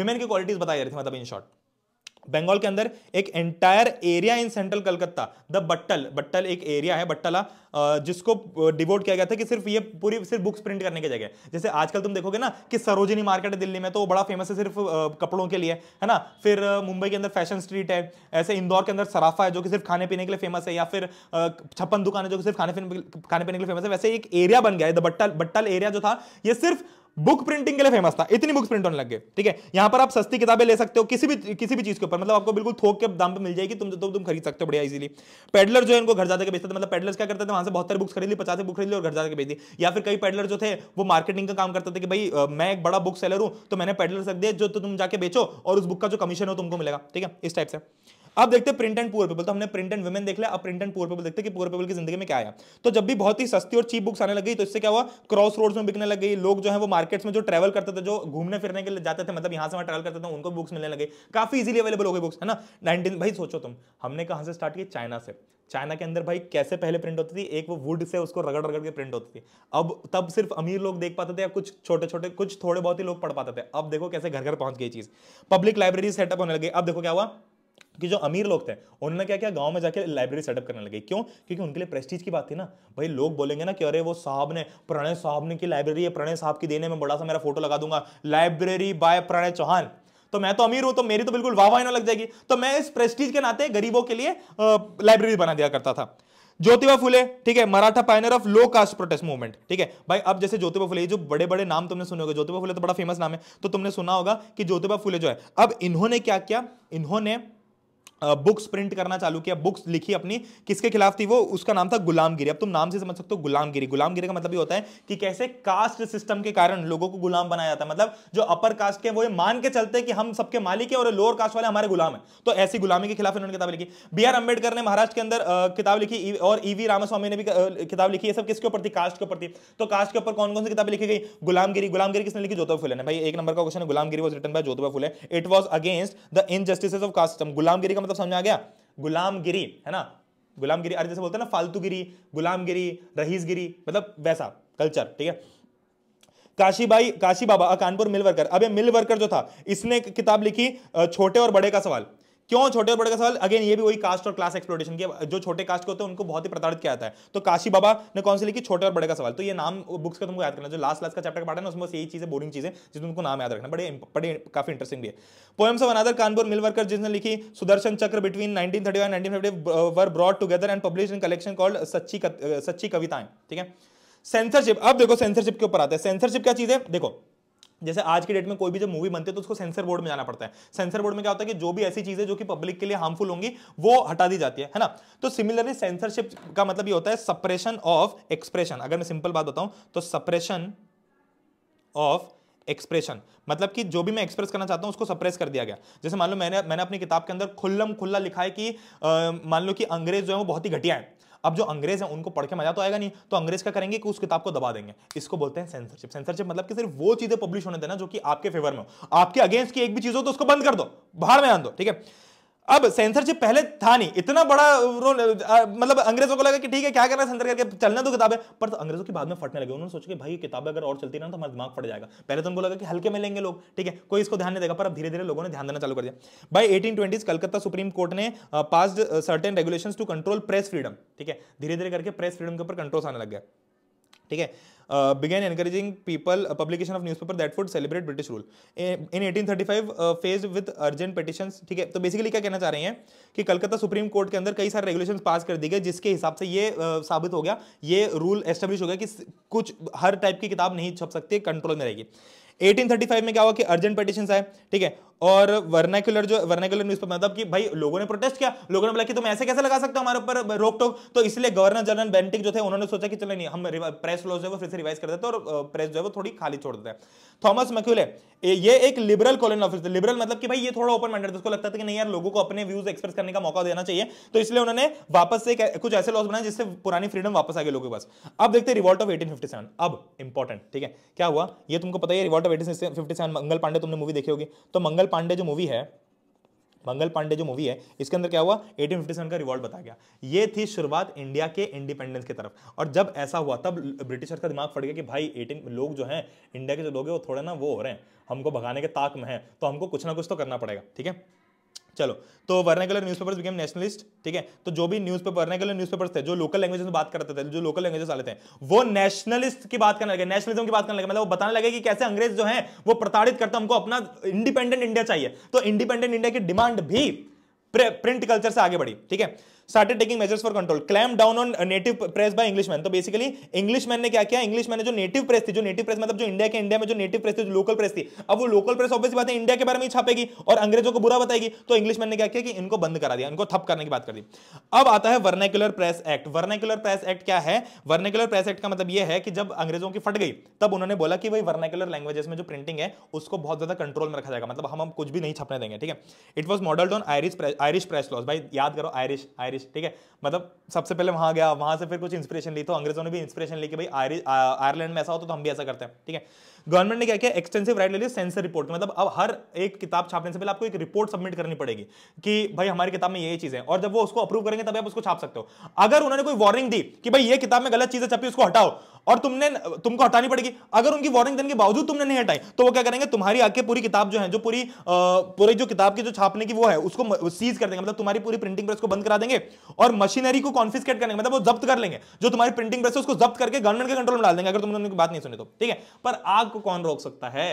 वुमेन की क्वालिटीज बताई जा रही थी मतलब इन शॉर्ट बंगाल के अंदर एक entire area in central Calcutta the Battala Battala एक एरिया है बट्टला जिसको डिवोट किया गया था कि सिर्फ ये पूरी सिर्फ बुक्स प्रिंट करने की जगह जैसे आजकल तुम देखोगे ना कि सरोजिनी मार्केट है दिल्ली में तो बड़ा फेमस है सिर्फ कपड़ों के लिए है ना फिर मुंबई के अंदर फैशन स्ट्रीट है ऐसे इंदौर के अंदर सराफा है जो कि सिर्फ खाने पीने के लिए फेमस है या फिर छप्पन दुकान है जो कि सिर्फ खाने पीने खाने पीने के लिए फेमस है वैसे एक एरिया बन गया है द बट्टल बट्टल एरिया जो था ये सिर्फ बुक प्रिंटिंग के लिए फेमस था इतनी बुक्स प्रिंट होने लग गए ठीक है यहां पर आप सस्ती किताबें ले सकते हो किसी भी किसी भी चीज के ऊपर मतलब आपको बिल्कुल थोक के दाम पर मिल जाएगी तुम तो तुम खरीद सकते हो बढ़िया इजीली पेडलर जो है इनको घर के बेचते थे मतलब पेडलर क्या करते थे वहां से बहुत सारी बुक्स खरीद ली पचास बुक खरीद ली और घर जाकर बेच दी या फिर कई पेडलर जो थे वो मार्केटिंग का काम करते थे कि भाई मैं एक बड़ा बुक सेलर हूं तो मैंने पेडलर रख दिया जो तो तुम जाके बेचो और उस बुक का जो कमीशन हो तुमको मिलेगा ठीक है इस टाइप से अब देखते प्रिंट एंड पुअर पीपल तो हमने प्रिंट एंड वुमेन देख लिया अब प्रिंट एंड पुअर पीपल देखते कि पुअर पीपल की जिंदगी में क्या आया तो जब भी बहुत ही सस्ती और चीप बुक्स आने लगी तो इससे क्या हुआ क्रॉस रोड्स में बिकने लग गई लोग जो है वो मार्केट्स में जो ट्रेवल करते थे जो घूमने फिरने के लिए जाते थे मतलब यहाँ से वहाँ ट्रेवल करते थे तो उनको बुक्स मिलने लगे काफी इजिली अवेलेबल हो गई बुक्स है ना नाइनटीन भाई सोचो तुम हमने कहाँ से स्टार्ट किया चाइना से चाइना के अंदर भाई कैसे पहले प्रिंट होती थी एक वो वुड से उसको रगड़ रगड़ के प्रिंट होती थी अब तब सिर्फ अमीर लोग देख पाते थे या कुछ छोटे छोटे कुछ थोड़े बहुत ही लोग पढ़ पाते थे अब देखो कैसे घर घर पहुंच गई चीज पब्लिक लाइब्रेरी सेटअप होने लगी अब देखो क्या हुआ कि जो अमीर लोग थे उन्होंने क्या किया गांव में जाके लाइब्रेरी सेटअप करने लगे क्यों क्योंकि उनके लिए प्रेस्टीज की बात थी ना भाई लोग बोलेंगे ना कि अरे वो साहब ने प्रणय साहब ने की लाइब्रेरी है प्रणय साहब की देने में बड़ा सा मेरा फोटो लगा दूंगा लाइब्रेरी बाय प्रणय चौहान तो मैं तो अमीर हूं तो मेरी तो बिल्कुल वाह वाह लग जाएगी तो मैं इस प्रेस्टीज के नाते गरीबों के लिए लाइब्रेरी बना दिया करता था ज्योतिबा फुले ठीक है Maratha pioneer of low caste protest movement ठीक है भाई अब जैसे ज्योतिबा फुले जो बड़े बड़े नाम तुमने सुने होगा ज्योतिबा फुले तो बड़ा फेमस नाम है तो तुमने सुना होगा कि ज्योतिबा फुले जो है अब इन्होंने क्या किया इन्होंने बुक्स प्रिंट करना चालू किया बुक्स लिखी अपनी किसके खिलाफ थी वो उसका नाम था गुलामगिरी अब तुम नाम से समझ सकते हो गुलामगिरी गुलामगिरी का मतलब ये होता है कि कैसे कास्ट सिस्टम के कारण लोगों को गुलाम बनाया जाता है मतलब जो अपर कास्ट के वो ये मान के चलते हैं कि हम सबके मालिक है और लोअर कास्ट वाले हमारे गुलाम है तो ऐसी गुलामी के खिलाफ इन्होंने किताब लिखी बी आर अंबेडकर ने महाराष्ट्र के अंदर किताब लिखी और ई वी रामास्वामी ने भी किताब लिखी है सब किसके ऊपर थी कास्ट के ऊपर थी तो कास्ट के ऊपर कौन कौन सी किताब लिखी गई गुलामगिरी गुलामगिरी किसने लिखी जोधा फुले ने भाई एक नंबर का क्वेश्चन है Gulamgiri was written by Jodha Phule it was against the injustice of caste system Gulamgiri का मतलब मतलब समझ आ गया गुलामगिरी है ना गुलामगिरी अरे जैसे बोलते हैं ना फालतूगिरी गुलामगिरी रहीसगिरी मतलब वैसा कल्चर ठीक है काशीबाई काशी बाबा कानपुर मिल वर्कर अब ये मिल वर्कर जो था इसने किताब लिखी छोटे और बड़े का सवाल क्यों छोटे और बड़े का सवाल अगेन ये भी वही कास्ट और क्लास एक्सप्लोरेशन के जो छोटे कास्ट के होते हैं उनको बहुत ही प्रताड़ित किया जाता है तो काशी बाबा ने कौन से लिखी छोटे और बड़े का सवाल तो ये नाम बुक्स का तुमको याद करना जो लास्ट लास्ट का चैप्टर का है ना उसमें यही चीजें बोरिंग चीजें जिसमें तुमको नाम याद रखना बड़े बड़े काफी इंटरेस्टिंग भी है poems of another Kanpur mill worker जिसने लिखी Sudarshan Chakra between nineteen thirty one nineteen fifty were brought together and publish in collection called Sachchi Sachchi कविताएं ठीक है सेंसरशिप अब देखो सेंसरशिप के ऊपर आते हैं सेंसरशिप क्या चीज है देखो जैसे आज की डेट में कोई भी जब मूवी बनती है तो उसको सेंसर बोर्ड में जाना पड़ता है सेंसर बोर्ड में क्या होता है कि जो भी ऐसी चीजें जो कि पब्लिक के लिए हार्मफुल होंगी वो हटा दी जाती है है ना तो सिमिलरली सेंसरशिप का मतलब ये होता है सप्रेशन ऑफ एक्सप्रेशन अगर मैं सिंपल बात बताऊं तो सप्रेशन ऑफ एक्सप्रेशन मतलब कि जो भी मैं एक्सप्रेस करना चाहता हूँ उसको सप्रेस कर दिया गया जैसे मान लो मैंने मैंने अपनी किताब के अंदर खुल्लम खुल्ला लिखा है कि मान लो कि अंग्रेज जो है वो बहुत ही घटिया है अब जो अंग्रेज है उनको पढ़ के मजा तो आएगा नहीं तो अंग्रेज क्या करेंगे कि उस किताब को दबा देंगे इसको बोलते हैं सेंसरशिप सेंसरशिप मतलब कि सिर्फ वो चीजें पब्लिश होने देना जो कि आपके फेवर में हो आपके अगेंस्ट की एक भी चीज हो तो उसको बंद कर दो बाहर में आन दो ठीक है अब सेंसरशिप पहले था नहीं इतना बड़ा रोल मतलब अंग्रेजों को लगा कि ठीक है क्या करना सेंसर करके चलने दो किताबें पर तो अंग्रेजों के बाद में फटने लगे उन्होंने सोचा कि भाई किताबें अगर और चलती ना तो हमारा दिमाग फट जाएगा पहले तो उनको लगा कि हल्के में लेंगे लोग ठीक है कोई इसको ध्यान नहीं देगा पर अब धीरे धीरे लोगों ने ध्यान देना चालू कर दिया भाई एटीन कलकत्ता सुप्रीम कोर्ट ने pass certain regulation to control press freedom ठीक है धीरे धीरे करके प्रेस फ्रीडम के ऊपर कंट्रोल आने लग गया ठीक है encouraging people publication of newspaper that that celebrate British rule in eighteen thirty five phase with urgent petitions ठीक है तो बेसिकली क्या कहना चाह रहे हैं कि कलकत्ता सुप्रीम कोर्ट के अंदर कई सारे रेगुलेशन पास कर दिए गए जिसके हिसाब से ये uh, साबित हो गया ये रूल एस्टेब्लिश हो गया कि कुछ हर टाइप की किताब नहीं छप सकती कंट्रोल में रहेगी 1835 में क्या हुआ कि अर्जेंट पटिशन आए ठीक है और वर्नाकुलर जो वर्नाक्युलर न्यूज मतलब कि भाई लोगों ने प्रोटेस्ट किया लोगों ने बोला कि तुम ऐसे कैसे लगा सकते हो हमारे ऊपर रोक टोक तो इसलिए गवर्नर जनरल बेंटिक जो थे उन्होंने सोचा कि चलो नहीं हम प्रेस लॉज है वो फिर से रिवाइज कर देते और प्रेस जो है वो थोड़ी खाली छोड़ देते हैं थॉमस मक्यूले ये एक लिबरल कॉलोन ऑफिस लिबरल मतलब कि भाई ये थोड़ा ओपन माइंडेड उसको लगता था कि नहीं यार लोगों को अपने व्यूज एक्सप्रेस करने का मौका देना चाहिए तो इसलिए उन्होंने वापस से कुछ ऐसे लॉज बनाए जिससे पुरानी फ्रीडम वापस आ गए लोगों के पास अब देखते रिवॉल्ट ऑफ एटीन अब इंपॉर्टेंट ठीक है क्या हुआ ये तुमको पता है रिवॉल्ट मतलब eighteen fifty seven Mangal Pandey तुमने मूवी देखी होगी तो मंगल पांडे जो मूवी है मंगल पांडे जो मूवी है इसके अंदर क्या हुआ 1857 का रिवॉल्ट बताया गया ये थी शुरुआत इंडिया के इंडिपेंडेंस की तरफ और जब ऐसा हुआ तब ब्रिटिशर का दिमाग फट गया कि भाई 18 लोग जो हैं इंडिया के जो लोग हैं वो थोड़े ना वो हो रहे हैं हमको भगाने के ताक में हैं तो हमको कुछ ना कुछ तो करना पड़ेगा ठीक है चलो तो वर्नेकुलर न्यूज़पेपर्स बिकेम नेशनलिस्ट ठीक है तो जो भी न्यूज़पेपर वर्नेकुलर न्यूज़पेपर्स थे जो लोकल लैंग्वेज में बात करते थे जो लोकल लैंग्वेजेस वाले थे वो नेशनलिस्ट की बात करने लगे नेशनलिज्म की बात करने लगे मतलब वो बताने लगे कि कैसे अंग्रेज जो है वो प्रताड़ित करते हमको अपना इंडिपेंडेंट इंडिया चाहिए तो इंडिपेंडेंट इंडिया की डिमांड भी प्रिंट कल्चर से आगे बढ़ी ठीक है started taking measures for control clamp down on uh, native press by englishman तो basically englishman ने क्या किया englishman ने जो native press थी जो native press मतलब जो इंडिया के इंडिया में जो native press थी जो local press थी अब वो local press ऑब्वियस बात है इंडिया के बारे में ही छापेगी और अंग्रेजों को बुरा बताएगी तो इंग्लिशमैन ने क्या किया कि इनको बंद करा दिया इनको थप करने की बात कर दी अब आता है vernacular press act vernacular press act क्या है वर्नेकुलर प्रेस एक्ट का मतलब यह है कि जब अंग्रेजों की फट गई तब उन्होंने बोला कि भाई वर्नेकुलर लैंग्वेजेस में जो प्रिंटिंग है उसको बहुत ज्यादा कंट्रोल में रखा जाएगा मतलब हम हम कुछ भी नहीं छपने देंगे ठीक है it was modelled on Irish Irish press laws भाई याद करो आयरिश आयरिश आयरिश ठीक है मतलब सबसे पहले वहाँ गया वहाँ से फिर कुछ इंस्पिरेशन ली तो अंग्रेजों ने भी इंस्पिरेशन ली कि भाई आयरिश आयरलैंड में ऐसा हो तो हम भी ऐसा करते हैं ठीक है गवर्नमेंट ने क्या किया एक्सटेंसिव राइट ले लिया सेंसर रिपोर्ट मतलब अब हर एक किताब छापने से पहले आपको एक रिपोर्ट सबमिट करनी पड़ेगी कि भाई हमारी किताब में ये चीज है और जब वो उसको अप्रूव करेंगे तब आप उसको छाप सकते हो अगर उन्होंने कोई वार्निंग दी कि भाई ये किताब में गलत चीजें छपी उसको हटाओ और तुमने तुमको हटानी पड़ेगी अगर उनकी वार्निंग देने के बावजूद तुमने नहीं हटाई तो वो क्या करेंगे तुम्हारी आके पूरी किताब जो है जो पूरी पूरी जो किताब की जो छापने की वो है उसको सीज कर देंगे मतलब तुम्हारी पूरी प्रिंटिंग प्रेस को बंद करा देंगे और मशीनरी को कॉन्फिस्केट करेंगे मतलब वो जब्त कर लेंगे जो तुम्हारी प्रिंटिंग प्रेस है उसको जब्त करके गवर्नमेंट के कंट्रोल में डाल देंगे अगर तुमने उनकी बात नहीं सुनी तो ठीक है पर आग आपको कौन रोक सकता है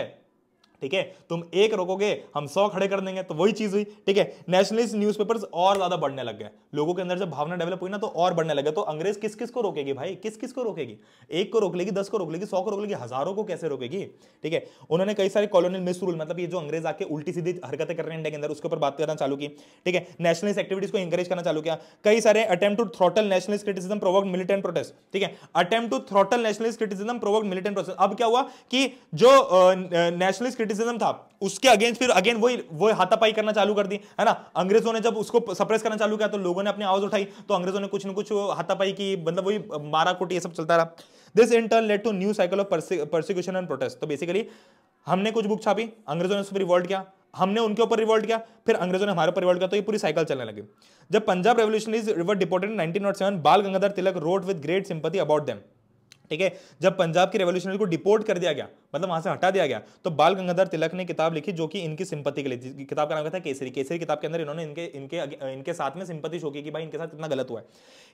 ठीक है तुम एक रोकोगे हम सौ खड़े कर देंगे तो वही चीज हुई ठीक है नेशनलिस्ट न्यूज़पेपर्स और ज्यादा बढ़ने लग गए लोगों के अंदर जब भावना डेवलप हुई ना तो और बढ़ने लगे तो अंग्रेज किस किस को रोकेगी भाई किस किस को रोकेगी एक को रोक लेगी दस को रोक लेगी सौ को रोक लेगी हजारों को कैसे रोकेगी ठीक है उन्होंने कई सारे कॉलोनियल मिस रूल मतलब ये जो अंग्रेज आके उल्टी सीधी हरकतें कर रहे हैं इंडिया के अंदर उसके ऊपर बात करना चालू की ठीक है नेशनलिस्ट एक्टिविटीज को इंकरेज करना चालू किया कई सारे attempt to throttle nationalist criticism provoke militant protest ठीक है attempt to throttle nationalist criticism provoke militant protest अब क्या हुआ कि जो नेशनलिस्ट क्रिटिसिज्म था उसके अगेंस्ट फिर अगेन वही वो हाथापाई करना चालू कर दी है ना अंग्रेजों ने जब उसको सप्रेस करना चालू किया तो लोगों ने अपनी आवाज उठाई तो अंग्रेजों ने कुछ ना कुछ हाथापाई की मतलब वही मारा कुटी ये सब चलता रहा this in turn led to new cycle of persecution and protest तो बेसिकली हमने कुछ बुक छापी अंग्रेजों ने उस पर रिवॉल्ट किया हमने उनके ऊपर रिवॉल्ट किया फिर अंग्रेजों ने हमारे ऊपर रिवॉल्ट किया तो ये पूरी साइकिल चलने लगी जब Punjab is river deported in 1907 Bal Gangadhar Tilak wrote with great sympathy about them ठीक है जब पंजाब के रेवोल्यूशनरी को डिपोर्ट कर दिया गया मतलब वहां से हटा दिया गया तो बाल गंगाधर तिलक ने किताब लिखी जो कि इनकी सिंपत्ति के लिए किताब का नाम था केसरी केसरी किताब के अंदर इन्होंने इनके इनके इनके साथ में सिंपत्ति शो की कि भाई इनके साथ कितना गलत हुआ है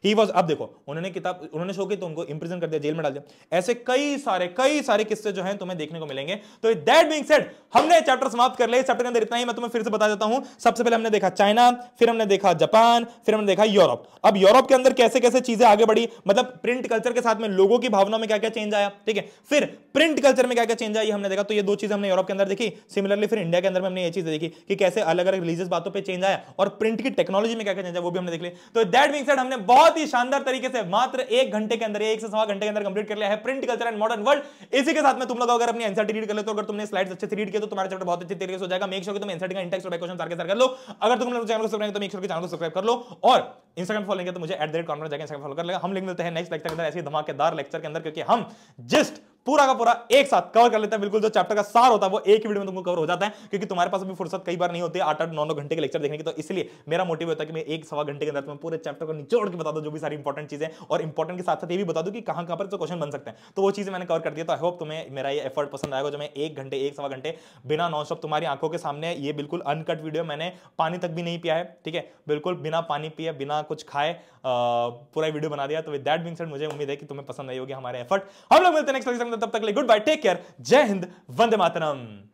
ही वॉज अब देखो उन्होंने किताब उन्होंने शो की तो उनको इंप्रिजन कर दिया जेल में डाल दिया ऐसे कई सारे कई सारे किस्से जो है तुम्हें देखने को मिलेंगे तो दैट बिंग सेट हमने चैप्टर समाप्त कर लिया चैप्टर के अंदर इतना ही मैं तुम्हें फिर से बता देता हूं सबसे पहले हमने देखा चाइना फिर हमने देखा जापान फिर हमने देखा यूरोप अब यूरोप के अंदर कैसे कैसे चीजें आगे बढ़ी मतलब प्रिंट कल्चर के साथ में लोगों की भावना में क्या क्या चेंज आया ठीक है फिर प्रिंट कल्चर में क्या क्या चेंज आया हमने देखा तो ये दो चीज हमने यूरोप के अंदर देखी सिमिलरली फिर इंडिया के अंदर में हमने ये चीज देखी कि कैसे अलग अलग रिलीजियस बातों पर चेंज आया और प्रिंट की टेक्नोलॉजी में क्या क्या चेंज आया वो भी हमने देख लिया तो दैट मीन सेट हमने बहुत ही शानदार तरीके से मात्र एक घंटे के अंदर एक से सवा घंटे के अंदर कंप्लीट कर लिया है print culture and modern world इसी के साथ में तुम लोग अगर अपनी एनसीआरटी रीड कर ले तो अगर तुमने स्लाइड अच्छे से रीड किया तो तुम्हारे चैप्टर बहुत अच्छे तरीके से हो जाएगा मेक श्योर कि तुम एनसीआरटी का इंटेक्स क्वेश्चन सारे सर कर लो अगर तुम लोग चैनल को सब्सक्राइब तो मेक श्योर कि चैनल को सब्सक्राइब कर लो और इंस्टाग्राम फॉलो लेंगे तो मुझे एट द रेट कॉन्फ्रेंस जाकर फॉलो कर लेगा हम लिंक मिलते हैं नेक्स्ट लेक्चर के अंदर ऐसे धमाकेदार लेक्चर के अंदर क्योंकि हम जस्ट पूरा का पूरा एक साथ कवर कर लेते हैं बिल्कुल जो चैप्टर का सार होता है वो एक ही वीडियो में तुमको कवर हो जाता है क्योंकि तुम्हारे पास अभी फुर्सत कई बार नहीं होती आठ आठ नौ नौ घंटे के लेक्चर देखने की तो इसलिए मेरा मोटिव होता है कि मैं एक सवा घंटे के अंदर तुम्हें पूरे चैप्टर को निचोड़ के बता दो जो भी सारी इंपॉर्टेंट चीजें और इंपॉर्टेंट के साथ साथ ये भी बता दू कि कहां कहां पर तो क्वेश्चन बन सकते हैं तो वो चीज मैंने कवर कर दिया तो आई होप तुम्हें मेरा ये एफर्ट पसंद आएगा जो मैं एक घंटे एक सवा घंटे बिना नॉन स्टॉप तुम्हारी आंखों के सामने ये बिल्कुल अनकट वीडियो मैंने पानी तक भी नहीं पिया है ठीक है बिल्कुल बिना पानी पिए बिना कुछ खाए पूरा वीडियो बना दिया तो विद दैट बिंग मुझे उम्मीद है कि तुम्हें पसंद आई होगी हमारे एफर्ट हम लोग मिलते हैं नेक्स्ट तब तक लिए गुड बाय टेक केयर जय हिंद वंदे मातरम